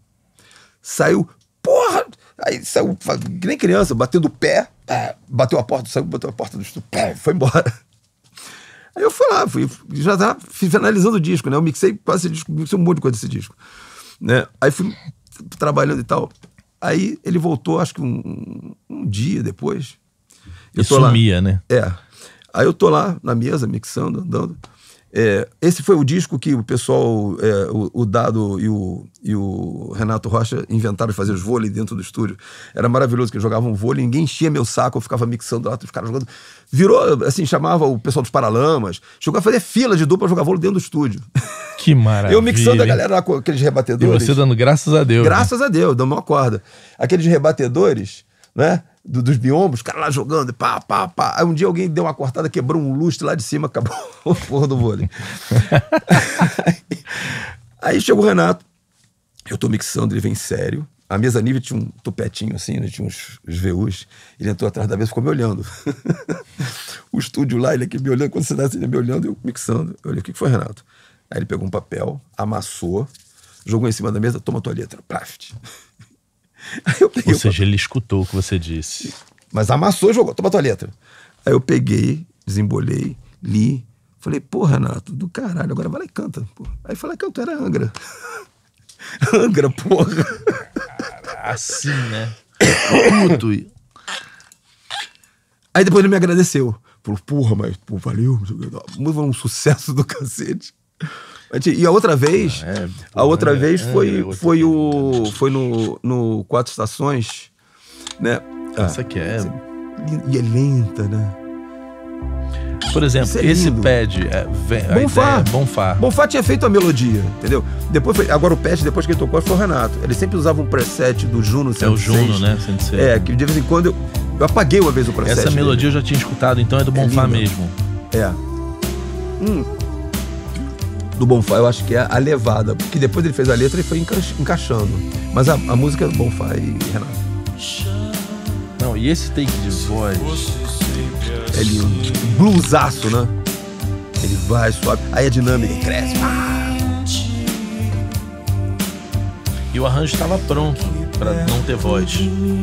Saiu, porra! Aí saiu, que nem criança, batendo o pé, bateu a porta, saiu, bateu a porta do estúdio, foi embora. Aí eu fui lá, fui, já tava finalizando o disco, né? Eu mixei quase esse disco, mixei um monte de coisa desse disco. Né? Aí fui trabalhando e tal. Aí ele voltou, acho que um, um dia depois. Eu e sumia, lá, né? É. Aí eu tô lá na mesa, mixando, andando. É, esse foi o disco que o pessoal, é, o, o, Dado e o, e o, Renato Rocha inventaram de fazer os vôlei dentro do estúdio. Era maravilhoso que eles jogavam vôlei, ninguém enchia meu saco, eu ficava mixando lá, os caras jogando. Virou, assim, chamava o pessoal dos Paralamas, chegou a fazer fila de dupla jogar vôlei dentro do estúdio. Que maravilha. Eu mixando a galera lá com aqueles rebatedores. E você dando graças a Deus. Graças né? a Deus, dando uma corda. Aqueles rebatedores né? Do, dos biombos, o cara lá jogando, pá, pá, pá. Aí um dia alguém deu uma cortada, quebrou um lustre lá de cima, acabou o porra do vôlei. aí, aí o Renato, eu tô mixando, ele vem sério. A mesa nível tinha um topetinho assim, né? tinha uns, uns VUs. Ele entrou atrás da mesa e ficou me olhando. o estúdio lá, ele aqui me olhando, quando você dá, ele me olhando, eu mixando. Eu olhei, o que, que foi, Renato? Aí ele pegou um papel, amassou, jogou em cima da mesa, toma tua letra, praft. Ou seja, ele escutou o que você disse. Mas amassou e jogou. Toma tua letra. Aí eu peguei, desembolei, li. Falei, porra, Renato, do caralho, agora vai lá e canta. Porra. Aí falei, canto era Angra. Angra, porra. Cara, ah, assim, né? Puto. Aí depois ele me agradeceu. Falou, porra, mas pô, valeu. Muito tá. um sucesso do cacete. E a outra vez, ah, é, a outra é, vez é, foi, é, foi, o, foi no, no Quatro Estações, né? Ah, essa aqui é. é. E é lenta, né? Por exemplo, é esse pad. É, Bonfá. É Bonfá. Bonfá tinha feito a melodia, entendeu? Depois foi, agora o pad, depois que ele tocou, foi o Renato. Ele sempre usava um preset do Juno 106. É o Juno, né? 106. É, que de vez em quando eu, eu apaguei uma vez o preset. Essa melodia dele. eu já tinha escutado, então é do Bonfá é mesmo. É. Hum do Bonfá, eu acho que é a levada, porque depois ele fez a letra e foi encaixando. Mas a, a música é do Bonfá e Renato. Não, e esse take de voz é lindo. Assim. Blusaço, né? Ele vai, sobe, aí a dinâmica cresce. Ah! E o arranjo estava pronto para não ter voz.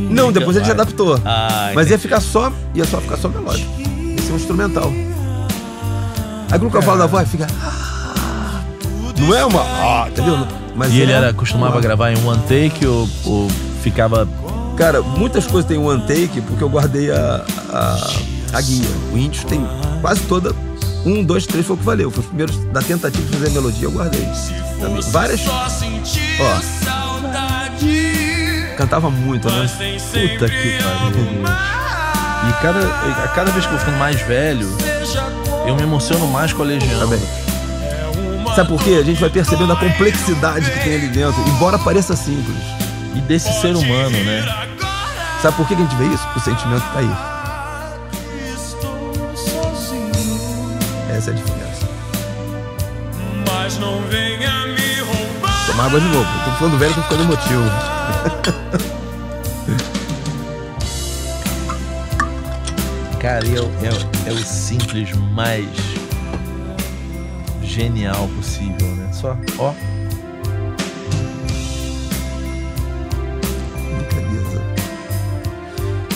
Não, depois ele se adaptou. Ah, Mas ia ficar só, ia só ficar só melódico. Ia ser um instrumental. Aí quando eu falo da voz, fica. Não é uma. Ah, entendeu? Tá Mas e ele é era, costumava gravar em one take ou, ou ficava. Cara, muitas coisas tem one take porque eu guardei a, a, a guia. O índio tem quase toda. Um, dois, três foi o que valeu. Foi o primeiro da tentativa de fazer melodia, eu guardei. Várias. Ó. Cantava muito, né? Puta que pariu. E cada, a cada vez que eu fico mais velho, eu me emociono mais com a Legião. Também. Sabe por quê? A gente vai percebendo a complexidade que tem ali dentro, embora pareça simples. E desse ser humano, né? Sabe por que a gente vê isso? O sentimento tá aí. Essa é a diferença. Mas não venha me roubar. Tomar água de novo. Eu tô falando velho, tô ficando emotivo. Cara, eu é, é, é o simples mais genial possível, né? Só, ó.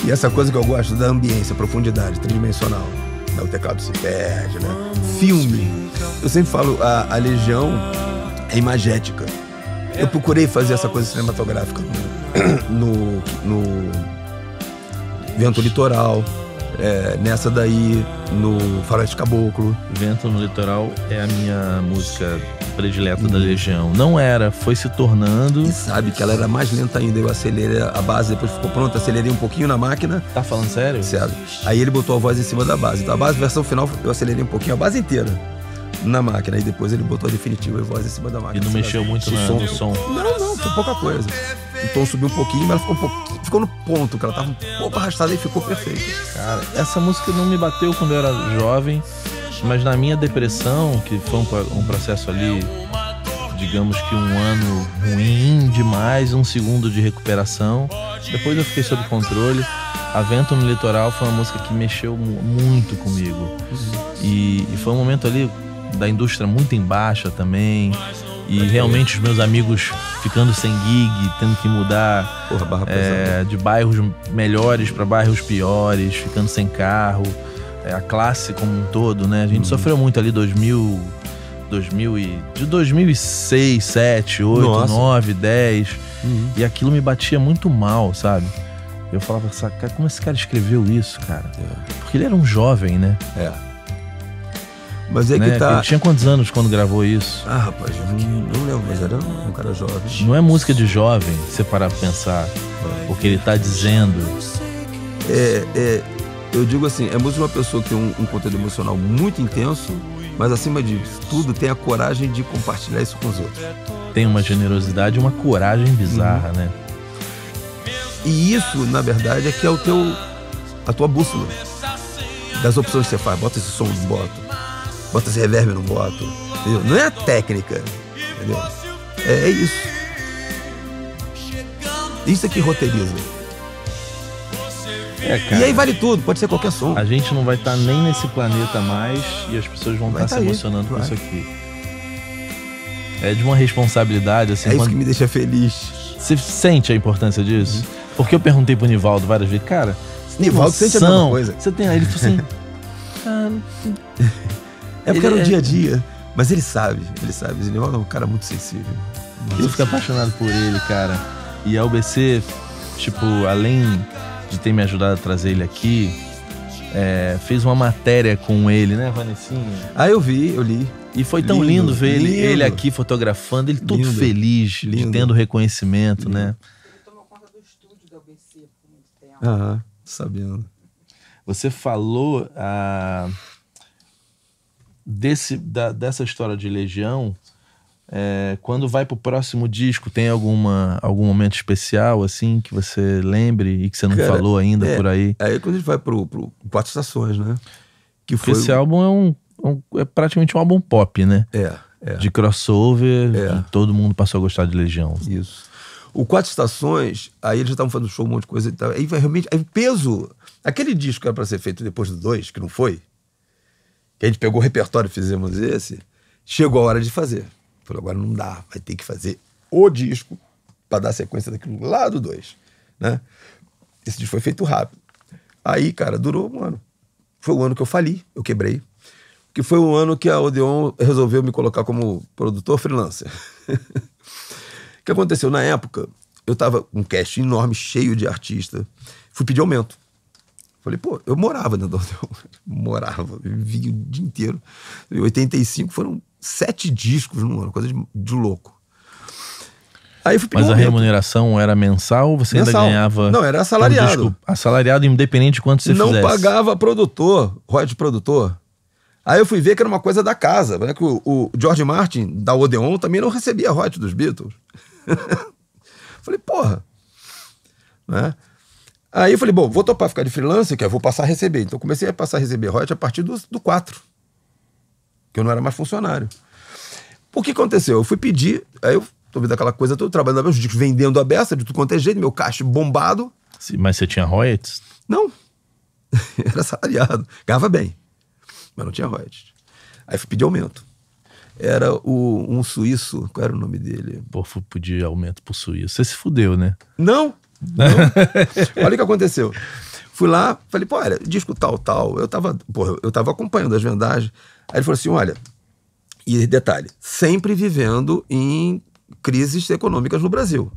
E essa coisa que eu gosto da ambiência, profundidade, tridimensional. Né? O teclado se perde, né? Filme. Eu sempre falo, a, a Legião é imagética. Eu procurei fazer essa coisa cinematográfica no, no, no Vento Litoral, é, nessa daí, no Faroeste Caboclo. Vento no Litoral é a minha música predileta hum. da Legião. Não era, foi se tornando. E sabe que ela era mais lenta ainda. Eu acelerei a base, depois ficou pronta, acelerei um pouquinho na máquina. Tá falando sério? Sério. Aí ele botou a voz em cima da base. Então a base, versão final, eu acelerei um pouquinho a base inteira na máquina. E depois ele botou a definitiva e voz em cima da máquina. E não mexeu muito na, som. no som? Não, não, foi pouca coisa. O tom subiu um pouquinho, mas ficou um pouquinho ficou no ponto, que ela tava um pouco arrastada e ficou perfeita. Cara, essa música não me bateu quando eu era jovem, mas na minha depressão, que foi um, um processo ali, digamos que um ano ruim demais, um segundo de recuperação. Depois eu fiquei sob controle. A Vento no Litoral foi uma música que mexeu muito comigo. Uhum. E, e foi um momento ali da indústria muito em baixa também. E realmente os meus amigos ficando sem gig, tendo que mudar Porra, é, de bairros melhores para bairros piores, ficando sem carro, é, a classe como um todo, né? A gente hum. sofreu muito ali 2000, 2000 e, de 2006, 7, 8, Nossa. 9, 10. Uhum. E aquilo me batia muito mal, sabe? Eu falava, como esse cara escreveu isso, cara? É. Porque ele era um jovem, né? É. Mas é né? que tá. Ele tinha quantos anos quando gravou isso? Ah, rapaz, eu não, lembro, mas era um cara jovem. Não é música de jovem, você parar pra pensar. O que ele tá dizendo. É, é, eu digo assim, é música de uma pessoa que tem um, um conteúdo emocional muito intenso, mas acima de tudo tem a coragem de compartilhar isso com os outros. Tem uma generosidade e uma coragem bizarra, uhum. né? E isso, na verdade, é que é o teu, a tua bússola. Das opções que você faz, bota esse som, bota bota esse reverb no boto. Entendeu? Não é a técnica. Entendeu? É, é isso. Isso é que roteiriza. É, cara, e aí vale tudo, pode ser qualquer som. A gente não vai estar tá nem nesse planeta mais e as pessoas vão estar tá tá se emocionando aí, com isso aqui. É de uma responsabilidade, assim. É isso que me deixa feliz. Você sente a importância disso? Uhum. Porque eu perguntei pro Nivaldo várias vezes, cara, Nivaldo sente a mesma coisa. Você tem, aí ele falou assim, ah, é porque ele, era o é- dia a dia. Mas ele sabe, ele sabe. Zenivaldo é um cara muito sensível. eu fico apaixonado por ele, cara. E a UBC, tipo, além de ter me ajudado a trazer ele aqui, é, fez uma matéria com ele, né, Vanessinha? Ah, eu vi, eu li. E foi tão lindo, lindo ver ele, lindo. ele aqui fotografando, ele todo lindo, feliz, lindo. tendo reconhecimento, né? Ele tomou conta do estúdio da UBC por muito tempo. Ah, sabendo. Você falou a. Ah, desse, da, dessa história de Legião, é, quando vai pro próximo disco, tem alguma, algum momento especial, assim, que você lembre e que você não Cara, falou ainda é, por aí? Aí é quando a gente vai pro, pro Quatro Estações, né? Que foi... Esse álbum é, um, um, é praticamente um álbum pop, né? É. é. De crossover, é. todo mundo passou a gostar de Legião. Isso. O Quatro Estações, aí eles já estavam fazendo show, um monte de coisa e tal. Aí realmente. Aí peso. Aquele disco que era pra ser feito depois do dois, que não foi, que a gente pegou o repertório, fizemos esse, chegou a hora de fazer. Falou, agora não dá, vai ter que fazer o disco para dar sequência daquilo lá do 2, né? Esse disco foi feito rápido. Aí, cara, durou um ano. Foi o ano que eu fali, eu quebrei. Que foi o ano que a Odeon resolveu me colocar como produtor freelancer. o que aconteceu? Na época, eu tava com um cast enorme, cheio de artista. Fui pedir aumento. Falei, pô, eu morava dentro do hotel. Morava, vivia o dia inteiro. Em 85 foram sete discos no ano, coisa de, de louco. Aí fui Mas a momento. remuneração era mensal ou você mensal. ainda ganhava? Não, era assalariado. disco, assalariado independente de quanto você Não fizesse. Não pagava produtor, royalties produtor. Aí eu fui ver que era uma coisa da casa, né? Que o, o George Martin, da Odeon, também não recebia royalties dos Beatles. Falei, porra. Né? Aí eu falei, bom, vou topar ficar de freelancer, que eu é, vou passar a receber. Então comecei a passar a receber royalties a partir do, do 4, que eu não era mais funcionário. O que aconteceu? Eu fui pedir, aí eu tô vendo aquela coisa toda, trabalhando meus vendendo a beça de tudo quanto é jeito, meu caixa bombado. Sim, mas você tinha royalties? Não. era salariado. Ganhava bem, mas não tinha royalties. Aí fui pedir aumento. Era o, um suíço, qual era o nome dele? Pô, fui pedir aumento pro suíço. Você se fudeu, né? Não, Olha o que aconteceu. Fui lá, falei, pô, olha, disco tal, tal. Eu tava, porra, eu tava acompanhando as vendagens. Aí ele falou assim: olha, e detalhe, sempre vivendo em crises econômicas no Brasil.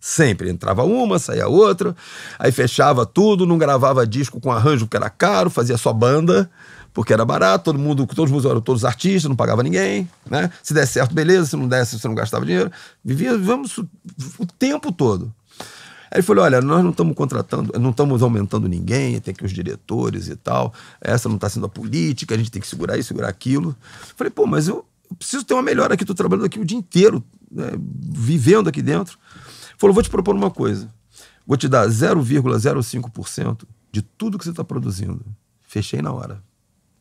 Sempre. Entrava uma, saía outra, aí fechava tudo, não gravava disco com arranjo porque era caro, fazia só banda, porque era barato, todo mundo, todos os eram todos artistas, não pagava ninguém, né? Se der certo, beleza, se não desse, você não gastava dinheiro. vivíamos o tempo todo. Aí ele falou: olha, nós não estamos contratando, não estamos aumentando ninguém, tem que os diretores e tal, essa não está sendo a política, a gente tem que segurar isso, segurar aquilo. Eu falei: pô, mas eu preciso ter uma melhora aqui, estou trabalhando aqui o dia inteiro, né, vivendo aqui dentro. Ele falou: vou te propor uma coisa, vou te dar 0,05% de tudo que você está produzindo. Fechei na hora.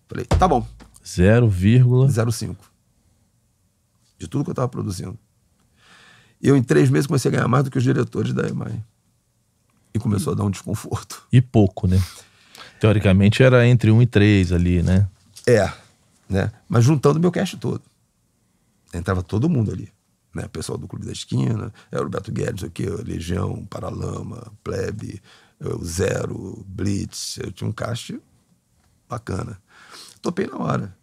Falei: tá bom. 0,05% de tudo que eu estava produzindo. Eu, em três meses, comecei a ganhar mais do que os diretores da EMAI e começou a dar um desconforto. E pouco, né? Teoricamente era entre 1 e 3 ali, né? É, né? Mas juntando meu cast todo. Entrava todo mundo ali. Né? O pessoal do Clube da Esquina, era é, o Beto Guedes, aqui, Legião, Paralama, Plebe, é, o Zero, Blitz. Eu tinha um cast bacana. Topei na hora.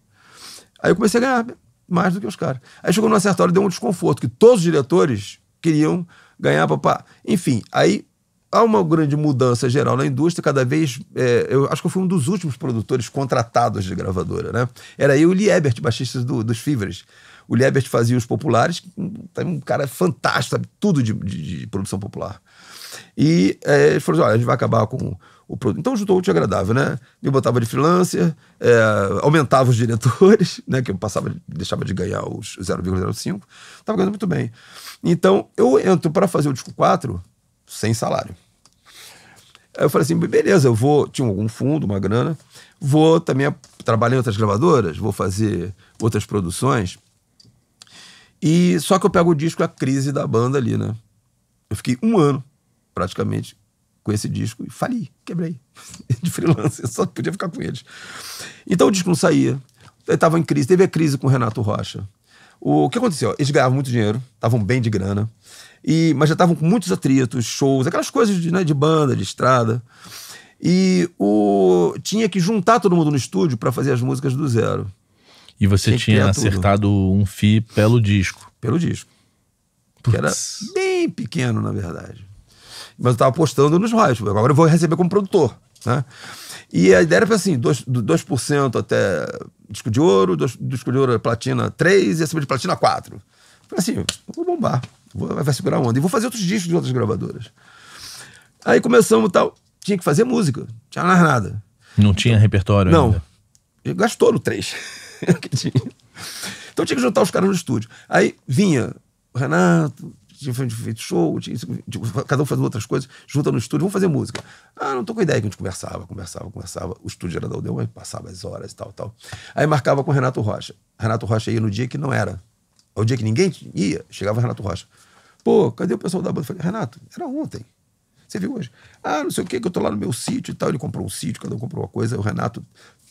Aí eu comecei a ganhar mais do que os caras. Aí chegou numa certa hora deu um desconforto, que todos os diretores queriam ganhar, papá. Enfim, aí há uma grande mudança geral na indústria, cada vez. É, eu acho que eu fui um dos últimos produtores contratados de gravadora, né? Era eu e o Liebert, baixista do, dos Fivers. O Liebert fazia os populares, tá, um cara fantástico, sabe tudo de, de, de produção popular. E é, eles falaram assim: olha, a gente vai acabar com o produto. Então juntou o te agradável, né? me botava de freelancer, é, aumentava os diretores, né? Que eu passava, deixava de ganhar os 0,05. Tava ganhando muito bem. Então eu entro para fazer o disco 4 sem salário. Aí eu falei assim, beleza, eu vou, tinha algum fundo, uma grana, vou também trabalhar em outras gravadoras, vou fazer outras produções. E só que eu pego o disco A Crise da Banda ali, né? Eu fiquei um ano, praticamente, com esse disco e fali, quebrei. De freelancer, só podia ficar com eles. Então o disco não saía. Eu tava em crise, teve a crise com o Renato Rocha. O que aconteceu? Eles ganhavam muito dinheiro, estavam bem de grana. E, mas já estavam com muitos atritos, shows, aquelas coisas de, né, de banda, de estrada. E o, tinha que juntar todo mundo no estúdio para fazer as músicas do zero. E você tinha, tinha acertado tudo. um FI pelo disco? Pelo disco. Puts. Que era bem pequeno, na verdade. Mas eu estava apostando nos rádios. Agora eu vou receber como produtor. Né? E a ideia era assim: 2%, 2 até disco de ouro, 2, disco de ouro é platina 3 e acima de platina 4. Falei assim, vou bombar vai segurar onda. E vou fazer outros discos de outras gravadoras. Aí começamos tal. Tinha que fazer música. Não tinha mais nada. Não tinha então, repertório não. ainda? Não. Gastou no 3. então tinha que juntar os caras no estúdio. Aí vinha o Renato, tinha feito show, tinha, tipo, cada um fazendo outras coisas, junta no estúdio, vamos fazer música. Ah, não tô com ideia que a gente conversava, conversava, conversava. O estúdio era da Odeon, passava as horas e tal, tal. Aí marcava com o Renato Rocha. Renato Rocha ia no dia que não era. Ao dia que ninguém ia, chegava o Renato Rocha. Pô, cadê o pessoal da banda? Eu falei, Renato, era ontem. Você viu hoje? Ah, não sei o que, que eu tô lá no meu sítio e tal. Ele comprou um sítio, cada um comprou uma coisa. O Renato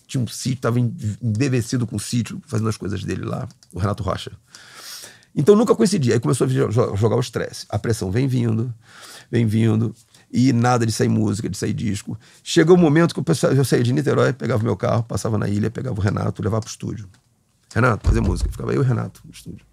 tinha um sítio, estava embevecido com o sítio, fazendo as coisas dele lá, o Renato Rocha. Então nunca coincidia. Aí começou a jogar o estresse. A pressão vem vindo, vem vindo, e nada de sair música, de sair disco. Chegou o um momento que eu saía de Niterói, pegava o meu carro, passava na ilha, pegava o Renato, levava pro estúdio. Renato, fazer música. Ficava eu e o Renato no estúdio.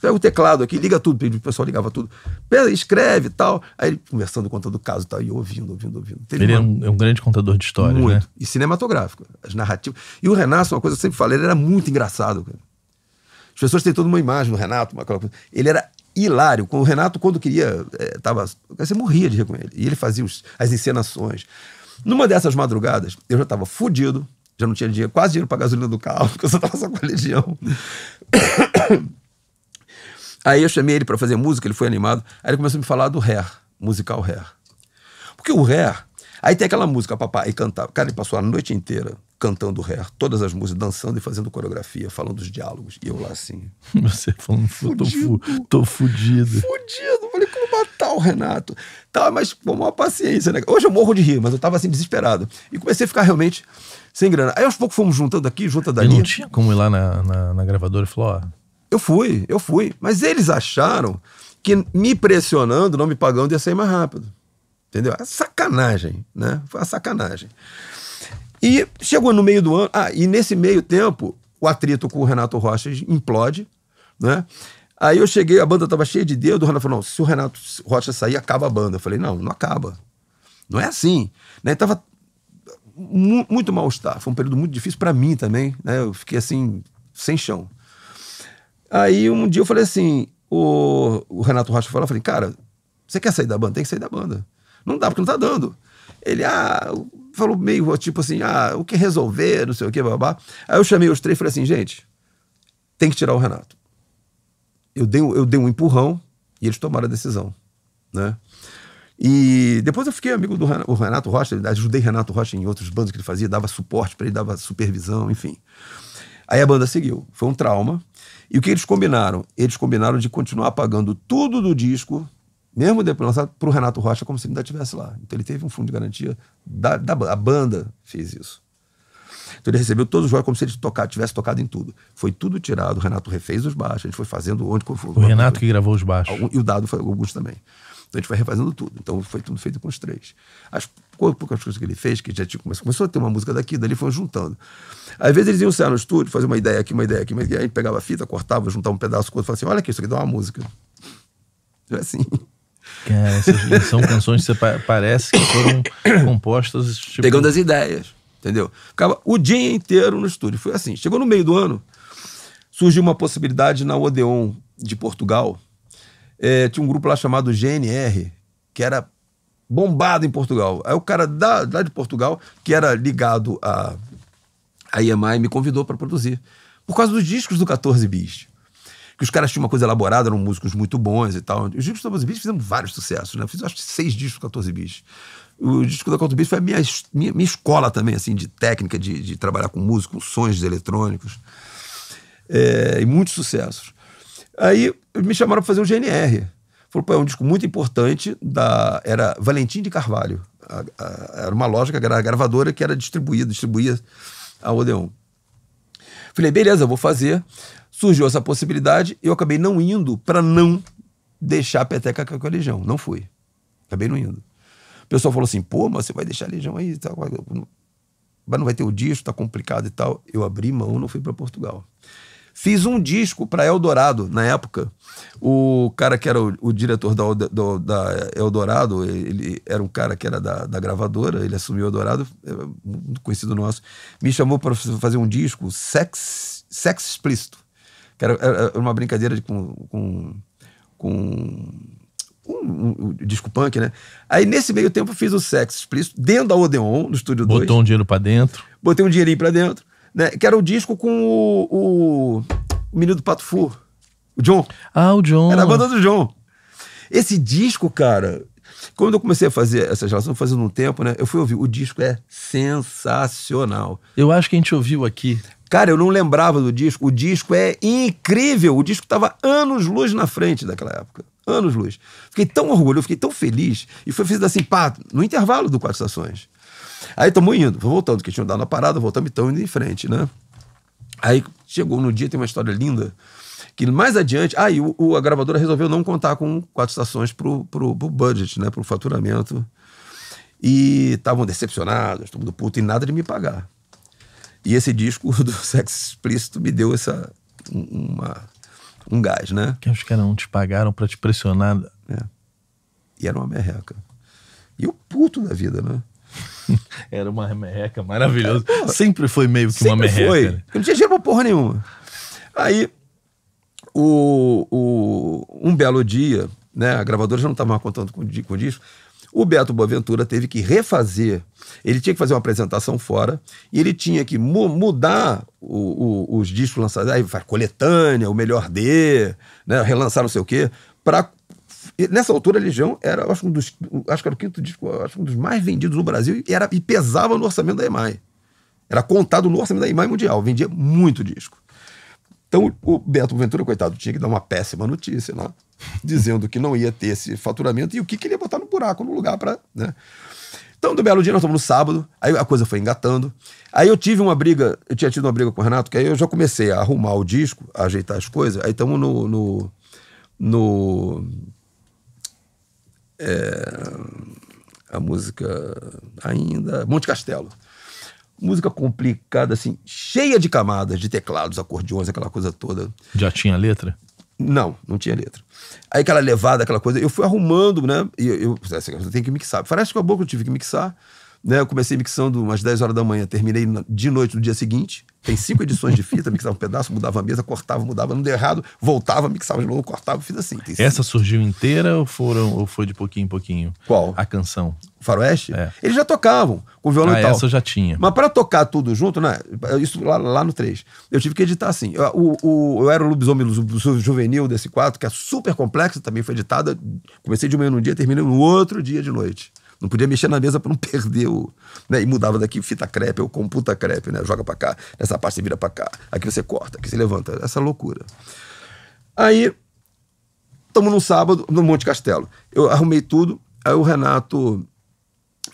Pega o teclado aqui, liga tudo, o pessoal ligava tudo. Pega, escreve e tal. Aí ele conversando, contando o caso e tal, e ouvindo, ouvindo, ouvindo. Teve ele é uma... é, um, é, um, grande contador de histórias, muito. né? E cinematográfico, as narrativas. E o Renato, uma coisa que eu sempre falei, ele era muito engraçado. Cara. As pessoas têm toda uma imagem do Renato, uma... ele era hilário. O Renato, quando queria, é, tava, você morria de rir com ele. E ele fazia os, as encenações. Numa dessas madrugadas, eu já estava fudido, já não tinha dinheiro, quase dinheiro para gasolina do carro, porque eu só estava só com a legião. Aí eu chamei ele para fazer música, ele foi animado. Aí ele começou a me falar do Hair, musical Hair. Porque o Hair, aí tem aquela música, papai, e cantava. Cara, ele passou a noite inteira cantando Hair, todas as músicas, dançando e fazendo coreografia, falando dos diálogos. E eu lá assim. Você falando, fudido, tô, fu tô fudido. Fudido. Falei, como matar o Renato? Tá, mas com uma paciência, né? Hoje eu morro de rir, mas eu tava assim, desesperado. E comecei a ficar realmente sem grana. Aí aos poucos fomos juntando aqui, junta dali. E não tinha como ir lá na, na, na gravadora e falar, ó eu fui, eu fui. Mas eles acharam que me pressionando, não me pagando, ia sair mais rápido. Entendeu? É sacanagem, né? Foi uma sacanagem. E chegou no meio do ano. Ah, e nesse meio tempo, o atrito com o Renato Rocha implode, né? Aí eu cheguei, a banda tava cheia de dedo, o Renato falou: não, se o Renato Rocha sair, acaba a banda. Eu falei, não, não acaba. Não é assim. Né? tava mu muito mal-estar. Foi um período muito difícil para mim também. Né? Eu fiquei assim, sem chão. Aí um dia eu falei assim, o, o Renato Rocha falou, eu falei, cara, você quer sair da banda? Tem que sair da banda. Não dá, porque não tá dando. Ele, ah, falou meio tipo assim, ah, o que resolver, não sei o que, babá. Aí eu chamei os três e falei assim, gente, tem que tirar o Renato. Eu dei, eu dei um empurrão e eles tomaram a decisão, né? E depois eu fiquei amigo do Renato Rocha, ajudei Renato Rocha em outros bandos que ele fazia, dava suporte para ele, dava supervisão, enfim. Aí a banda seguiu. Foi um trauma. E o que eles combinaram? Eles combinaram de continuar pagando tudo do disco, mesmo depois lançado, para o Renato Rocha, como se ainda estivesse lá. Então ele teve um fundo de garantia da, da a banda fez isso. Então ele recebeu todos os jogos como se ele tocar, tivesse tocado em tudo. Foi tudo tirado, o Renato refez os baixos, a gente foi fazendo onde. Foi, o Renato que gravou os baixos. E o Dado foi, o Augusto também. Então a gente foi refazendo tudo. Então foi tudo feito com os três. As poucas coisas que ele fez, que já tinha, começou a ter uma música daqui, dali foram juntando. Às vezes eles iam sair no estúdio, fazer uma ideia aqui, uma ideia aqui, uma ideia. Aí pegava a fita, cortava, juntava um pedaço com outro, falava assim: olha aqui, isso aqui dá uma música. É assim. Cara, é, essas são canções que você parece que foram compostas. Tipo... Pegando as ideias, entendeu? Ficava o dia inteiro no estúdio. Foi assim. Chegou no meio do ano, surgiu uma possibilidade na Odeon de Portugal é, tinha um grupo lá chamado GNR, que era bombado em Portugal. Aí o cara da, lá de Portugal, que era ligado a, a EMI, me convidou para produzir. Por causa dos discos do 14 Bis. Que os caras tinham uma coisa elaborada, eram músicos muito bons e tal. Os discos do 14 Bis fizeram vários sucessos, né? Eu fiz acho que seis discos do 14 Bis. O disco da 14 Bis foi a minha, minha, minha escola também, assim, de técnica, de, de trabalhar com músicos com sons eletrônicos. É, e muitos sucessos. Aí me chamaram para fazer o GNR. Falou, pô, é um disco muito importante da. Era Valentim de Carvalho. A, a, era uma loja gravadora que era distribuída, distribuía a Odeon. Falei, beleza, vou fazer. Surgiu essa possibilidade, eu acabei não indo para não deixar a peteca com a Legião. Não fui. Acabei não indo. O pessoal falou assim, pô, mas você vai deixar a Legião aí, tá, mas não vai ter o disco, tá complicado e tal. Eu abri mão, não fui para Portugal. Fiz um disco para Eldorado na época. O cara que era o, o diretor da, do, da, Eldorado, ele era um cara que era da, da gravadora, ele assumiu Eldorado, é, muito conhecido nosso. Me chamou para fazer um disco sex, sex explícito, que era, era uma brincadeira de, com, com, com um, um, um, disco punk, né? Aí nesse meio tempo eu fiz o sexo explícito dentro da Odeon, no estúdio Botou 2. Botou um dinheiro para dentro. Botei um dinheirinho para dentro né, que era o disco com o, o, o menino do Pato Fu, o John. Ah, o John. Era a banda do John. Esse disco, cara, quando eu comecei a fazer essas relações, fazendo um tempo, né? Eu fui ouvir. O disco é sensacional. Eu acho que a gente ouviu aqui. Cara, eu não lembrava do disco. O disco é incrível. O disco estava anos luz na frente daquela época. Anos luz. Fiquei tão orgulhoso, fiquei tão feliz. E foi feito assim, pá, no intervalo do Quatro Estações. Aí estamos indo, voltando, que tinha dado uma parada, voltamos e estamos indo em frente, né? Aí chegou no dia, tem uma história linda, que mais adiante, aí o, a gravadora resolveu não contar com quatro estações pro, pro, pro budget, né? Pro faturamento. E estavam decepcionados, todo mundo puto, e nada de me pagar. E esse disco do Sexo Explícito me deu essa, uma, um gás, né? Que que era não te pagaram para te pressionar. É. E era uma merreca. E o puto da vida, né? Era uma merreca maravilhosa. É, sempre foi meio que uma merreca. Foi. Né? Eu não tinha dinheiro pra porra nenhuma. Aí, o, o, um belo dia, né? A gravadora já não estava mais contando com, com disco. O Beto Boaventura teve que refazer. Ele tinha que fazer uma apresentação fora e ele tinha que mu mudar o, o, os discos lançados. Aí faz coletânea, o melhor D, né, relançar não sei o quê, para e nessa altura, a Legião era, acho, um dos, acho que era o quinto disco, acho um dos mais vendidos no Brasil e, era, e pesava no orçamento da EMAI. Era contado no orçamento da EMAI mundial, vendia muito disco. Então, o Beto Ventura, coitado, tinha que dar uma péssima notícia, né? dizendo que não ia ter esse faturamento e o que, que ele ia botar no buraco, no lugar para. Né? Então, do belo dia, nós estamos no sábado, aí a coisa foi engatando. Aí eu tive uma briga, eu tinha tido uma briga com o Renato, que aí eu já comecei a arrumar o disco, a ajeitar as coisas. Aí estamos no, no, no é, a música ainda. Monte Castelo. Música complicada, assim, cheia de camadas, de teclados, acordeões, aquela coisa toda. Já tinha letra? Não, não tinha letra. Aí aquela levada, aquela coisa, eu fui arrumando, né? E eu, eu, assim, eu tenho que mixar. Parece que a boca eu tive que mixar. Né? Eu comecei mixando umas 10 horas da manhã, terminei de noite no dia seguinte. Tem cinco edições de fita, mixava um pedaço, mudava a mesa, cortava, mudava, não deu errado, voltava, mixava de novo, cortava, fiz assim. Essa surgiu inteira ou foram ou foi de pouquinho em pouquinho? Qual? A canção. Faroeste? É. Eles já tocavam com violão ah, e tal. Essa eu já tinha. Mas para tocar tudo junto, né? Isso lá, lá no 3. Eu tive que editar assim. Eu, o, o, eu era o lobisomem juvenil desse 4, que é super complexo, também foi editada. Comecei de manhã num dia, terminei no outro dia de noite. Não podia mexer na mesa para não perder o. Né? E mudava daqui fita crepe ou computa crepe, né? Joga para cá, nessa parte você vira para cá, aqui você corta, aqui você levanta. Essa é loucura. Aí, estamos num sábado, no Monte Castelo. Eu arrumei tudo, aí o Renato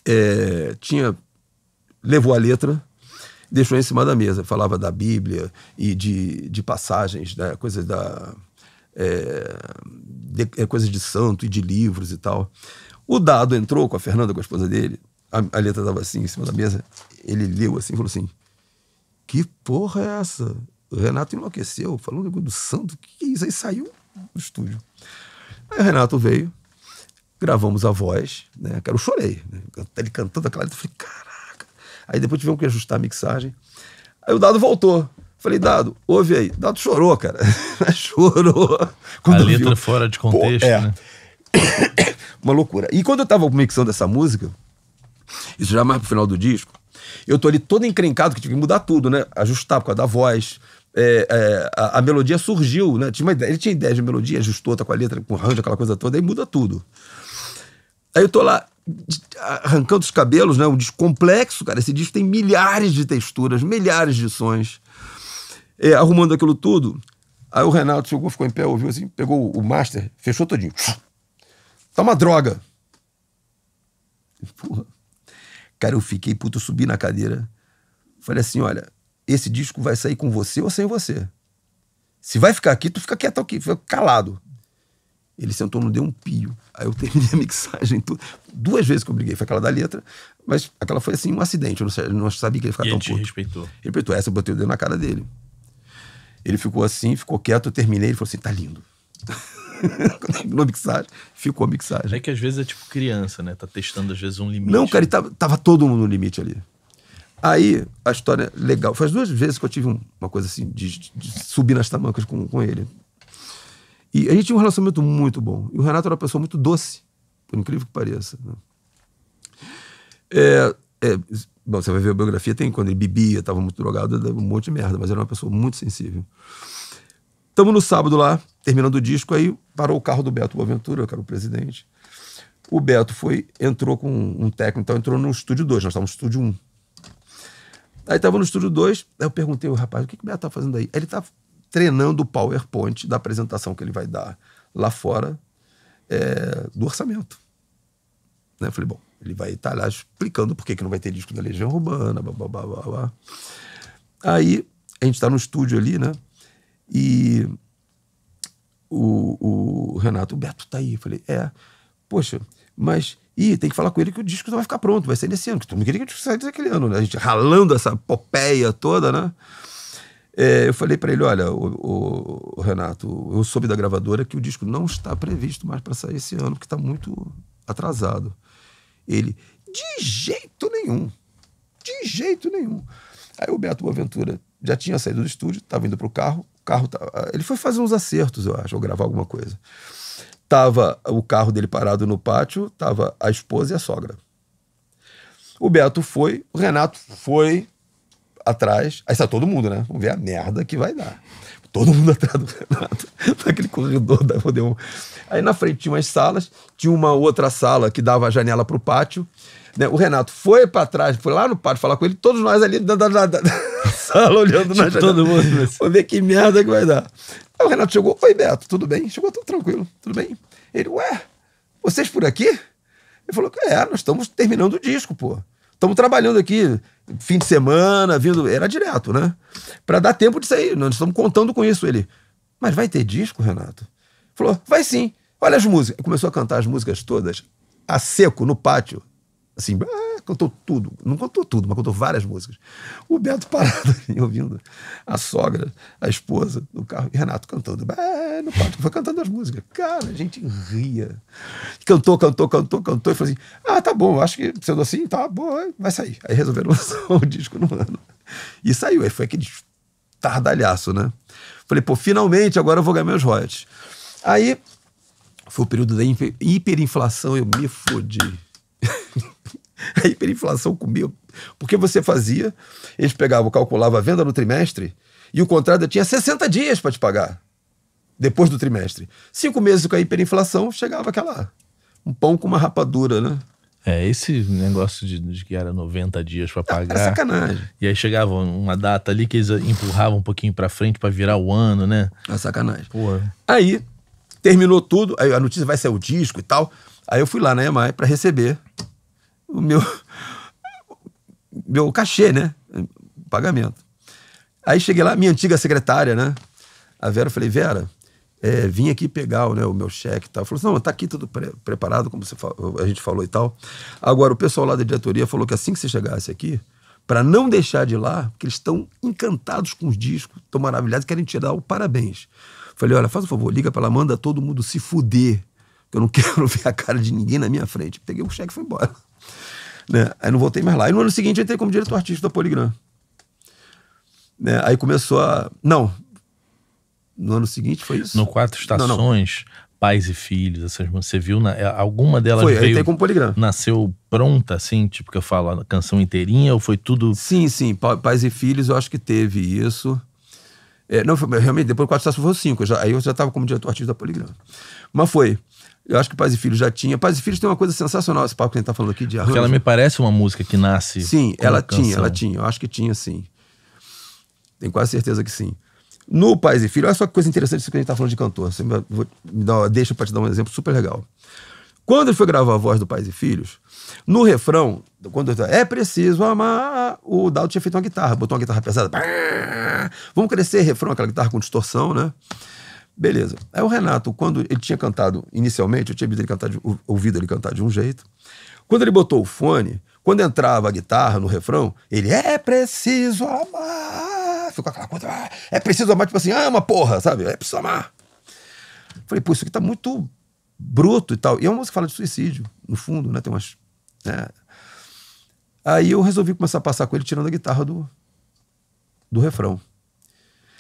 é, tinha. levou a letra deixou em cima da mesa. Falava da Bíblia e de, de passagens, né? coisas da. É, de, é, coisas de santo e de livros e tal. O dado entrou com a Fernanda, com a esposa dele. A, a letra estava assim em cima da mesa. Ele leu assim e falou assim: Que porra é essa? O Renato enlouqueceu, falou um negócio do santo. O que é isso? Aí saiu do estúdio. Aí o Renato veio, gravamos a voz, né? eu chorei. Né? Ele cantando aquela letra, eu falei, caraca. Aí depois tivemos que ajustar a mixagem. Aí o dado voltou. Falei, Dado, ouve aí. Dado chorou, cara. chorou. Quando a letra viu. fora de contexto, Pô, é. né? Uma loucura. E quando eu tava mixando essa música, isso já mais pro final do disco, eu tô ali todo encrencado que tive que mudar tudo, né? Ajustar por causa da voz. É, é, a, a, melodia surgiu, né? Tinha ideia, ele tinha ideia de melodia, ajustou, tá com a letra, com o range, aquela coisa toda, aí muda tudo. Aí eu tô lá arrancando os cabelos, né? Um disco complexo, cara. Esse disco tem milhares de texturas, milhares de sons. É, arrumando aquilo tudo. Aí o Renato chegou, ficou em pé, ouviu assim, pegou o master, fechou todinho. Tá uma droga. Porra. Cara, eu fiquei puto, subi na cadeira. Falei assim: olha, esse disco vai sair com você ou sem você? Se vai ficar aqui, tu fica quieto aqui, fica calado. Ele sentou, não deu um pio. Aí eu terminei a mixagem. Tu... Duas vezes que eu briguei. Foi aquela da letra, mas aquela foi assim, um acidente. Eu não, não sabia que ele ia ficar tão ele puto. respeitou. Ele respeitou. Essa eu botei o dedo na cara dele. Ele ficou assim, ficou quieto, eu terminei. Ele falou assim: tá lindo. Terminou a mixagem, ficou a mixagem. É que às vezes é tipo criança, né? Tá testando às vezes um limite. Não, cara, tava, tava, todo mundo no limite ali. Aí, a história é legal. Faz duas vezes que eu tive um, uma coisa assim, de, de, subir nas tamancas com, com ele. E a gente tinha um relacionamento muito bom. E o Renato era uma pessoa muito doce, por incrível que pareça. Né? É, é, bom, você vai ver a biografia, tem quando ele bebia, tava muito drogado, um monte de merda, mas era uma pessoa muito sensível. Estamos no sábado lá, terminando o disco, aí parou o carro do Beto Boaventura, que era o presidente. O Beto foi, entrou com um técnico, então entrou no estúdio 2, nós estávamos no estúdio 1. Um. Aí estava no estúdio 2, aí eu perguntei ao rapaz, o que, que o Beto tá fazendo aí? Ele tá treinando o PowerPoint da apresentação que ele vai dar lá fora é, do orçamento. Né? Eu falei, bom, ele vai estar tá lá explicando por que, que não vai ter disco da Legião Urbana, blá, blá, blá, blá, Aí a gente está no estúdio ali, né? E o, o Renato, o Beto tá aí. Eu falei, é, poxa, mas. E tem que falar com ele que o disco vai ficar pronto, vai sair nesse ano. Tu todo queria que o disco saísse naquele ano, né? A gente ralando essa popeia toda, né? É, eu falei para ele: olha, o, o, Renato, eu soube da gravadora que o disco não está previsto mais para sair esse ano, porque está muito atrasado. Ele, de jeito nenhum, de jeito nenhum. Aí o Beto Boaventura já tinha saído do estúdio, estava indo para o carro, carro. Ele foi fazer uns acertos, eu acho, ou gravar alguma coisa. Tava o carro dele parado no pátio, tava a esposa e a sogra. O Beto foi, o Renato foi atrás. Aí está todo mundo, né? Vamos ver a merda que vai dar. Todo mundo atrás do Renato, naquele corredor da Odeon. Aí na frente tinha umas salas, tinha uma outra sala que dava a janela para o pátio. Né? O Renato foi para trás, foi lá no pátio falar com ele, todos nós ali da, da, da, da sala olhando na Todo mundo. Mas... Né? Vamos ver que merda que vai dar. Aí o Renato chegou, oi Beto, tudo bem? Chegou tudo tranquilo, tudo bem. Ele, ué, vocês por aqui? Ele falou, é, nós estamos terminando o disco, pô. Estamos trabalhando aqui fim de semana, vindo. Era direto, né? Para dar tempo de sair. Nós estamos contando com isso. Ele, mas vai ter disco, Renato? Falou, vai sim. Olha as músicas. Começou a cantar as músicas todas a seco no pátio Assim, ah, é, cantou tudo. Não cantou tudo, mas cantou várias músicas. O Beto parado ali, ouvindo a sogra, a esposa no carro, e Renato cantando. Ah, no quarto, foi cantando as músicas. Cara, a gente ria. Cantou, cantou, cantou, cantou, e falou assim: ah, tá bom, acho que sendo assim, tá bom, é, vai sair. Aí resolveram lançar o disco no ano. E saiu. Aí foi aquele tardalhaço, né? Falei, pô, finalmente agora eu vou ganhar meus royalties. Aí foi o período da hiperinflação, eu me fodi. A hiperinflação comia. Porque você fazia, eles pegavam, calculavam a venda no trimestre e o contrato tinha 60 dias para te pagar. Depois do trimestre. Cinco meses com a hiperinflação, chegava aquela. Um pão com uma rapadura, né? É, esse negócio de, de, que era 90 dias para ah, pagar. Era sacanagem. E aí chegava uma data ali que eles empurravam um pouquinho para frente para virar o ano, né? É sacanagem. Porra. Aí, terminou tudo, aí a notícia vai ser o disco e tal. Aí eu fui lá na EMAI para receber o meu, meu cachê, né? Pagamento. Aí cheguei lá, minha antiga secretária, né? A Vera, falei, Vera, é, vim aqui pegar né, o meu cheque e tal. Falou assim, não, tá aqui tudo pre preparado, como a gente falou e tal. Agora, o pessoal lá da diretoria falou que assim que você chegasse aqui, para não deixar de ir lá, porque eles estão encantados com os discos, estão maravilhados, querem te dar o parabéns. Falei, olha, faz um favor, liga para ela, manda todo mundo se fuder, que eu não quero ver a cara de ninguém na minha frente. Peguei o cheque e fui embora. Né? Aí não voltei mais lá. E no ano seguinte eu entrei como diretor artístico da Poligram. Né? Aí começou a. Não. No ano seguinte foi isso? No Quatro Estações, não, não. Pais e Filhos, essas Você viu? Na, é, alguma delas foi, veio. como Poligram. Nasceu pronta, assim, tipo que eu falo, a canção inteirinha ou foi tudo. Sim, sim. Pais e Filhos, eu acho que teve isso. É, não, foi, realmente, depois do Quatro Estações foi cinco. Eu já, aí eu já estava como diretor artístico da Poligram. Mas foi. Eu acho que Pais e Filhos já tinha. Pais e Filhos tem uma coisa sensacional, esse papo que a gente tá falando aqui de arranjo. Porque ela me parece uma música que nasce. Sim, ela tinha, ela tinha. Eu acho que tinha, sim. Tenho quase certeza que sim. No Pais e Filhos, olha só que coisa interessante isso que a gente tá falando de cantor. Você me, vou, me dá, deixa pra te dar um exemplo super legal. Quando ele foi gravar a voz do Pais e Filhos, no refrão, quando eu, tá, é preciso amar, o Dalton tinha feito uma guitarra, botou uma guitarra pesada. Vamos crescer, refrão, aquela guitarra com distorção, né? Beleza. Aí o Renato, quando ele tinha cantado inicialmente, eu tinha ele cantar de, ouvido ele cantar de um jeito. Quando ele botou o fone, quando entrava a guitarra no refrão, ele é preciso amar. Ficou aquela coisa, ah, é preciso amar, tipo assim, ama porra, sabe? É preciso amar. Falei, pô, isso aqui tá muito bruto e tal. E é uma música que fala de suicídio, no fundo, né? Tem umas. Né? Aí eu resolvi começar a passar com ele tirando a guitarra do, do refrão.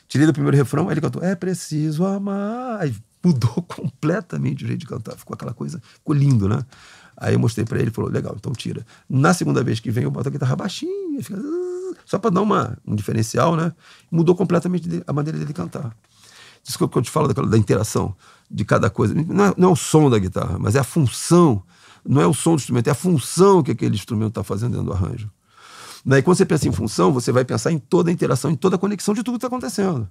Tirei do primeiro refrão, ele cantou: É preciso amar. Aí mudou completamente o jeito de cantar. Ficou aquela coisa, ficou lindo, né? Aí eu mostrei para ele, ele falou: Legal, então tira. Na segunda vez que vem, eu boto a guitarra baixinha, fica, só para dar uma, um diferencial, né? Mudou completamente a maneira dele cantar. Isso que eu te falo daquela, da interação de cada coisa. Não é, não é o som da guitarra, mas é a função. Não é o som do instrumento, é a função que aquele instrumento está fazendo dentro do arranjo. Né? E quando você pensa em função, você vai pensar em toda a interação, em toda a conexão de tudo que está acontecendo.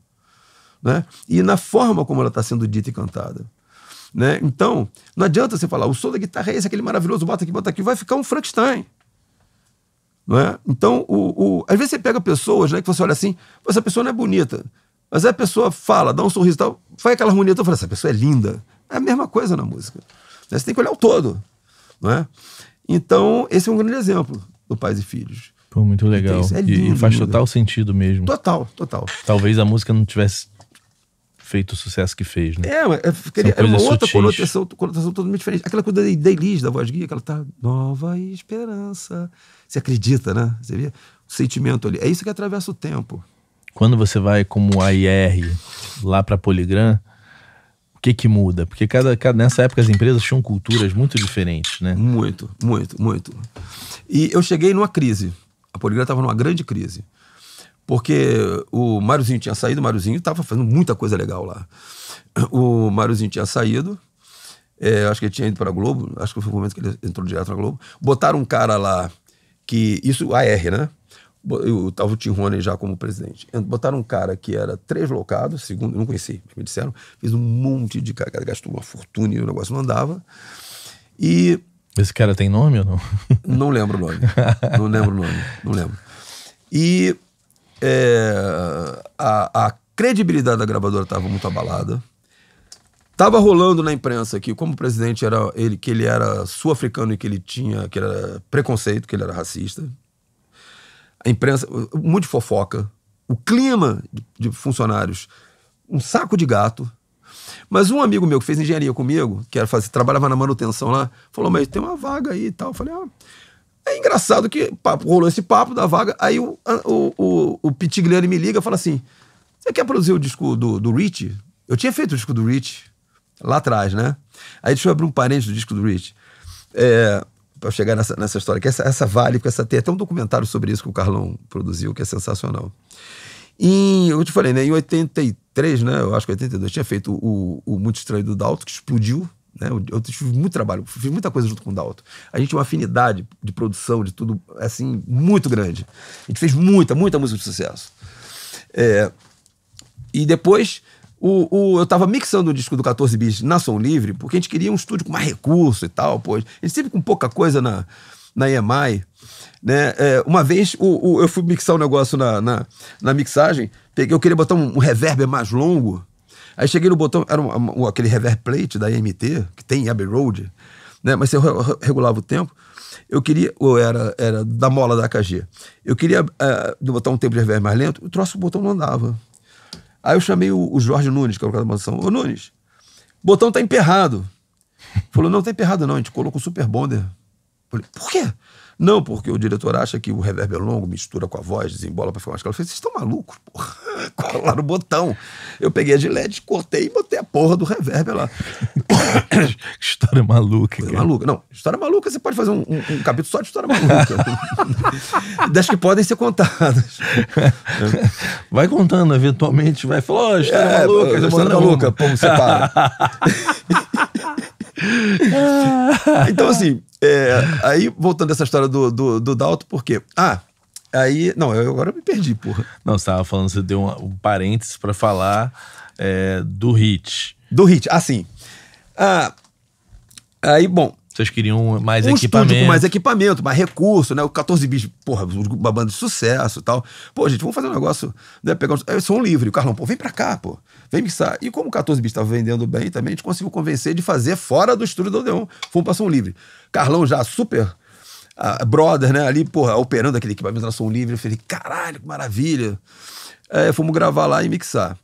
Né? E na forma como ela está sendo dita e cantada. Né? Então, não adianta você falar, o som da guitarra é esse, aquele maravilhoso, bota aqui, bota aqui, vai ficar um Frankenstein. né? Então, o, o, às vezes você pega pessoas né, que você olha assim, essa pessoa não é bonita. Mas aí a pessoa fala, dá um sorriso e tal, faz aquela harmonia, então fala, essa pessoa é linda. É a mesma coisa na música. Né? Você tem que olhar o todo. Não é? Então, esse é um grande exemplo do Pais e Filhos. Pô, muito é legal. É lindo, e, faz né? total lindo. sentido mesmo. Total, total. Talvez a música não tivesse feito o sucesso que fez, né? É, mas queria, era uma outra conotação, conotação totalmente diferente. Aquela coisa da Elis, da voz guia, que ela tá nova esperança. Você acredita, né? Você vê o sentimento ali. É isso que atravessa o tempo. Quando você vai como AIR lá para Poligram, o que que muda? Porque cada, cada, nessa época as empresas tinham culturas muito diferentes, né? Muito, muito, muito. E eu cheguei numa crise a Poligrã estava numa grande crise. Porque o Máriozinho tinha saído, o Máriozinho estava fazendo muita coisa legal lá. O Máriozinho tinha saído, é, acho que ele tinha ido para a Globo, acho que foi o momento que ele entrou direto na Globo. Botaram um cara lá, que. Isso, AR, né? eu estava o Tim Rony já como presidente. Botaram um cara que era três locados, segundo, não conheci, me disseram, fez um monte de cara, gastou uma fortuna e o negócio não andava. E esse cara tem nome ou não? Não lembro o nome. não lembro o nome. Não lembro. E é, a, a credibilidade da gravadora estava muito abalada. Tava rolando na imprensa que, como o presidente era ele, que ele era sul-africano e que ele tinha, que era preconceito, que ele era racista. A imprensa, muito fofoca. O clima de, de funcionários, um saco de gato. Mas um amigo meu que fez engenharia comigo, que era fazer, trabalhava na manutenção lá, falou: Mas tem uma vaga aí e tal. Eu falei: Ah. É engraçado que papo, rolou esse papo da vaga. Aí o, o, o, o Pitigliani me liga e fala assim: Você quer produzir o disco do, do Rich? Eu tinha feito o disco do Rich lá atrás, né? Aí deixa eu abrir um parênteses do disco do Rich. É, para chegar nessa, nessa história, que essa, essa vale, porque essa, tem até um documentário sobre isso que o Carlão produziu, que é sensacional. e eu te falei, né, em 83 83, né? Eu acho que 82, tinha feito o, o Muito Estranho do Dalton, que explodiu. Né? Eu tive muito trabalho, fiz muita coisa junto com o Dalton. A gente tinha uma afinidade de produção, de tudo, assim, muito grande. A gente fez muita, muita música de sucesso. É, e depois o, o, eu estava mixando o disco do 14 Bis na Som Livre, porque a gente queria um estúdio com mais recurso e tal, pois. A gente sempre com pouca coisa na, na EMI. Né? É, uma vez o, o, eu fui mixar um negócio na, na, na mixagem, Peguei, eu queria botar um, um reverb mais longo. Aí cheguei no botão, era um, um, aquele reverb plate da EMT, que tem em Abbey Road, né? Mas você regulava o tempo. Eu queria, ou era, era da mola da AKG. Eu queria uh, botar um tempo de reverb mais lento, o troço o botão não andava. Aí eu chamei o, o Jorge Nunes, que é o cara da mansão. Ô Nunes, o botão tá emperrado. Falou, não tá emperrado não, a gente colocou o Super Bonder. Falei, por quê? Não porque o diretor acha que o reverb é longo, mistura com a voz, desembola para ficar mais claro. Eu falei, vocês estão malucos, porra. Colaram o botão. Eu peguei a LED, cortei e botei a porra do reverb lá. história maluca, cara. Maluca. Não, história maluca, você pode fazer um, um, um capítulo só de história maluca. das que podem ser contadas. Vai contando, eventualmente, vai falar, oh, história é, maluca. História, história maluca, pô, você para. então, assim é, aí, voltando essa história do, do, do Dalton, por quê? Ah, aí. Não, eu, agora eu me perdi, porra. Não, você tava falando, você deu um, um parênteses para falar é, do hit. Do hit, assim. Ah, aí, bom. Vocês queriam mais um equipamento. Com mais equipamento, mais recurso, né? O 14 bis, porra, uma banda de sucesso e tal. Pô, gente, vamos fazer um negócio. Né? Pegar um, é um livre. O Carlão, pô, vem pra cá, pô. Vem mixar. E como 14 bits estava vendendo bem também, a gente conseguiu convencer de fazer fora do estúdio do Odeon. Fomos para São Livre. Carlão já super ah, brother, né? Ali, porra, operando aquele equipamento na Som Livre. Eu falei, caralho, que maravilha. É, fomos gravar lá e mixar.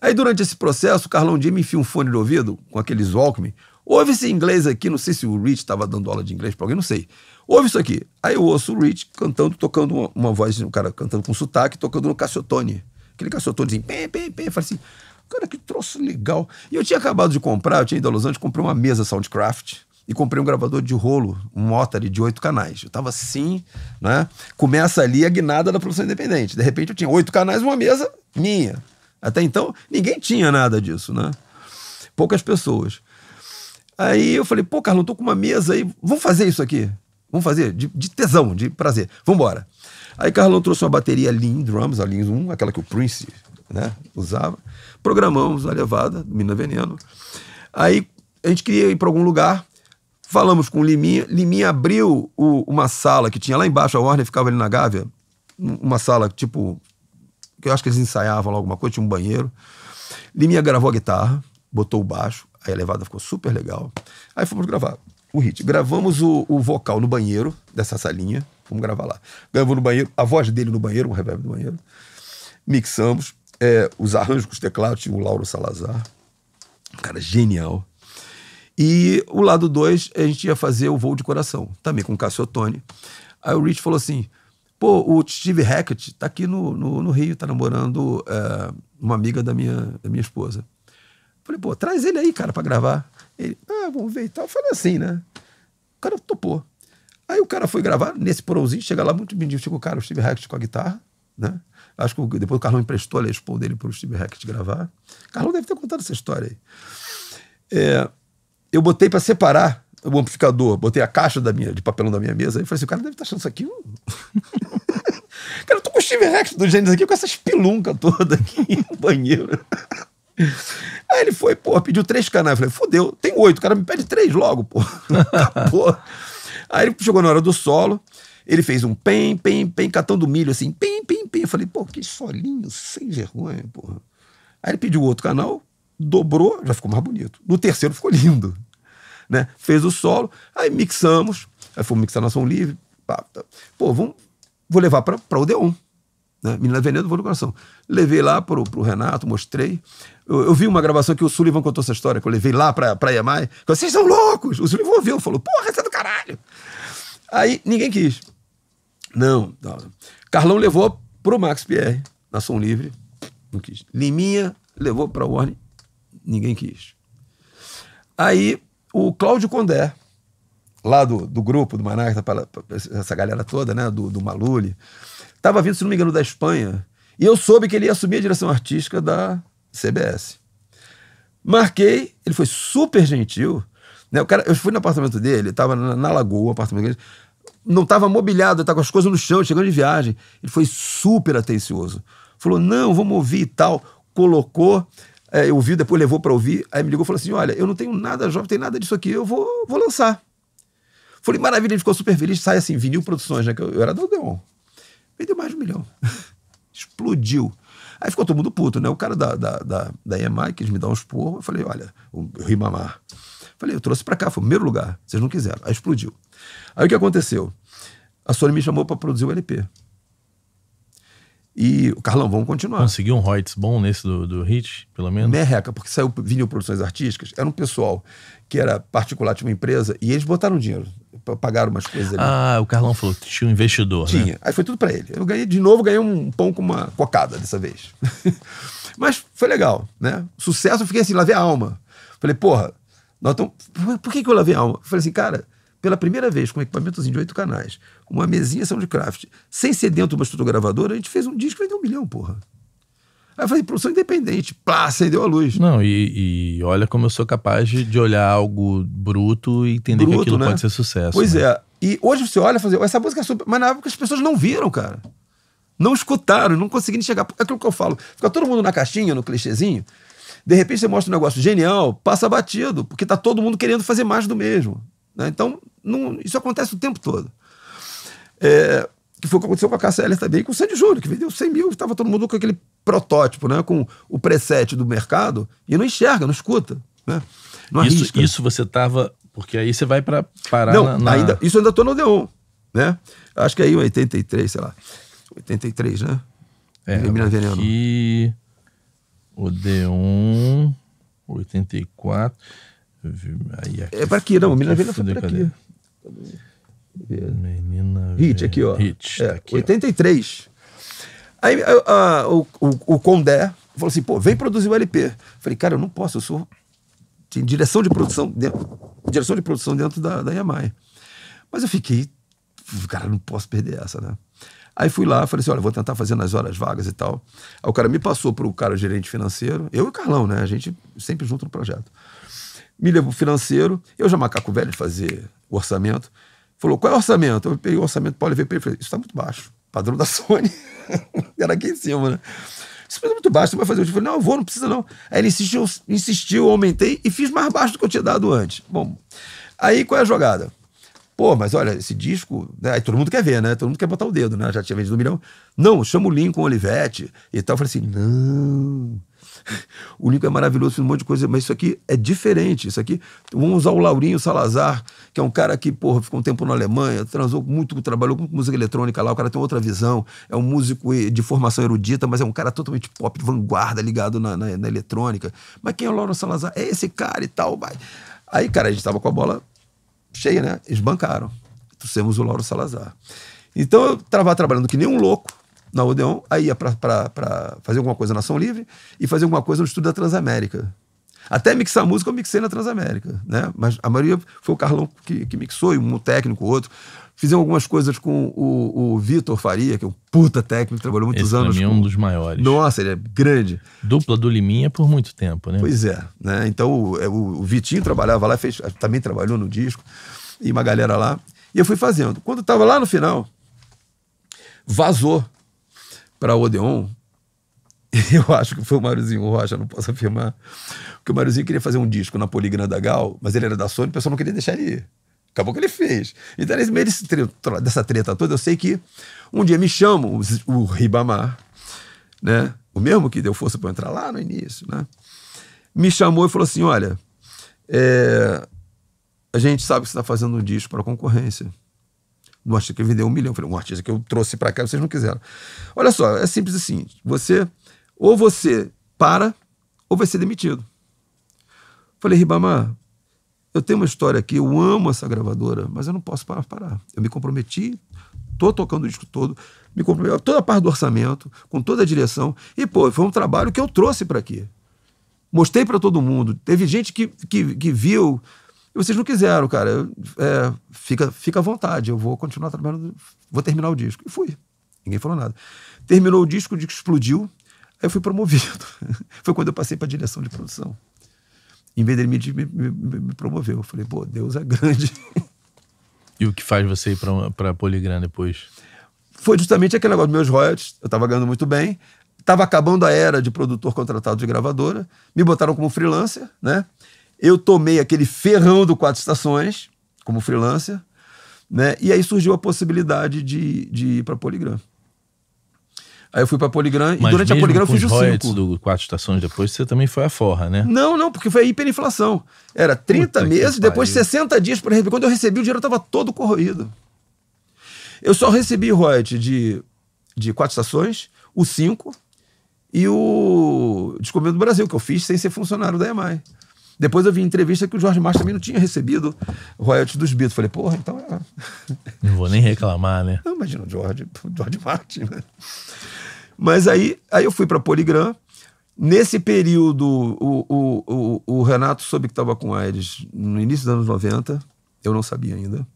Aí, durante esse processo, o Carlão Dia me enfia um fone no ouvido, com aqueles Walkman. Ouve esse inglês aqui, não sei se o Rich estava dando aula de inglês para alguém, não sei. Ouve isso aqui. Aí eu ouço o Rich cantando, tocando uma, uma voz, um cara cantando com sotaque, tocando no caciotone. Aquele caciotone assim, pem, pem, pê. Eu falei assim, Cara, que troço legal. E eu tinha acabado de comprar, eu tinha ido a Los Angeles, comprei uma mesa Soundcraft e comprei um gravador de rolo, um Otari de oito canais. Eu tava assim, né? Começa ali a guinada da produção independente. De repente eu tinha oito canais, uma mesa minha. Até então, ninguém tinha nada disso, né? Poucas pessoas. Aí eu falei, pô, Carlão, tô com uma mesa aí, vamos fazer isso aqui. Vamos fazer, de, de tesão, de prazer. Vamos embora. Aí Carlão trouxe uma bateria Lean Drums, a Lean 1, aquela que o Prince né? Usava. Programamos a levada, Mina Veneno. Aí a gente queria ir para algum lugar, falamos com o Liminha. Liminha abriu o, uma sala que tinha lá embaixo, a Warner ficava ali na Gávea, uma sala tipo. que eu acho que eles ensaiavam lá alguma coisa, tinha um banheiro. Liminha gravou a guitarra, botou o baixo, aí a levada ficou super legal. Aí fomos gravar o hit. Gravamos o, o vocal no banheiro dessa salinha, vamos gravar lá. Gravou no banheiro, a voz dele no banheiro, um reverb do banheiro. Mixamos, é, os arranjos com os teclados tinha o Lauro Salazar, um cara genial. E o lado 2, a gente ia fazer o Voo de Coração, também com o Toni, Aí o Rich falou assim: pô, o Steve Hackett tá aqui no, no, no Rio, tá namorando é, uma amiga da minha, da minha esposa. Falei, pô, traz ele aí, cara, pra gravar. Ele, ah, vamos ver e tal. Falei assim, né? O cara topou. Aí o cara foi gravar nesse porãozinho, chega lá, muito bem chega o cara, o Steve Hackett com a guitarra, né? Acho que depois o Carlão emprestou a Les Paul dele para o Steve Hackett gravar. Carlão deve ter contado essa história aí. É, eu botei para separar o amplificador, botei a caixa da minha, de papelão da minha mesa, e falei assim: o cara deve estar tá achando isso aqui. cara, eu tô com o Steve Rex do Gênesis aqui, com essas pilunca toda aqui no banheiro. Aí ele foi, pô, pediu três canais. Eu falei, fodeu, tem oito, o cara me pede três logo, pô. Aí ele chegou na hora do solo, ele fez um pem, pem, pem, catando milho assim, pem, pem, pem. Eu falei, pô, que solinho, sem vergonha, porra. Aí ele pediu outro canal, dobrou, já ficou mais bonito. No terceiro ficou lindo. Né? Fez o solo, aí mixamos, aí fomos mixar Nação Livre. Pá, tá. Pô, vamos, vou levar para o Odeon. Né? Menina Veneno, vou no coração. Levei lá pro, pro Renato, mostrei. Eu, eu, vi uma gravação que o Sullivan contou essa história, que eu levei lá pra, pra Yamai. Vocês são loucos! O Sullivan ouviu, falou, porra, você é do caralho! Aí ninguém quis. Não. não. Carlão levou pro Max Pierre, na Som Livre, não quis. Liminha levou pra Warner, ninguém quis. Aí o Cláudio Condé, lá do, do grupo do Maná, tá essa galera toda, né, do, do Maluli, estava vindo, se não me engano, da Espanha, e eu soube que ele ia assumir a direção artística da CBS. Marquei, ele foi super gentil. Né? O cara, eu fui no apartamento dele, estava na, na Lagoa, apartamento dele não estava mobiliado, estava tá com as coisas no chão, chegando de viagem. Ele foi super atencioso. Falou: não, vamos ouvir e tal. Colocou, é, eu ouvi, depois levou para ouvir. Aí me ligou e falou assim: olha, eu não tenho nada jovem, tem nada disso aqui, eu vou, vou lançar. Falei, maravilha, ele ficou super feliz. Sai assim, Vinil Produções, né? Que eu, eu era do Odeon. Vendeu mais de um milhão. Explodiu. Aí ficou todo mundo puto, né? O cara da, da, da, da EMI, que eles me dão uns porros, eu falei, olha, o Rimamar. Falei, eu trouxe para cá, foi o primeiro lugar, vocês não quiseram. Aí explodiu. Aí o que aconteceu? A Sony me chamou para produzir o LP. E, o Carlão, vamos continuar. Conseguiu um royalties bom nesse do, do Hit, pelo menos? Merreca, porque saiu Vinil Produções Artísticas. Era um pessoal que era particular, tinha uma empresa, e eles botaram dinheiro, pagaram umas coisas ali. Ah, o Carlão falou que tinha um investidor, né? Tinha. Né? Aí foi tudo para ele. Eu ganhei, de novo, ganhei um pão com uma cocada dessa vez. Mas foi legal, né? Sucesso, eu fiquei assim, lavei a alma. Falei, porra, nós tamo... por que, que eu lavei a alma? falei assim, cara pela primeira vez, com um equipamentozinho de oito canais, uma mesinha Soundcraft, sem ser dentro de uma estrutura gravadora, a gente fez um disco e vendeu um milhão, porra. Aí eu falei, produção independente, pá, acendeu a luz. Não, e, e, olha como eu sou capaz de olhar algo bruto e entender bruto, que aquilo né? pode ser sucesso. Pois né? é. E hoje você olha e fala assim, essa música é super... Mas na época as pessoas não viram, cara. Não escutaram, não conseguiram chegar. É aquilo que eu falo. Fica todo mundo na caixinha, no clichêzinho. De repente você mostra um negócio genial, passa batido, porque tá todo mundo querendo fazer mais do mesmo. Né? Então, não, isso acontece o tempo todo. É, que foi o que aconteceu com a Cássia Heller também, com o Sandy Júnior, que vendeu 100 mil, estava todo mundo com aquele protótipo, né? com o preset do mercado, e não enxerga, não escuta. Né? Não isso, isso você estava. Porque aí você vai para parar não, na, na... Ainda, isso eu ainda estou no Odeon. Né? Acho que é aí 83, sei lá. 83, né? É, aqui... Odeon 84. Aí, aqui, é para aqui, não. Menina Veneno foi pra aqui. É. Menina Hit, aqui, ó. Hit. É, aqui, 83. Ó. Aí a, a, o, o Condé falou assim: pô, vem produzir o LP. Falei, cara, eu não posso, eu sou. Tinha direção de produção dentro, direção de produção dentro da, da Yamai. Mas eu fiquei, cara, não posso perder essa, né? Aí fui lá, falei assim: olha, vou tentar fazer nas horas vagas e tal. Aí o cara me passou para o cara gerente financeiro, eu e o Carlão, né? A gente sempre junto no projeto me levou financeiro, eu já macaco velho de fazer o orçamento, falou, qual é o orçamento? Eu peguei o orçamento, pode ver, ele falei, isso está muito baixo, padrão da Sony, era aqui em cima, né? Isso é muito baixo, você vai fazer. Eu falei, não, eu vou, não precisa não. Aí ele insistiu, insistiu, aumentei e fiz mais baixo do que eu tinha dado antes. Bom, aí qual é a jogada? Pô, mas olha, esse disco, né? Aí todo mundo quer ver, né? Todo mundo quer botar o dedo, né? Já tinha vendido um milhão. Não, chama o Lincoln Olivetti e tal. Eu falei assim, não, o Lincoln é maravilhoso, fez um monte de coisa, mas isso aqui é diferente. Isso aqui, vamos usar o Laurinho Salazar, que é um cara que, porra, ficou um tempo na Alemanha, transou muito, trabalhou com música eletrônica lá, o cara tem outra visão, é um músico de formação erudita, mas é um cara totalmente pop, vanguarda, ligado na, na, na eletrônica. Mas quem é o Laurinho Salazar? É esse cara e tal, vai. Aí, cara, a gente tava com a bola cheia, né? Eles bancaram. Trouxemos o Lauro Salazar. Então eu tava trabalhando que nem um louco na Odeon, aí ia para fazer alguma coisa na Ação Livre e fazer alguma coisa no estudo da Transamérica. Até mixar música eu mixei na Transamérica, né? Mas a maioria foi o Carlão que, que mixou, e um técnico, outro. Fizemos algumas coisas com o, o Vitor Faria, que é um puta técnico, trabalhou muitos Esse anos. ele é um dos maiores. Nossa, ele é grande. Dupla do Liminha por muito tempo, né? Pois é, né? Então o, é, o Vitinho trabalhava lá, fez, também trabalhou no disco, e uma galera lá. E eu fui fazendo. Quando estava lá no final, vazou para Odeon, eu acho que foi o Máriozinho Rocha, não posso afirmar, porque o Máriozinho queria fazer um disco na Polígona da Gal, mas ele era da Sony, o pessoal não queria deixar ele ir. Acabou que ele fez. Então, nesse meio desse treta, dessa treta toda, eu sei que um dia me chamam o, Ribamar, né? O mesmo que deu força para eu entrar lá no início, né? Me chamou e falou assim: olha, é, a gente sabe que você está fazendo um disco para concorrência. Um artista que vendeu um milhão. Falei, um artista que eu trouxe para cá, vocês não quiseram. Olha só, é simples assim. Você, ou você para, ou vai ser demitido. Falei, Ribamar, eu tenho uma história aqui, eu amo essa gravadora, mas eu não posso parar. parar. Eu me comprometi, tô tocando o disco todo, me comprometi toda a parte do orçamento, com toda a direção. E, pô, foi um trabalho que eu trouxe para aqui. Mostrei para todo mundo. Teve gente que, que, que viu, e vocês não quiseram, cara. É, fica, fica à vontade, eu vou continuar trabalhando, vou terminar o disco. E fui. Ninguém falou nada. Terminou o disco, o disco explodiu, aí eu fui promovido. Foi quando eu passei para direção de produção. Em vez dele me, me, me, me promoveu. Eu falei, pô, Deus é grande. E o que faz você ir para Poligram depois? Foi justamente aquele negócio dos meus royalties. Eu estava ganhando muito bem. Estava acabando a era de produtor contratado de gravadora. Me botaram como freelancer, né? Eu tomei aquele ferrão do Quatro Estações, como freelancer, né? E aí surgiu a possibilidade de, de ir para Poligram. Aí eu fui pra Poligram e durante a Poligram eu fiz o círculo. do quatro estações depois você também foi a forra, né? Não, não, porque foi a hiperinflação. Era 30 Puta meses, depois pariu. 60 dias para receber. Quando eu recebi, o dinheiro estava todo corroído. Eu só recebi o de, de quatro estações, o 5 e o Descobrimento do Brasil, que eu fiz sem ser funcionário da EMAI. Depois eu vi em entrevista que o Jorge Martin também não tinha recebido royalties dos Beatles. Falei, porra, então. É... Não vou nem reclamar, né? Não, imagina o Jorge, o Martin. Né? Mas aí, aí eu fui para Poligram. Nesse período, o, o, o, o Renato soube que estava com AIDS no início dos anos 90. Eu não sabia ainda.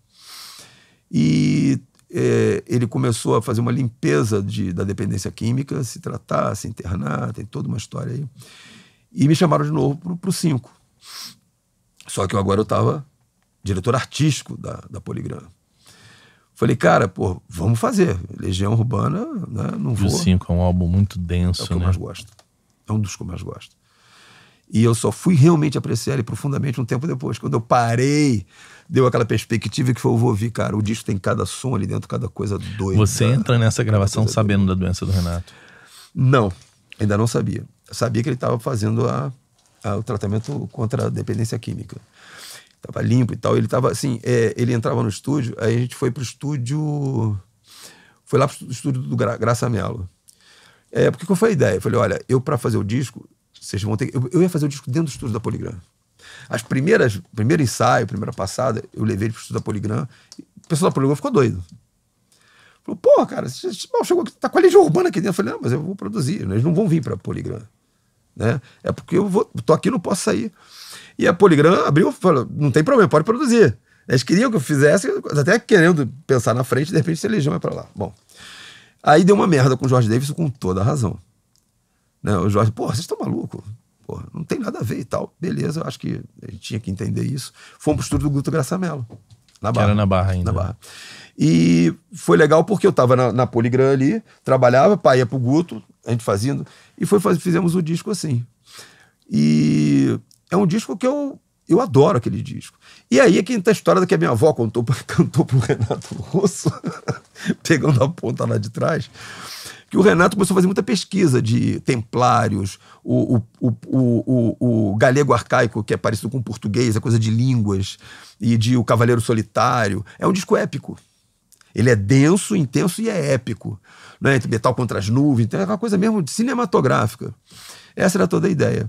E é, ele começou a fazer uma limpeza de, da dependência química, se tratar, se internar, tem toda uma história aí. E me chamaram de novo para o 5. Só que eu agora eu estava diretor artístico da, da Poligrama. Falei, cara, pô, vamos fazer. Legião Urbana, né, não vou. O 5 é um álbum muito denso, É o que né? eu mais gosto. É um dos que eu mais gosto. E eu só fui realmente apreciar ele profundamente um tempo depois. Quando eu parei, deu aquela perspectiva que foi, eu vou ouvir, cara, o disco tem cada som ali dentro, cada coisa doida. Você entra nessa gravação sabendo doida. da doença do Renato? Não, ainda não sabia. Eu sabia que ele estava fazendo a, o tratamento contra a dependência química. Tava limpo e tal. Ele tava assim, é, ele entrava no estúdio, aí a gente foi pro estúdio. Foi lá pro estúdio do Gra Graça Mello. É, porque qual foi a ideia? Eu falei, olha, eu para fazer o disco, vocês vão ter que... eu, eu, ia fazer o disco dentro do estúdio da Poligram. As primeiras, primeiro ensaio, primeira passada, eu levei ele pro estúdio da Poligram. O pessoal da Poligram ficou doido. Falou, pô, cara, mal chegou tá com a legião urbana aqui dentro. Eu falei, não, mas eu vou produzir, né? eles não vão vir pra Poligram. Né? É porque eu vou, tô aqui não posso sair. E a Poligram abriu falou: não tem problema, pode produzir. Eles queriam que eu fizesse, até querendo pensar na frente, de repente se elegeu, vai para lá. Bom. Aí deu uma merda com o Jorge Davis com toda a razão. Né? O Jorge, pô, vocês estão malucos. Porra, não tem nada a ver e tal. Beleza, eu acho que a gente tinha que entender isso. Fomos pro estúdio do Guto Graçamelo. Na Barra. Que era na Barra ainda. Na Barra. E foi legal porque eu estava na, na Poligram ali, trabalhava, pai ia pro Guto, a gente fazendo, e foi, faz, fizemos o um disco assim. E é um disco que eu, eu adoro aquele disco. E aí é que entra a história da que a minha avó contou, cantou pro Renato Russo, pegando a ponta lá de trás, que o Renato começou a fazer muita pesquisa de templários, o, o, o, o, galego arcaico, que é parecido com o português, a é coisa de línguas, e de O Cavaleiro Solitário. É um disco épico. Ele é denso, intenso e é épico. Né? metal contra as nuvens, então é uma coisa mesmo cinematográfica. Essa era toda a ideia.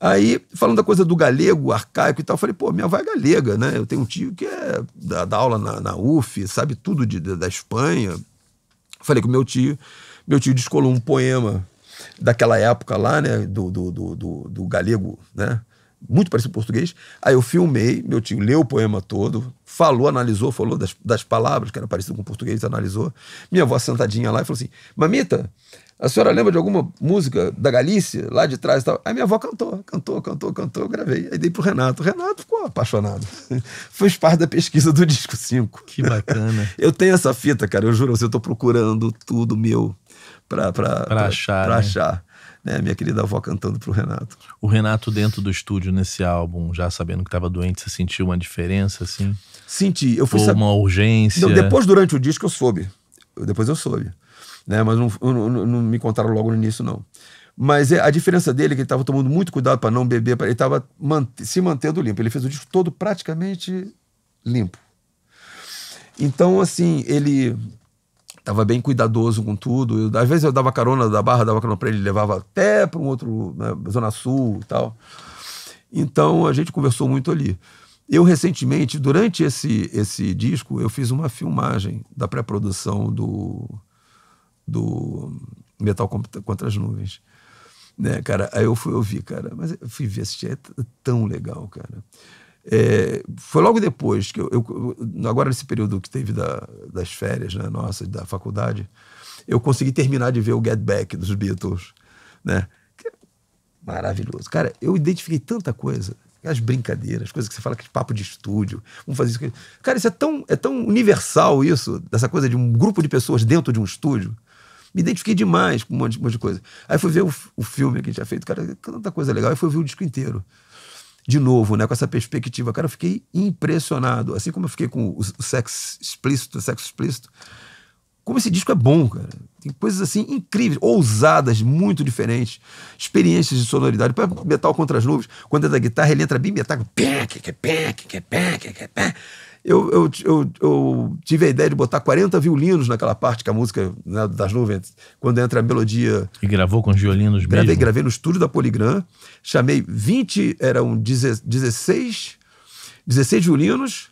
Aí, falando da coisa do galego, arcaico e tal, eu falei, pô, minha avó é galega, né? Eu tenho um tio que é da da aula na, na, UF, sabe tudo de, da Espanha. Falei com meu tio, meu tio descolou um poema daquela época lá, né? Do, do, do, do, do galego, né? muito parecido com português. Aí eu filmei, meu tio leu o poema todo, falou, analisou, falou das, das palavras, que era parecido com português, analisou. Minha avó sentadinha lá e falou assim: Mamita, a senhora lembra de alguma música da Galícia, lá de trás e tal? Aí minha avó cantou, cantou, cantou, cantou, gravei. Aí dei pro Renato. O Renato ficou apaixonado. foi parte da pesquisa do disco 5. Que bacana. eu tenho essa fita, cara, eu juro a você, eu tô procurando tudo meu pra, pra, pra, pra achar. Pra né? achar né, minha querida avó cantando para o Renato. O Renato dentro do estúdio nesse álbum, já sabendo que estava doente, você sentiu uma diferença assim? Senti, eu fui uma urgência. depois durante o disco eu soube. Depois eu soube, né? Mas não, não, não me contaram logo no início não. Mas é, a diferença dele é que ele estava tomando muito cuidado para não beber, ele estava mant se mantendo limpo. Ele fez o disco todo praticamente limpo. Então, assim, ele Tava bem cuidadoso com tudo. Eu, às vezes eu dava carona da barra, dava carona para ele, levava até para um outro, né, Zona Sul e tal. Então a gente conversou muito ali. Eu recentemente, durante esse, esse disco, eu fiz uma filmagem da pré-produção do, do Metal contra as Nuvens. Né, cara? Aí eu fui ouvir, cara, mas eu fui ver, assistir, é tão legal, cara. É, foi logo depois que eu, eu, agora nesse período que teve da, das férias, né, nossa, da faculdade, eu consegui terminar de ver o Get Back dos Beatles, né? É maravilhoso. Cara, eu identifiquei tanta coisa. As brincadeiras, as coisas que você fala, que papo de estúdio, vamos fazer isso. Cara, isso é tão, é tão universal isso, dessa coisa de um grupo de pessoas dentro de um estúdio. Me identifiquei demais com um monte, um monte de coisa. Aí fui ver o, o filme que a gente tinha feito, cara, tanta coisa legal. Aí fui ver o disco inteiro de novo, né, com essa perspectiva. Cara, eu fiquei impressionado. Assim como eu fiquei com o, o sexo explícito, o sexo explícito. Como esse disco é bom, cara. Tem coisas assim incríveis, ousadas, muito diferentes. Experiências de sonoridade. Para metal contra as nuvens, quando é da guitarra, ele entra bem metal. Pé, que, pé, que, pé, que, pé eu, eu, eu, eu, tive a ideia de botar 40 violinos naquela parte que a música né, das nuvens, quando entra a melodia. E gravou com os violinos gravei, mesmo? Gravei no estúdio da Poligram, chamei 20, eram 16, 16 violinos,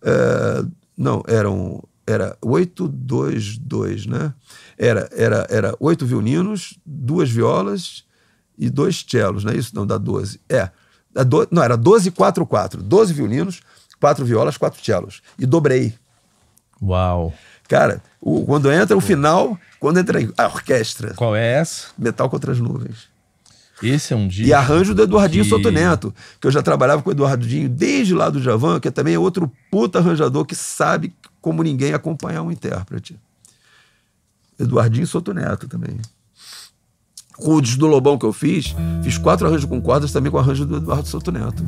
é, não, eram era 8, 2, 2, né? Era, era, era 8 violinos, duas violas e dois cellos, não é isso? Não, dá 12. É. Do, não, era 12, 4, 4. 12 violinos, quatro violas, quatro cellos. E dobrei. Uau! Cara, o, quando entra o final, quando entra a orquestra. Qual é essa? Metal contra as nuvens. Esse é um dia. E arranjo do Eduardinho que... Soto Neto, que eu já trabalhava com o Eduardinho desde lá do Javan, que também é outro puta arranjador que sabe como ninguém acompanhar um intérprete. Eduardinho Soto Neto também. Com o Diz do Lobão que eu fiz, fiz quatro arranjos com cordas também com arranjo do Eduardo Soto Neto.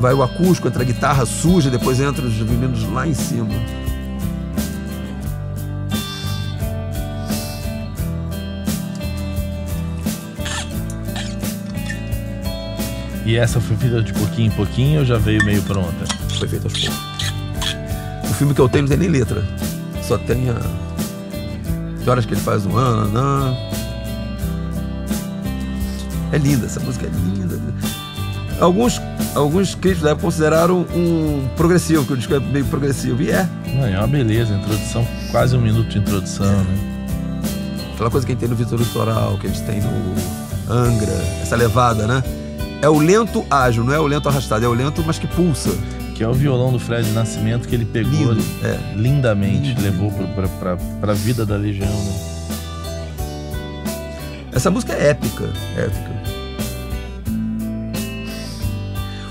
vai o acústico, entra a guitarra suja, depois entra os meninos lá em cima. E essa foi feita de pouquinho em pouquinho ou já veio meio pronta? Foi feita aos poucos. O filme que eu tenho não tem nem letra. Só tem a. Que horas que ele faz um ano. É linda, essa música é linda. Alguns alguns críticos né, consideraram um progressivo, que o disco é meio progressivo, e é. Não, é uma beleza, introdução, quase um minuto de introdução, né? Aquela coisa que a gente tem no Vitor Litoral, que a gente tem no Angra, essa levada, né? É o lento ágil, não é o lento arrastado, é o lento, mas que pulsa. Que é o violão do Fred Nascimento que ele pegou Lindo, é. lindamente, Lindo. levou para a vida da Legião, né? Essa música é épica, é épica.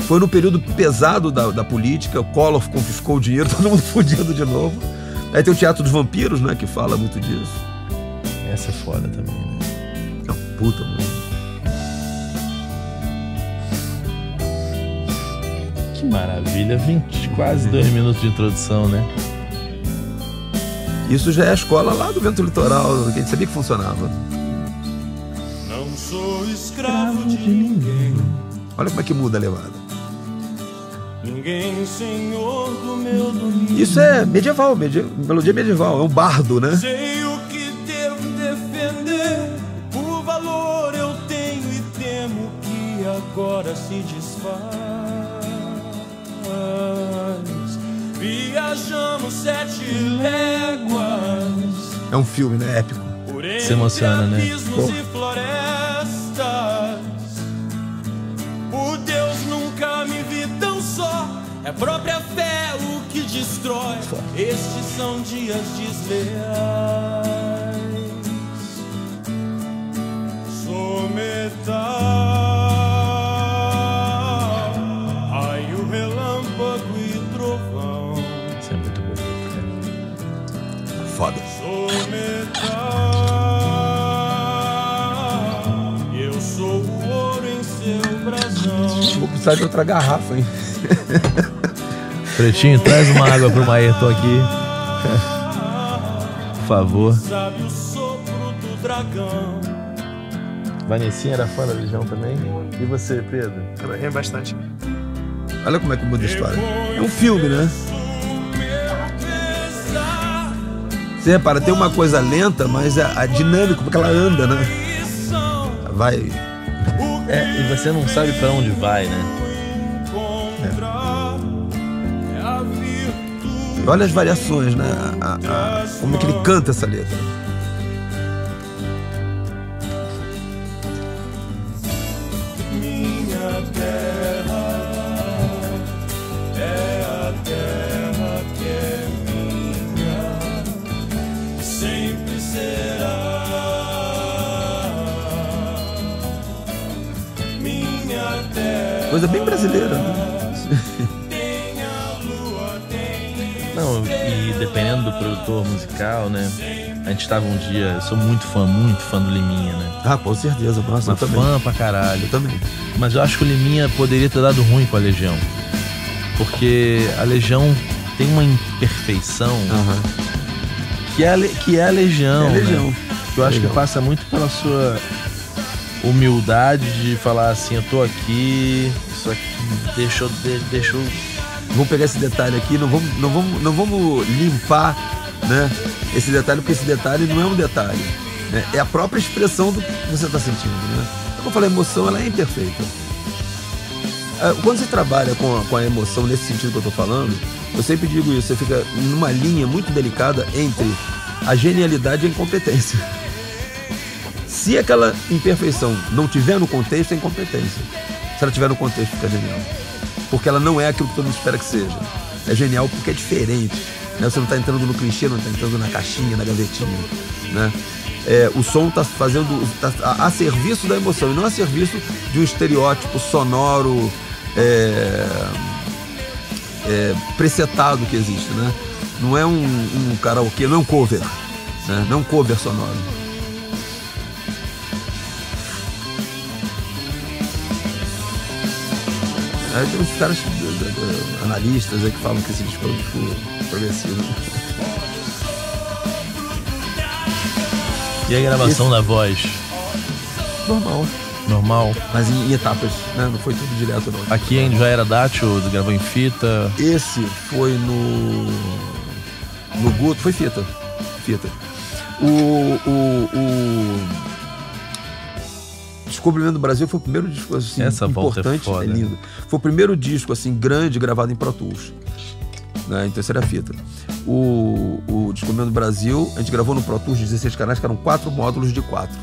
Foi no período pesado da, da política, o Collor confiscou o dinheiro, todo mundo fudido de novo. Aí tem o Teatro dos Vampiros, né, que fala muito disso. Essa é foda também, né? É uma puta mano. Que maravilha, 20, quase dois minutos de introdução, né? Isso já é a escola lá do vento litoral, que a gente sabia que funcionava. Não sou escravo de ninguém. Olha como é que muda a levada ninguém, Senhor do meu domínio. Isso é medieval, medi melodia medieval, é um bardo, né? Sei o que devo defender, valor eu tenho e temo que agora se desfaz. Viajamos sete léguas. É um filme, né? Épico. Se emociona, né? destrói. Estes são dias desleais. Sou metal. Ai, o relâmpago e trovão. Isso é muito bom, Foda. Sou metal. Eu sou o ouro em seu Vou precisar de outra garrafa, hein? Pretinho, traz uma água pro Maerton aqui. Por favor. Vanessinha era fã da Legião também? E você, Pedro? Também é bastante. Olha como é que muda a história. É um filme, né? Você repara, tem uma coisa lenta, mas a, é a dinâmica, como que ela anda, né? Vai. É, e você não sabe para onde vai, né? olha as variações, né? A, a, como é que ele canta essa letra. Minha terra é, é minha, sempre será. Minha terra. Coisa bem brasileira, né? Não, e dependendo do produtor musical, né? A gente tava um dia, eu sou muito fã, muito fã do Liminha, né? Ah, com certeza, nossa, Mas eu também. fã pra caralho. Eu também. Mas eu acho que o Liminha poderia ter dado ruim com a Legião. Porque a Legião tem uma imperfeição que, é a, que é a Legião. É a né. Legião. Né? Eu acho Legal. que passa muito pela sua humildade de falar assim, eu tô aqui, isso aqui deixou, deixou Vamos pegar esse detalhe aqui, não vamos, não vamos, não vamos limpar né, esse detalhe, porque esse detalhe não é um detalhe. Né? É a própria expressão do que você está sentindo. Né? Como eu falei, a emoção ela é imperfeita. É, quando você trabalha com a, com a emoção nesse sentido que eu estou falando, eu sempre digo isso, você fica numa linha muito delicada entre a genialidade e a incompetência. Se aquela imperfeição não tiver no contexto, é incompetência. Se ela tiver no contexto, fica genial porque ela não é aquilo que todo mundo espera que seja. É genial porque é diferente. Né? Você não está entrando no clichê, não está entrando na caixinha, na gavetinha. Né? É, o som está fazendo. Tá a, a, serviço da emoção e não a serviço de um estereótipo sonoro é, é, precetado que existe. Né? Não é um, um karaokê, não é um cover. Né? Não é um cover sonoro. Aí é, tem uns caras eh, eh, eh, analistas aí que falam que esse disco é um disco progressivo. E a gravação esse... da voz? Normal. Normal? Mas em, em etapas, né? Não foi tudo direto, não. Aqui ainda já era Dátil, gravou em fita? Esse foi no. No Guto, foi fita. Fita. O. O. o Descobrimento do Brasil foi o primeiro disco assim, Essa é importante, é né, lindo. Foi o primeiro disco assim grande gravado em Pro Tools, né, em terceira fita. O, o Descobrimento do Brasil, a gente gravou no Pro Tools 16 canais, que eram quatro módulos de quatro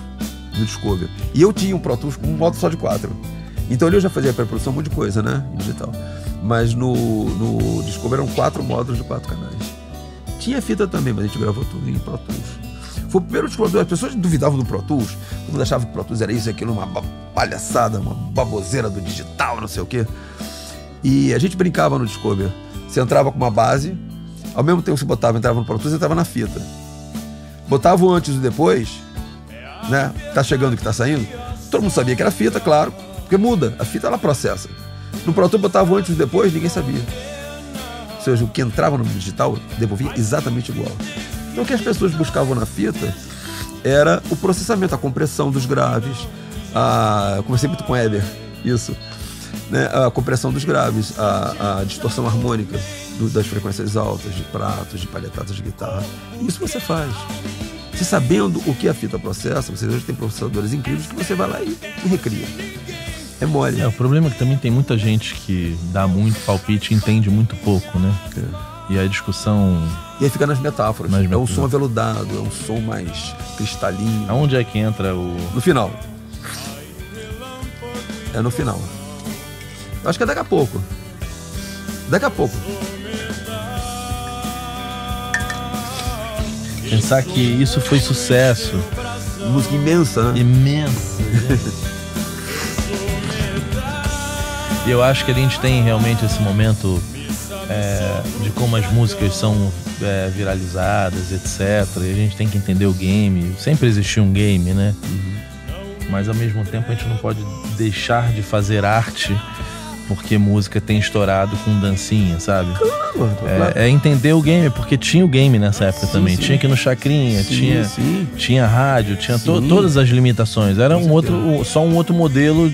no Discover. E eu tinha um Pro Tools com um módulo só de quatro. Então ali eu já fazia pré-produção, um monte de coisa, né? Em digital. Mas no, no Discover eram quatro módulos de quatro canais. Tinha fita também, mas a gente gravou tudo em Pro Tools. Foi o primeiro ventilador. As pessoas duvidavam do Pro Tools. Todo mundo achava que o Pro Tools era isso, aquilo, uma palhaçada, uma baboseira do digital, não sei o quê. E a gente brincava no Discover. Você entrava com uma base, ao mesmo tempo que você botava, entrava no Pro Tools, entrava na fita. Botava o antes e o depois, né? Tá chegando o que tá saindo. Todo mundo sabia que era fita, claro, porque muda. A fita ela processa. No Pro Tools botava o antes e o depois, ninguém sabia. Ou seja, o que entrava no digital devolvia exatamente igual. Então o que as pessoas buscavam na fita era o processamento, a compressão dos graves, a... conversei muito com o Eber, isso, né? a compressão dos graves, a, a distorção harmônica do, das frequências altas, de pratos, de palhetadas de guitarra. Isso você faz. Se sabendo o que a fita processa, Você hoje tem processadores incríveis que você vai lá e, e recria. É mole. É, o problema é que também tem muita gente que dá muito palpite e entende muito pouco, né? É. E a discussão. E aí fica nas metáforas. Nas é metáforas. É um som aveludado, é um som mais cristalino. Aonde é que entra o. No final. É no final. Eu acho que é daqui a pouco. Daqui a pouco. Pensar que isso foi sucesso. Música imensa, né? Imensa. e eu acho que a gente tem realmente esse momento é, é, de como as músicas são é, viralizadas, etc. E a gente tem que entender o game. Sempre existiu um game, né? Uhum. Mas ao mesmo tempo a gente não pode deixar de fazer arte porque música tem estourado com dancinha, sabe? É, é, entender o game, porque tinha o game nessa época sim, também. Sim. Tinha que no Chacrinha, sim, tinha, tinha rádio, tinha to, todas as limitações. Era um outro, só um outro modelo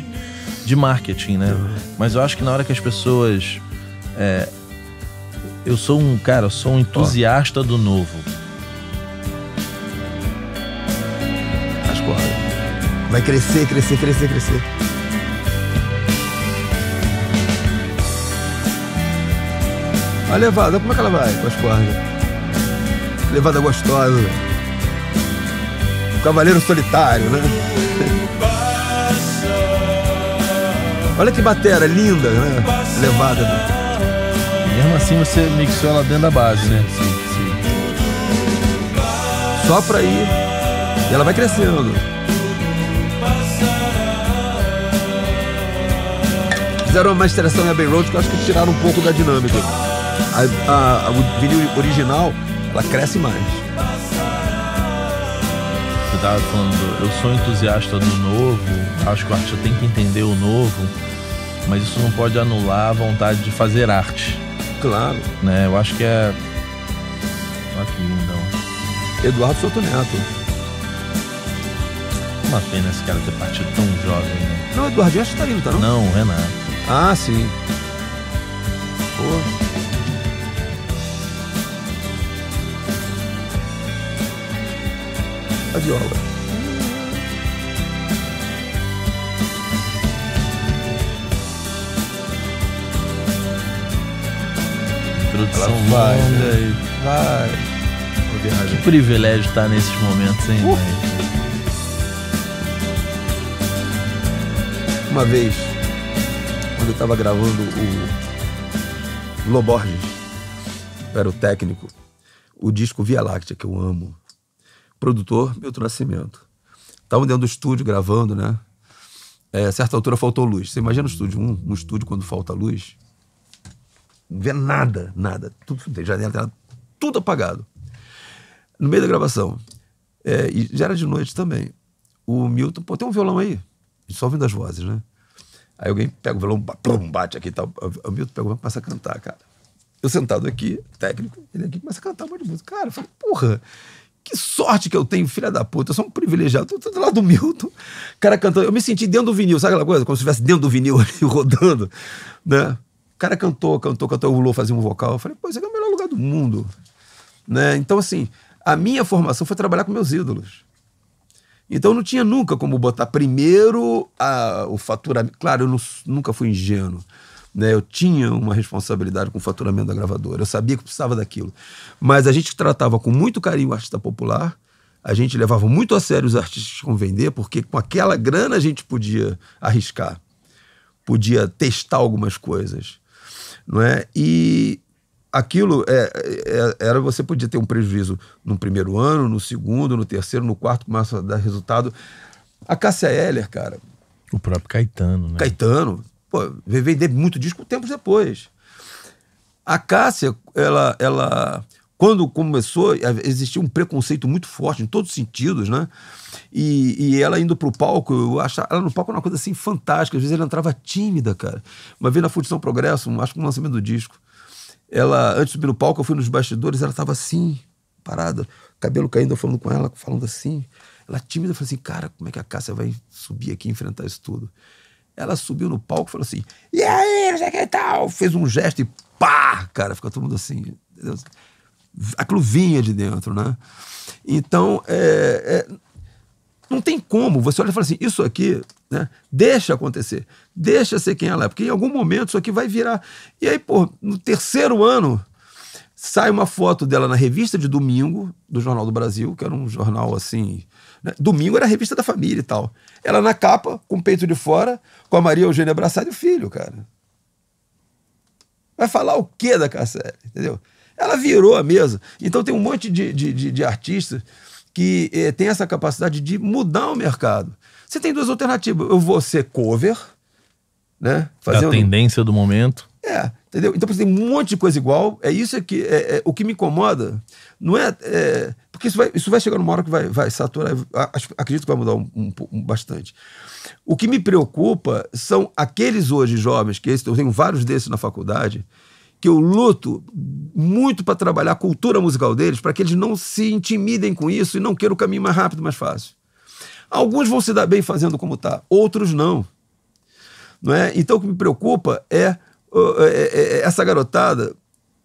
de marketing, né? Uhum. Mas eu acho que na hora que as pessoas é, eu sou um, cara, eu sou um entusiasta do novo. As cordas. Vai crescer, crescer, crescer, crescer. A levada, como é que ela vai com as cordas? Levada gostosa. O cavaleiro solitário, né? Olha que batera linda, né? Levada. Mesmo assim você mixou ela dentro da base, né? Sim, sim. Só pra ir. E ela vai crescendo. Né, Fizeram uma masteração em Abbey Road que eu acho que tiraram um pouco da dinâmica. A, a, a, o vinil original, ela cresce mais. Você tava falando, eu sou entusiasta do novo, acho que o artista tem que entender o novo mas isso não pode anular a vontade de fazer arte. Claro. Né? Eu acho que é. Olha que lindão. Eduardo Souto Neto. Uma pena esse cara ter partido tão jovem, né? Não, Eduardo já tá lindo, tá não? Não, o Renato. Ah, sim. Pô. Tá A viola. introdução Ela vai, Né? Vai. Que privilégio estar nesses momentos, hein, uh. Uma vez, quando eu estava gravando o Loborges, era o técnico, o disco Via Láctea, que eu amo, produtor Milton Nascimento. Estavam dentro do estúdio gravando, né? É, a certa altura faltou luz. Você imagina o estúdio, um, um estúdio quando falta luz, não via nada, nada. Tudo janela, janela, tudo apagado. No meio da gravação, é, e já era de noite também, o Milton, pô, tem um violão aí. Só ouvindo as vozes, né? Aí alguém pega o violão, plum, bate aqui e tal. O Milton pega o violão e começa a cantar, cara. Eu sentado aqui, técnico, ele aqui começa a cantar um monte de música. Cara, eu falo, porra, que sorte que eu tenho, filha da puta. Eu sou um privilegiado. Tô, tô do lado do Milton. cara cantando. Eu me senti dentro do vinil, sabe aquela coisa? Como se estivesse dentro do vinil ali, rodando, né? cara cantou, cantou, cantou, ulou, fazia um vocal. Eu falei, pô, esse aqui é o melhor lugar do mundo. Né? Então, assim, a minha formação foi trabalhar com meus ídolos. Então não tinha nunca como botar primeiro a, o faturamento. Claro, eu não, nunca fui ingênuo. Né? Eu tinha uma responsabilidade com o faturamento da gravadora. Eu sabia que precisava daquilo. Mas a gente tratava com muito carinho o artista popular. A gente levava muito a sério os artistas com vender, porque com aquela grana a gente podia arriscar, podia testar algumas coisas não é? E aquilo é, é, é, era você podia ter um prejuízo no primeiro ano, no segundo, no terceiro, no quarto, começa a dar resultado. A Cássia Heller, cara. O próprio Caetano, né? Caetano, pô, veio vender muito disco tempos depois. A Cássia, ela, ela, quando começou, existia um preconceito muito forte em todos os sentidos, né? E, e ela indo pro palco, eu achava, ela no palco era uma coisa assim fantástica. Às vezes ela entrava tímida, cara. Uma vez na Fundição Progresso, acho que no lançamento do disco, ela, antes de subir no palco, eu fui nos bastidores, ela tava assim, parada, cabelo caindo, eu falando com ela, falando assim. Ela tímida, eu falei assim, cara, como é que a Cássia vai subir aqui e enfrentar isso tudo? Ela subiu no palco e falou assim, e aí, não sei que tal? Fez um gesto e pá, cara, ficou todo mundo assim, entendeu? Aquilo vinha de dentro, né? Então, é, é não tem como. Você olha e fala assim: isso aqui, né? Deixa acontecer. Deixa ser quem ela é. Porque em algum momento isso aqui vai virar. E aí, pô, no terceiro ano, sai uma foto dela na revista de domingo, do Jornal do Brasil, que era um jornal assim. Né? Domingo era a revista da família e tal. Ela na capa, com o peito de fora, com a Maria Eugênia abraçada e o filho, cara. Vai falar o quê da Cassélia, entendeu? Ela virou a mesa. Então tem um monte de, de, de, de artistas que eh, tem essa capacidade de mudar o mercado. Você tem duas alternativas. Eu vou ser cover, né? a tendência do momento. É, entendeu? Então você tem um monte de coisa igual. É isso que é, é o que me incomoda. Não é, é, porque isso vai, isso vai chegar numa hora que vai, vai saturar. Acredito que vai mudar um, um, um bastante. O que me preocupa são aqueles hoje jovens que é eu tenho vários desses na faculdade que eu luto muito para trabalhar a cultura musical deles, para que eles não se intimidem com isso e não queiram o caminho mais rápido, mais fácil. Alguns vão se dar bem fazendo como está, outros não. não é? Então o que me preocupa é é, é, é, é essa garotada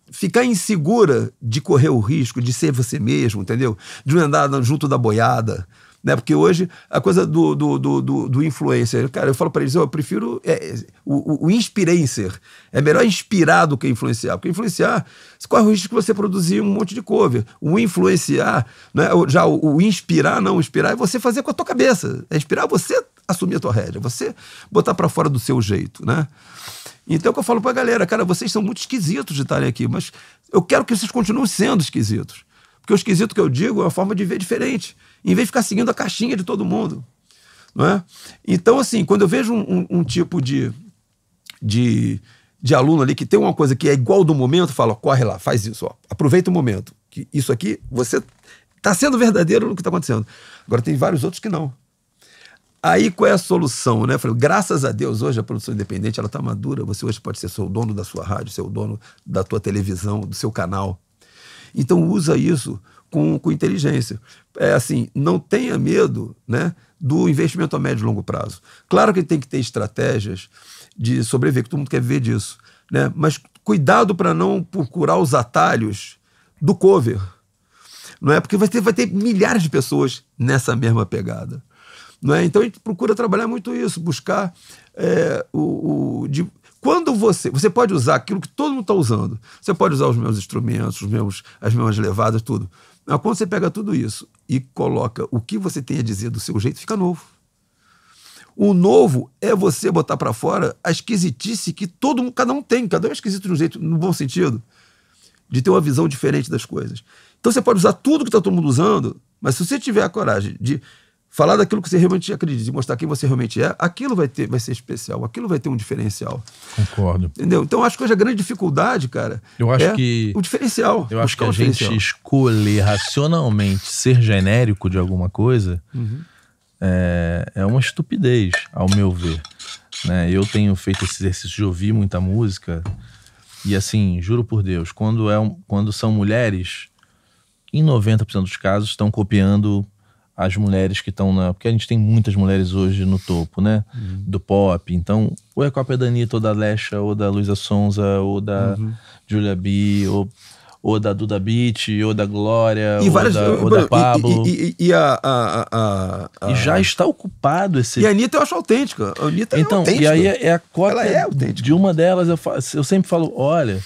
ficar insegura de correr o risco de ser você mesmo, entendeu? De andar junto da boiada, né? Porque hoje a coisa do, do, do, do, do influencer, cara, eu falo para eles, eu prefiro é, é o, o inspirencer. É melhor inspirar do que influenciar. Porque influenciar, você corre o risco de você produzir um monte de cover. O influenciar, né? já o, o inspirar, não, inspirar é você fazer com a tua cabeça. É inspirar você assumir a tua rédea, você botar para fora do seu jeito, né? Então é que eu falo pra galera, cara, vocês são muito esquisitos de estarem aqui, mas eu quero que vocês continuem sendo esquisitos. Porque o esquisito que eu digo é uma forma de ver diferente em vez de ficar seguindo a caixinha de todo mundo. Não é? Então, assim, quando eu vejo um, um, um tipo de, de, de aluno ali que tem uma coisa que é igual do momento, fala, corre lá, faz isso, ó, aproveita o momento. Que isso aqui, você está sendo verdadeiro no que está acontecendo. Agora, tem vários outros que não. Aí qual é a solução, né? Falei, graças a Deus hoje a produção independente ela está madura. Você hoje pode ser o dono da sua rádio, ser o dono da tua televisão, do seu canal. Então usa isso com, com inteligência. É assim, não tenha medo né, do investimento a médio e longo prazo. Claro que tem que ter estratégias de sobreviver, que todo mundo quer viver disso. Né? Mas cuidado para não procurar os atalhos do cover. Não é? Porque vai ter, vai ter milhares de pessoas nessa mesma pegada. Não é? Então a gente procura trabalhar muito isso, buscar é, o, o de, quando você. Você pode usar aquilo que todo mundo está usando. Você pode usar os mesmos instrumentos, os mesmos, as mesmas levadas, tudo. Mas quando você pega tudo isso e coloca o que você tem a dizer do seu jeito, fica novo. O novo é você botar para fora a esquisitice que todo mundo, cada um tem, cada um é esquisito de um jeito, no bom sentido, de ter uma visão diferente das coisas. Então você pode usar tudo que está todo mundo usando, mas se você tiver a coragem de falar daquilo que você realmente acredita e mostrar quem você realmente é, aquilo vai, ter, vai ser especial, aquilo vai ter um diferencial. Concordo. Entendeu? Então acho que hoje a grande dificuldade, cara, eu acho é que o diferencial. Eu acho que a gente escolher racionalmente ser genérico de alguma coisa uhum. é, é uma estupidez, ao meu ver. Né? Eu tenho feito esse exercício de ouvir muita música e assim, juro por Deus, quando, é um, quando são mulheres, em 90% dos casos estão copiando as mulheres que estão na. Porque a gente tem muitas mulheres hoje no topo, né? Uhum. Do pop. Então, ou é a cópia da Anitta, ou da Lesha, ou da Luísa Sonza, ou da uhum. Julia B, ou, ou da Duda Beat, ou da Glória, e ou, várias, da, ou da Pablo. E, e, e a, a, a, a, E já está ocupado esse. E a Anitta eu acho autêntica. A Anitta é então, é, é, é autêntica. E aí é a cópia é de uma delas. Eu, faço, eu sempre falo: olha,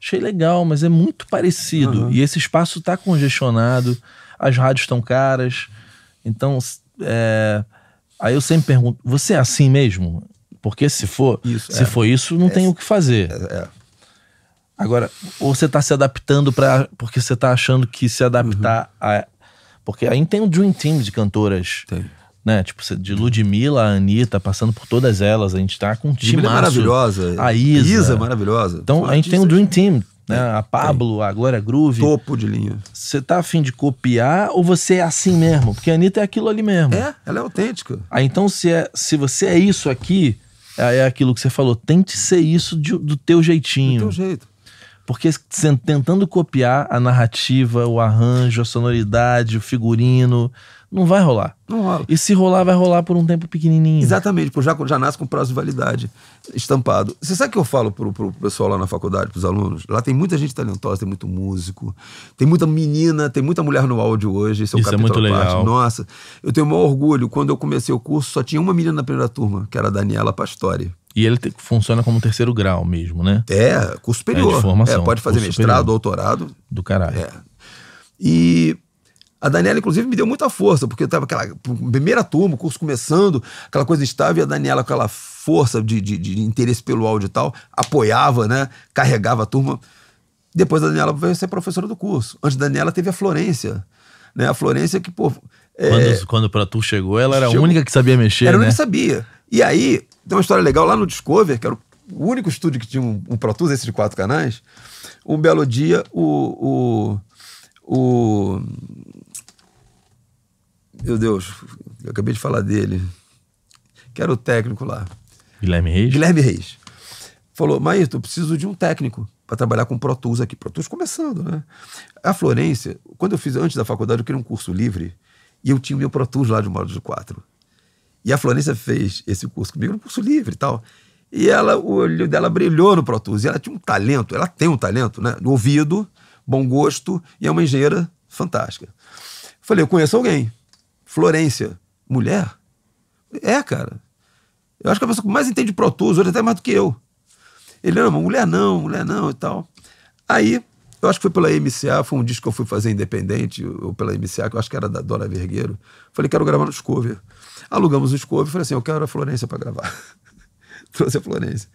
achei legal, mas é muito parecido. Uhum. E esse espaço está congestionado, as rádios estão caras então, é, aí eu sempre pergunto: você é assim mesmo? Porque se for isso, se é. for isso, não é. tem o que fazer. É, é. Agora, ou você está se adaptando para porque você está achando que se adaptar uhum. a. Porque aí tem o um Dream Team de cantoras. Tem. Né? Tipo, de Ludmilla, a Anitta, passando por todas elas. A gente está com um é time. maravilhosa. A Isa. Isa maravilhosa. Então, a gente tem o um Dream Team né? É, a Pablo, a Glória Groove. Topo de linha. Você tá afim de copiar ou você é assim mesmo? Porque a Anitta é aquilo ali mesmo. É, ela é autêntica. Ah, então se, é, se você é isso aqui, é, é aquilo que você falou. Tente ser isso de, do teu jeitinho. Do teu jeito. Porque tentando copiar a narrativa, o arranjo, a sonoridade, o figurino, não vai rolar. Não rola. E se rolar, vai rolar por um tempo pequenininho. Exatamente, já, já nasce com prazo de validade estampado. Você sabe o que eu falo pro, pro pessoal lá na faculdade, pros alunos? Lá tem muita gente talentosa, tem muito músico, tem muita menina, tem muita mulher no áudio hoje. É Isso é, é muito legal. Nossa, eu tenho o maior orgulho. Quando eu comecei o curso, só tinha uma menina na primeira turma, que era a Daniela Pastori. E ele te, funciona como terceiro grau mesmo, né? É, curso superior. É, de formação, é, pode fazer mestrado, superior. doutorado. Do caralho. É. E a Daniela, inclusive, me deu muita força, porque eu estava aquela primeira turma, o curso começando, aquela coisa estável, e a Daniela, com aquela força de, de, de, interesse pelo áudio e tal, apoiava, né? Carregava a turma. Depois a Daniela veio ser professora do curso. Antes da Daniela teve a Florência. Né? A Florência que, pô. É... Quando, quando pra tu chegou, ela era chegou... a única que sabia mexer. Era a né? única que sabia. E aí, tem uma história legal lá no Discover, que era o único estúdio que tinha um, um Pro Tools, de quatro canais. Um belo dia, o, o, o meu Deus, eu acabei de falar dele. Que era o técnico lá. Guilherme Reis? Guilherme Reis. Falou, Maíto, eu preciso de um técnico para trabalhar com Pro Tools aqui. Pro Tools começando, né? A Florência, quando eu fiz antes da faculdade, eu queria um curso livre e eu tinha o meu Pro Tools lá de de quatro. E a Florência fez esse curso comigo, um curso livre e tal. E ela, o olho dela brilhou no Pro Tools. E ela tinha um talento, ela tem um talento, né? No ouvido, bom gosto e é uma engenheira fantástica. Falei, eu conheço alguém. Florência, mulher? É, cara. Eu acho que é a pessoa que mais entende Protus hoje até mais do que eu. Ele, não, mulher não, mulher não e tal. Aí, eu acho que foi pela MCA, foi um disco que eu fui fazer independente, ou pela MCA, que eu acho que era da Dora Vergueiro. Falei, quero gravar no Discover. Alugamos o Discover e falei assim, eu quero a Florência para gravar. Trouxe a Florência.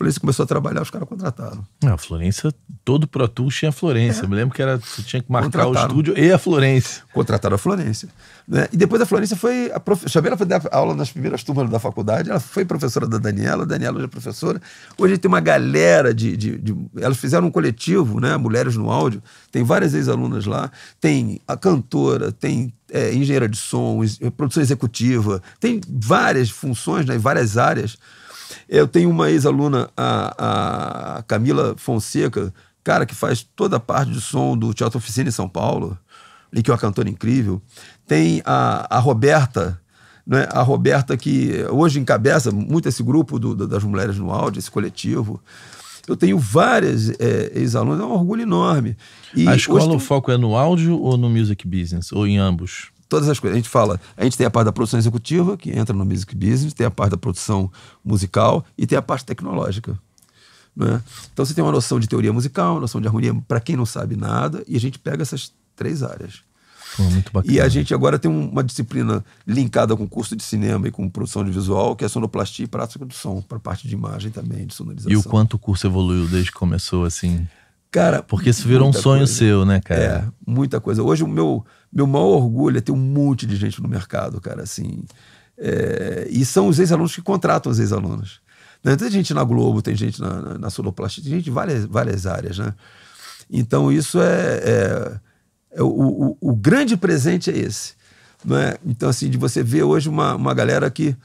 Florença começou a trabalhar, os caras contrataram. a Florença, todo Pro Tools tinha a Florença. É. Eu me lembro que era, você tinha que marcar o estúdio e a Florença. Contrataram a Florença. Né? E depois a Florença foi. A prof... Chamei ela para dar aula nas primeiras turmas da faculdade. Ela foi professora da Daniela, a Daniela hoje é professora. Hoje tem uma galera de, de, de. Elas fizeram um coletivo, né? Mulheres no Áudio. Tem várias ex-alunas lá. Tem a cantora, tem é, engenheira de som, produção executiva, tem várias funções, né, várias áreas eu tenho uma ex-aluna, a, a Camila Fonseca, cara, que faz toda a parte de som do Teatro Oficina em São Paulo, e que é uma cantora incrível. Tem a, a Roberta, né? a Roberta que hoje encabeça muito esse grupo do, das mulheres no áudio, esse coletivo. Eu tenho várias é, ex-alunas, é um orgulho enorme. E a escola, o foco é no áudio ou no music business? Ou em ambos? todas as coisas. A gente fala, a gente tem a parte da produção executiva, que entra no music business, tem a parte da produção musical e tem a parte tecnológica. Né? Então você tem uma noção de teoria musical, uma noção de harmonia, para quem não sabe nada, e a gente pega essas três áreas. muito bacana. E a gente agora tem uma disciplina linkada com curso de cinema e com produção de visual, que é sonoplastia e prática do som, para parte de imagem também, de sonorização. E o quanto o curso evoluiu desde que começou, assim? Cara, porque isso virou um sonho coisa. seu, né, cara? É, muita coisa. Hoje o meu meu maior orgulho é ter um monte de gente no mercado, cara, assim. É, e são os ex-alunos que contratam os ex-alunos. Né? Tem gente na Globo, tem gente na, na, na Soloplastia, tem gente de várias, várias áreas, né? Então isso é, é, é o, o, o, grande presente é esse, né Então assim de você ver hoje uma, uma galera que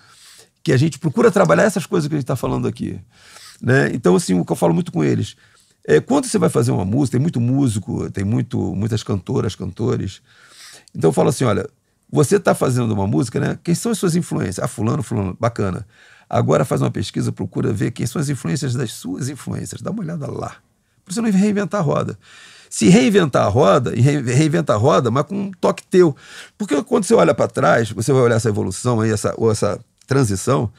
que a gente procura trabalhar essas coisas que a gente está falando aqui, né? Então assim o que eu falo muito com eles, é, quando você vai fazer uma música, tem muito músico, tem muito, muitas cantoras, cantores. Então eu falo assim: olha, você está fazendo uma música, né? Quem são as suas influências? Ah, fulano, fulano, bacana. Agora faz uma pesquisa, procura ver quem são as influências das suas influências. Dá uma olhada lá. Pra você não reinventar a roda. Se reinventar a roda, reinventar a roda, mas com um toque teu. Porque quando você olha para trás, você vai olhar essa evolução aí, essa, ou essa transição,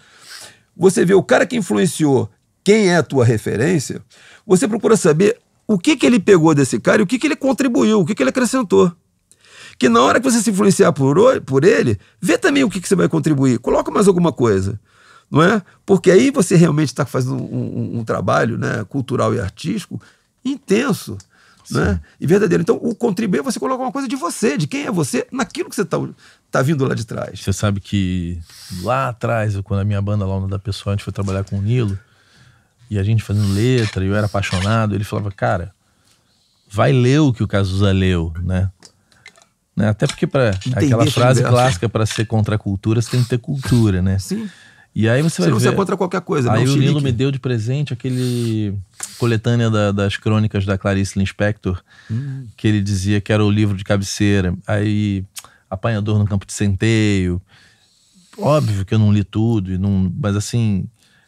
você vê o cara que influenciou quem é a tua referência, você procura saber o que, que ele pegou desse cara e o que, que ele contribuiu, o que, que ele acrescentou. Que na hora que você se influenciar por, por ele, vê também o que, que você vai contribuir. Coloca mais alguma coisa não é? Porque aí você realmente está fazendo um, um, um, trabalho né, cultural e artístico intenso né, e verdadeiro. Então, o contribuir é você coloca uma coisa de você, de quem é você, naquilo que você está tá vindo lá de trás. Você sabe que lá atrás, quando a minha banda lá da Pessoa, a gente foi trabalhar com o Nilo, e a gente fazendo letra, e eu era apaixonado, ele falava, cara, vai ler o que o Cazuza leu, né? né? Até porque para aquela frase clássica para ser contra a cultura, você tem que ter cultura, né? Sim. E aí você vai Senão ver. Você é contra qualquer coisa, Aí não, o Lilo me deu de presente aquele coletânea da, das crônicas da Clarice Linspector, hum. que ele dizia que era o livro de cabeceira. Aí Apanhador no Campo de Centeio. Óbvio que eu não li tudo, e não, mas assim,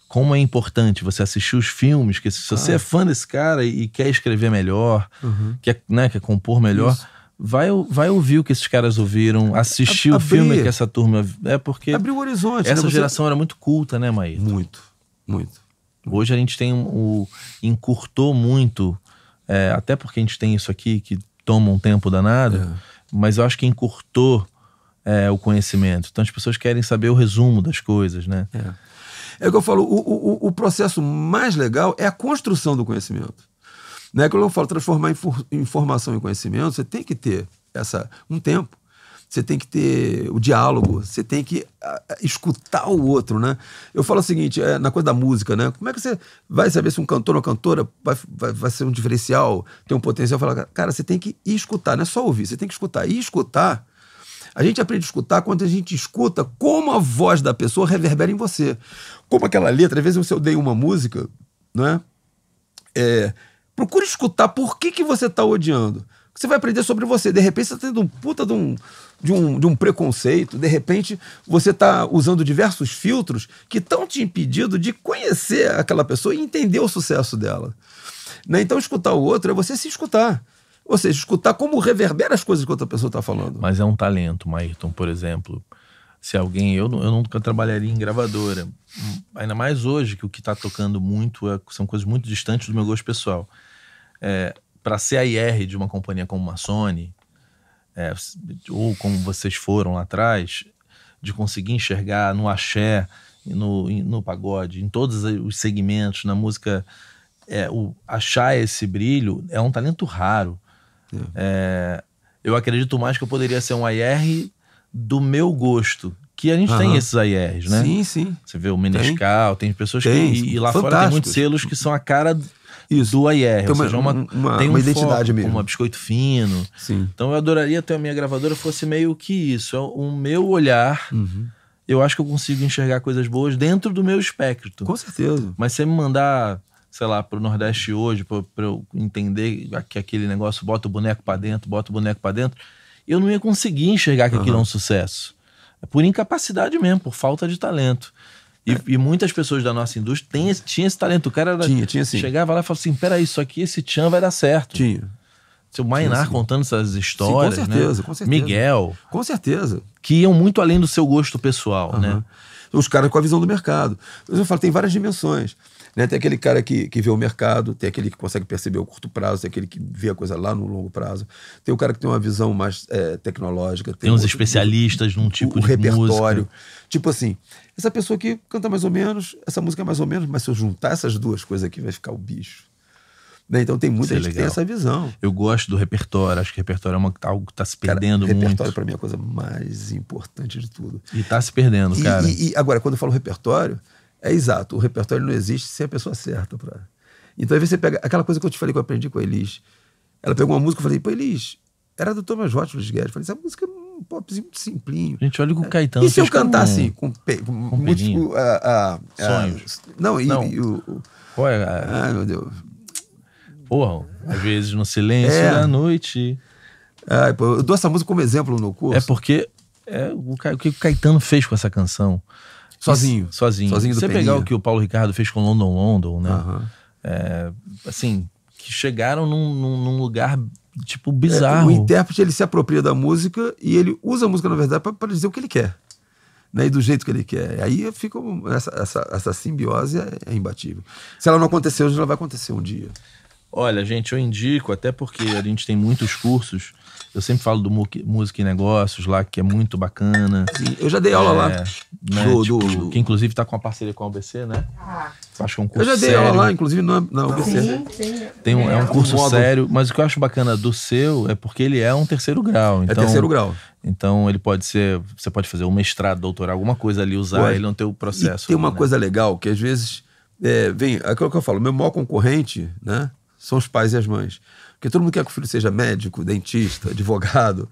como é importante você assistir os filmes, que se você é fã desse cara e, quer escrever melhor, uhum. quer, né, quer compor melhor. Isso. Vai, vai ouvir o que esses caras ouviram, assistir o filme que essa turma. É porque. Abriu o horizonte. Essa né? geração você... era muito culta, né, Maíra? Muito, muito. Hoje a gente tem o. encurtou muito, é, até porque a gente tem isso aqui que toma um tempo danado, é. mas eu acho que encurtou é, o conhecimento. Então as pessoas querem saber o resumo das coisas, né? É. É o que eu falo, o, o, o processo mais legal é a construção do conhecimento. Né? Quando eu falo transformar informação em conhecimento, você tem que ter essa, um tempo. Você tem que ter o diálogo, você tem que ah, escutar o outro, né? Eu falo o seguinte, é, na coisa da música, né? Como é que você vai saber se um cantor ou cantora vai, vai, vai ser um diferencial, tem um potencial? falo, cara, você tem que escutar, não é só ouvir, você tem que escutar. E escutar a gente aprende a escutar quando a gente escuta como a voz da pessoa reverbera em você. Como aquela letra, às vezes você odeia uma música, né? É, procure escutar por que, que você está odiando. Você vai aprender sobre você. De repente você está tendo um puta de um, de um, de um preconceito, de repente você está usando diversos filtros que estão te impedindo de conhecer aquela pessoa e entender o sucesso dela. Né? Então, escutar o outro é você se escutar. Ou seja, escutar como reverbera as coisas que outra pessoa está falando. Mas é um talento, Maíton, por exemplo. Se alguém. Eu, eu nunca trabalharia em gravadora. Ainda mais hoje, que o que está tocando muito é, são coisas muito distantes do meu gosto pessoal. É, Para ser a IR de uma companhia como a Sony, é, ou como vocês foram lá atrás, de conseguir enxergar no axé, no, no pagode, em todos os segmentos, na música, é, o, achar esse brilho é um talento raro. É, eu acredito mais que eu poderia ser um IR do meu gosto. Que a gente tem esses IRs, né? Sim, sim. Você vê o Menescal, tem, tem pessoas tem. que. E lá fora tem muitos selos que são a cara Isso. do IR, Então, ou seja, uma, uma, tem um uma identidade foco, mesmo. uma biscoito fino. Sim. Então eu adoraria ter a minha gravadora fosse meio que isso. É o meu olhar. Uhum. Eu acho que eu consigo enxergar coisas boas dentro do meu espectro. Com certeza. Mas você me mandar sei lá, pro Nordeste hoje, pra, pra eu entender que aquele negócio bota o boneco para dentro, bota o boneco para dentro, eu não ia conseguir enxergar que uhum. aquilo é um sucesso. É por incapacidade mesmo, por falta de talento. E, é. e, muitas pessoas da nossa indústria têm esse, tinha esse talento. O cara era, tinha, tinha, sim. chegava lá e falava assim: peraí, isso aqui, esse Tchan vai dar certo. Tinha. Seu Mainar sim. contando essas histórias. Sim, com né? certeza, né? com certeza. Miguel. Com certeza. Que iam muito além do seu gosto pessoal, uhum. né? Os caras com a visão do mercado. Eu falo, tem várias dimensões. Né? Tem aquele cara que, que vê o mercado, tem aquele que consegue perceber o curto prazo, tem aquele que vê a coisa lá no longo prazo, tem o cara que tem uma visão mais é, tecnológica. Tem, tem uns outro, especialistas num tipo o, de repertório. Música. Tipo assim, essa pessoa que canta mais ou menos, essa música é mais ou menos, mas se eu juntar essas duas coisas aqui vai ficar o bicho. Né? Então tem muita Isso é gente é que tem essa visão. Eu gosto do repertório, acho que repertório é uma, algo que está se perdendo cara, muito. Repertório para mim é a coisa mais importante de tudo. E está se perdendo, e, cara. E, e, agora, quando eu falo repertório, é exato, o repertório não existe sem a pessoa certa. para. Então, aí você pega aquela coisa que eu te falei que eu aprendi com a Elis. Ela pegou uma música e falei, pô, Elis, era do Thomas Watt, Luiz Guedes. Eu falei, essa música é um popzinho muito simplinho. Gente, olha o Caetano. E se eu cantar com... assim, com, pe... com, com ah, ah, ah, Sonhos. não, e, não. e o. o... É, é. Ai, meu Deus. Porra, às vezes no silêncio é. da noite. Ai, pô, eu dou essa música como exemplo no curso. É porque é o que o Caetano fez com essa canção. Sozinho. Sozinho. Sozinho do Você pegar o que o Paulo Ricardo fez com London London, né? Uhum. É, assim, que chegaram num, num, num lugar tipo bizarro. É, o intérprete ele se apropria da música e ele usa a música na verdade para dizer o que ele quer. Né, e do jeito que ele quer. E aí fica essa, essa, essa simbiose é, é imbatível. Se ela não aconteceu hoje, ela vai acontecer um dia. Olha, gente, eu indico, até porque a gente tem muitos cursos eu sempre falo do Música e Negócios lá, que é muito bacana. Sim, eu já dei aula é, lá. Né, do, tipo, do... Que inclusive está com uma parceria com a UBC, né? Ah. Acho que é um curso Eu já dei sério. aula lá, inclusive na, na UBC. Sim, sim. Tem um, é um é curso um sério, mas o que eu acho bacana do seu é porque ele é um terceiro grau. Então, é terceiro grau. Então ele pode ser, você pode fazer um mestrado, doutorado, alguma coisa ali, usar Ué, ele no o processo. tem uma né? coisa legal que às vezes, é, vem, é aquilo que eu falo, meu maior concorrente, né, são os pais e as mães. Porque todo mundo quer que o filho seja médico, dentista, advogado.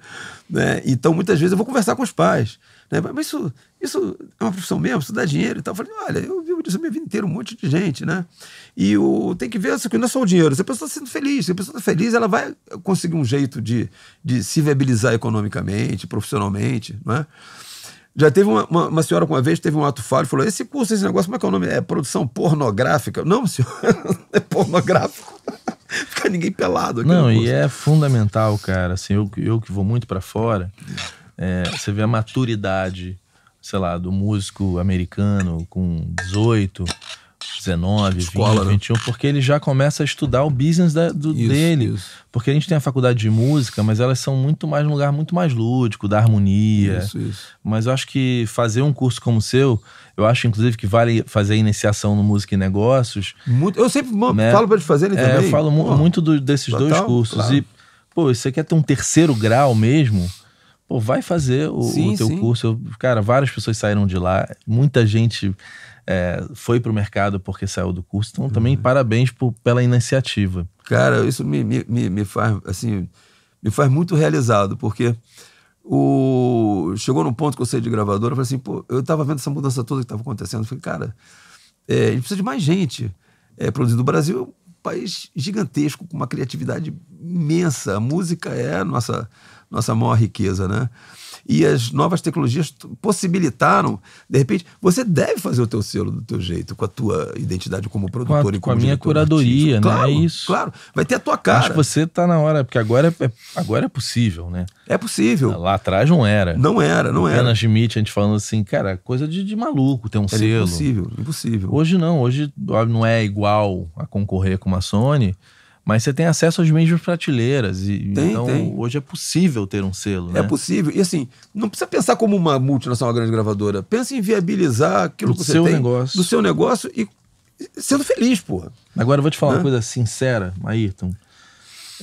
Né? Então, muitas vezes, eu vou conversar com os pais. Né? Mas isso, isso é uma profissão mesmo, isso dá dinheiro e tal. Eu falei, olha, eu vivo disso a minha vida inteira, um monte de gente, né? E o, tem que ver isso assim, que não é só o dinheiro. Se a pessoa está sendo feliz, se a pessoa está feliz, ela vai conseguir um jeito de, de se viabilizar economicamente, profissionalmente, né? Já teve uma, uma, uma, senhora uma vez, teve um ato falho, falou: esse curso, esse negócio, como é que é o nome? É produção pornográfica? Não, senhor, é pornográfico. Fica ninguém pelado aqui. Não, e é fundamental, cara. Assim, eu, eu que vou muito para fora, é, você vê a maturidade, sei lá, do músico americano com 18 19, Escola, 20, né? 21, porque ele já começa a estudar o business da, do, isso, dele. Isso. Porque a gente tem a faculdade de música, mas elas são muito mais um lugar muito mais lúdico, da harmonia. Isso, isso. Mas eu acho que fazer um curso como o seu, eu acho inclusive que vale fazer a iniciação no Música e Negócios. Muito, eu sempre né? falo para fazer fazerem é, também. Eu falo Pô, muito do, desses total, tá, dois tá, cursos. Claro. E, pô, você quer ter um terceiro grau mesmo? Pô, vai fazer o, sim, o teu sim. curso. Eu, cara, várias pessoas saíram de lá, muita gente é, foi para o mercado porque saiu do curso. Então, também uhum. parabéns por, pela iniciativa. Cara, isso me, me, me faz assim me faz muito realizado, porque o... chegou num ponto que eu saí de gravadora, eu falei assim, pô, eu estava vendo essa mudança toda que estava acontecendo. Eu falei, cara, é, a gente precisa de mais gente é, produzindo. O Brasil é um país gigantesco, com uma criatividade imensa. A música é a nossa, nossa maior riqueza, né? e as novas tecnologias possibilitaram, de repente, você deve fazer o teu selo do teu jeito, com a tua identidade como produtor com a, e como com a minha curadoria, artístico. né? Claro, é isso. Claro, vai ter a tua cara. Acho que você está na hora, porque agora é, é, agora é possível, né? É possível. Lá atrás não era. Não era, não o era. Ana Schmidt, a gente falando assim, cara, coisa de, de maluco ter um era selo. Impossível, impossível. Hoje não, hoje não é igual a concorrer com uma Sony mas você tem acesso às mesmas prateleiras. E, tem, então, tem. hoje é possível ter um selo. É né? É possível. E assim, não precisa pensar como uma multinacional grande gravadora. Pensa em viabilizar aquilo do que você seu tem negócio. do seu negócio e sendo feliz, porra. Agora eu vou te falar uma coisa sincera, Ayrton.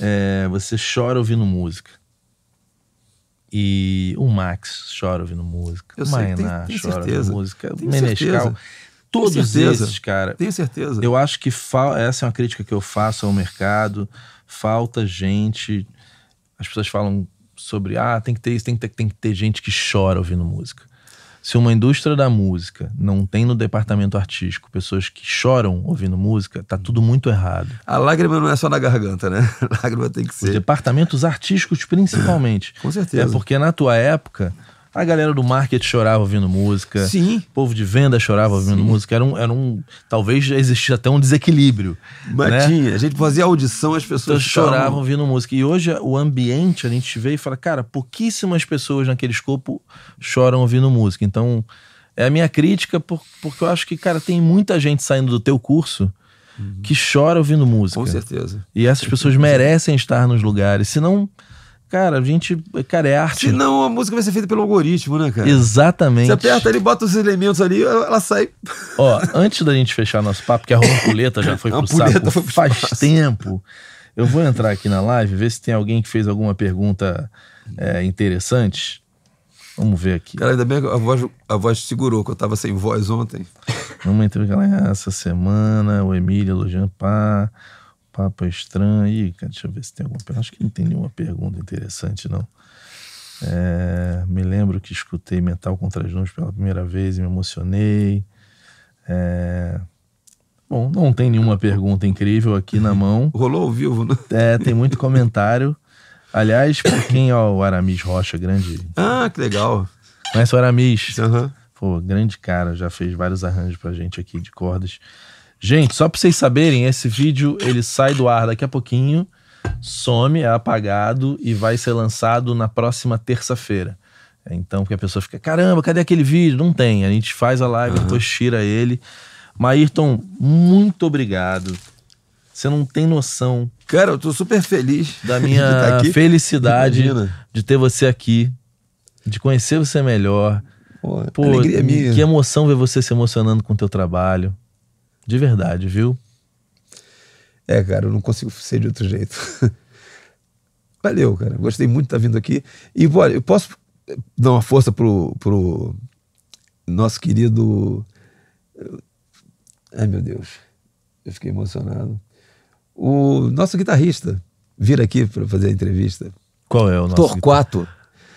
É, você chora ouvindo música. E o Max chora ouvindo música. Eu o Mainá chora certeza. ouvindo música. Tenho o Menescal. Certeza todos certeza, esses, cara. Tenho certeza. Eu acho que fa... essa é uma crítica que eu faço ao mercado. Falta gente. As pessoas falam sobre ah, tem que ter isso, tem que ter, tem que ter gente que chora ouvindo música. Se uma indústria da música não tem no departamento artístico pessoas que choram ouvindo música, tá tudo muito errado. A lágrima não é só na garganta, né? A lágrima tem que ser. Os departamentos artísticos, principalmente. Com certeza. É porque na tua época a galera do marketing chorava ouvindo música. Sim. O povo de venda chorava ouvindo Sim. música. Era um, era um. Talvez existia até um desequilíbrio. Mas né? a gente fazia audição, as pessoas então, choravam ouvindo música. E hoje o ambiente a gente vê e fala, cara, pouquíssimas pessoas naquele escopo choram ouvindo música. Então, é a minha crítica, por, porque eu acho que, cara, tem muita gente saindo do teu curso uhum. que chora ouvindo música. Com certeza. E essas pessoas merecem estar nos lugares. Se não Cara, a gente. Cara, é arte. Senão a música vai ser feita pelo algoritmo, né, cara? Exatamente. Você aperta ele, bota os elementos ali, ela sai. Ó, antes da gente fechar nosso papo, que a ronculeta já foi pro saco foi faz espaço. tempo. Eu vou entrar aqui na live, ver se tem alguém que fez alguma pergunta é, interessante. Vamos ver aqui. Cara, ainda bem que a voz, a voz segurou, que eu tava sem voz ontem. Uma entrevista lá essa semana, o Emílio Jean pá. Papa é estranho. Ih, deixa eu ver se tem alguma pergunta. Acho que não tem nenhuma pergunta interessante, não. É, me lembro que escutei Metal contra as pela primeira vez e me emocionei. É, bom, não tem nenhuma pergunta incrível aqui na mão. Rolou ao vivo, né? É, tem muito comentário. Aliás, pra quem é o Aramis Rocha, grande. Ah, que legal. Conhece o Aramis? Uhum. Pô, grande cara, já fez vários arranjos pra gente aqui de cordas. Gente, só para vocês saberem, esse vídeo ele sai do ar daqui a pouquinho, some, é apagado e vai ser lançado na próxima terça-feira. Então, porque a pessoa fica, caramba, cadê aquele vídeo? Não tem. A gente faz a live, uhum. depois tira ele. Maírton, muito obrigado. Você não tem noção. Cara, eu tô super feliz da minha de tá felicidade Imagina. de ter você aqui, de conhecer você melhor. Pô, Pô alegria que minha. emoção ver você se emocionando com o teu trabalho. De verdade, viu? É, cara, eu não consigo ser de outro jeito. Valeu, cara. Gostei muito de estar tá vindo aqui. E, olha, eu posso dar uma força pro, pro nosso querido. Ai, meu Deus. Eu fiquei emocionado. O nosso guitarrista vir aqui para fazer a entrevista. Qual é o nosso? Torquato.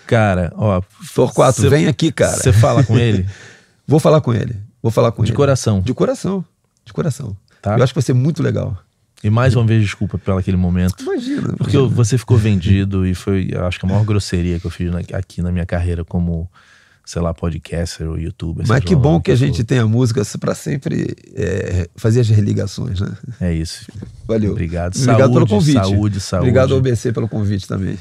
Cara, ó. Torquato, cê, vem aqui, cara. Você fala com ele? Vou falar com ele. Vou falar com de ele. De coração. De coração. De coração. Tá. Eu acho que vai ser muito legal. E mais uma vez, desculpa pelo aquele momento. Imagina. Porque imagina. você ficou vendido e foi, acho que a maior grosseria que eu fiz na, aqui na minha carreira como, sei lá, podcaster ou youtuber. Mas que bom que a gente tem a música para sempre é, fazer as religações, né? É isso. Valeu. Obrigado. Obrigado saúde, pelo convite. Saúde, saúde. Obrigado ao BC pelo convite também.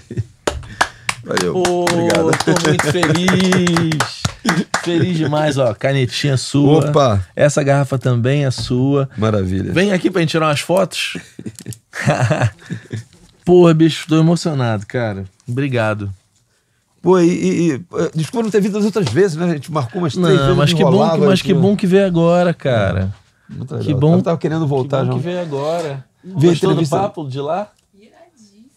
Valeu. Pô, Obrigado. Tô muito feliz. Feliz demais, ó. Canetinha sua. Opa! Essa garrafa também é sua. Maravilha. Vem aqui pra gente tirar umas fotos. Porra, bicho, tô emocionado, cara. Obrigado. Pô, e, e, e, eh, desculpa não ter vindo as outras vezes, né? A gente marcou umas três não, vezes. Mas que, bom que, mas que né? bom que veio agora, cara. É, que bom. Eu tava querendo voltar, que bom já. que veio agora. Vê Gostou do papo de lá?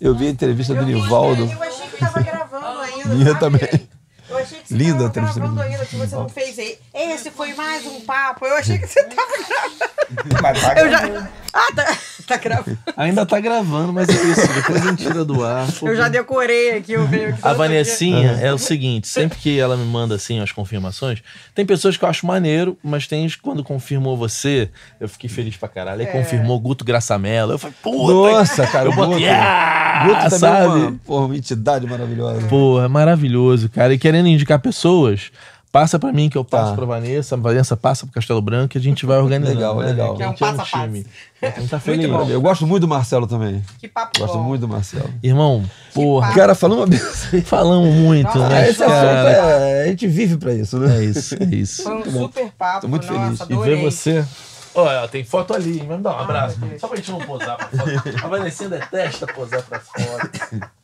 Eu vi a entrevista do Nivaldo. Eu achei que tava gravando ainda. Minha também. Eu achei que você Linda tava gravando ainda, que você não fez aí. Esse foi mais um papo. Eu achei que você tava gravando. Mas tá eu já... Ah, tá, tá gravando. Ainda tá gravando, mas é isso. Depois a gente tira do ar. Eu já decorei aqui o meio que A Vanessinha é o seguinte: sempre que ela me manda assim as confirmações, tem pessoas que eu acho maneiro, mas tem quando confirmou você, eu fiquei feliz pra caralho. Aí é. confirmou Guto Graçamela. Eu falei, puta. Nossa, cara, eu botei. Ah, Guto, Guto sabe? É uma, porra, uma entidade maravilhosa. Porra, é maravilhoso, cara. E querendo indicar pessoas. Passa para mim que eu passo tá. para Vanessa, a Vanessa passa para Castelo Branco e a gente vai organizando. Legal, né? legal. Que é um passo é um time. Então tá feliz. Eu gosto muito do Marcelo também. Que papo Gosto bom. muito do Marcelo. Irmão, que porra. Papo. Cara, falamos uma Falamos muito, né? Esse cara. É, a gente vive para isso, né? É isso, é isso. Foi um muito super papo. Tô muito Nossa, feliz. Adorei. E ver você... Olha, tem foto ali, vamos dar um ah, abraço. Ai, Só pra gente não posar pra fora. A Vanessa detesta posar pra fora.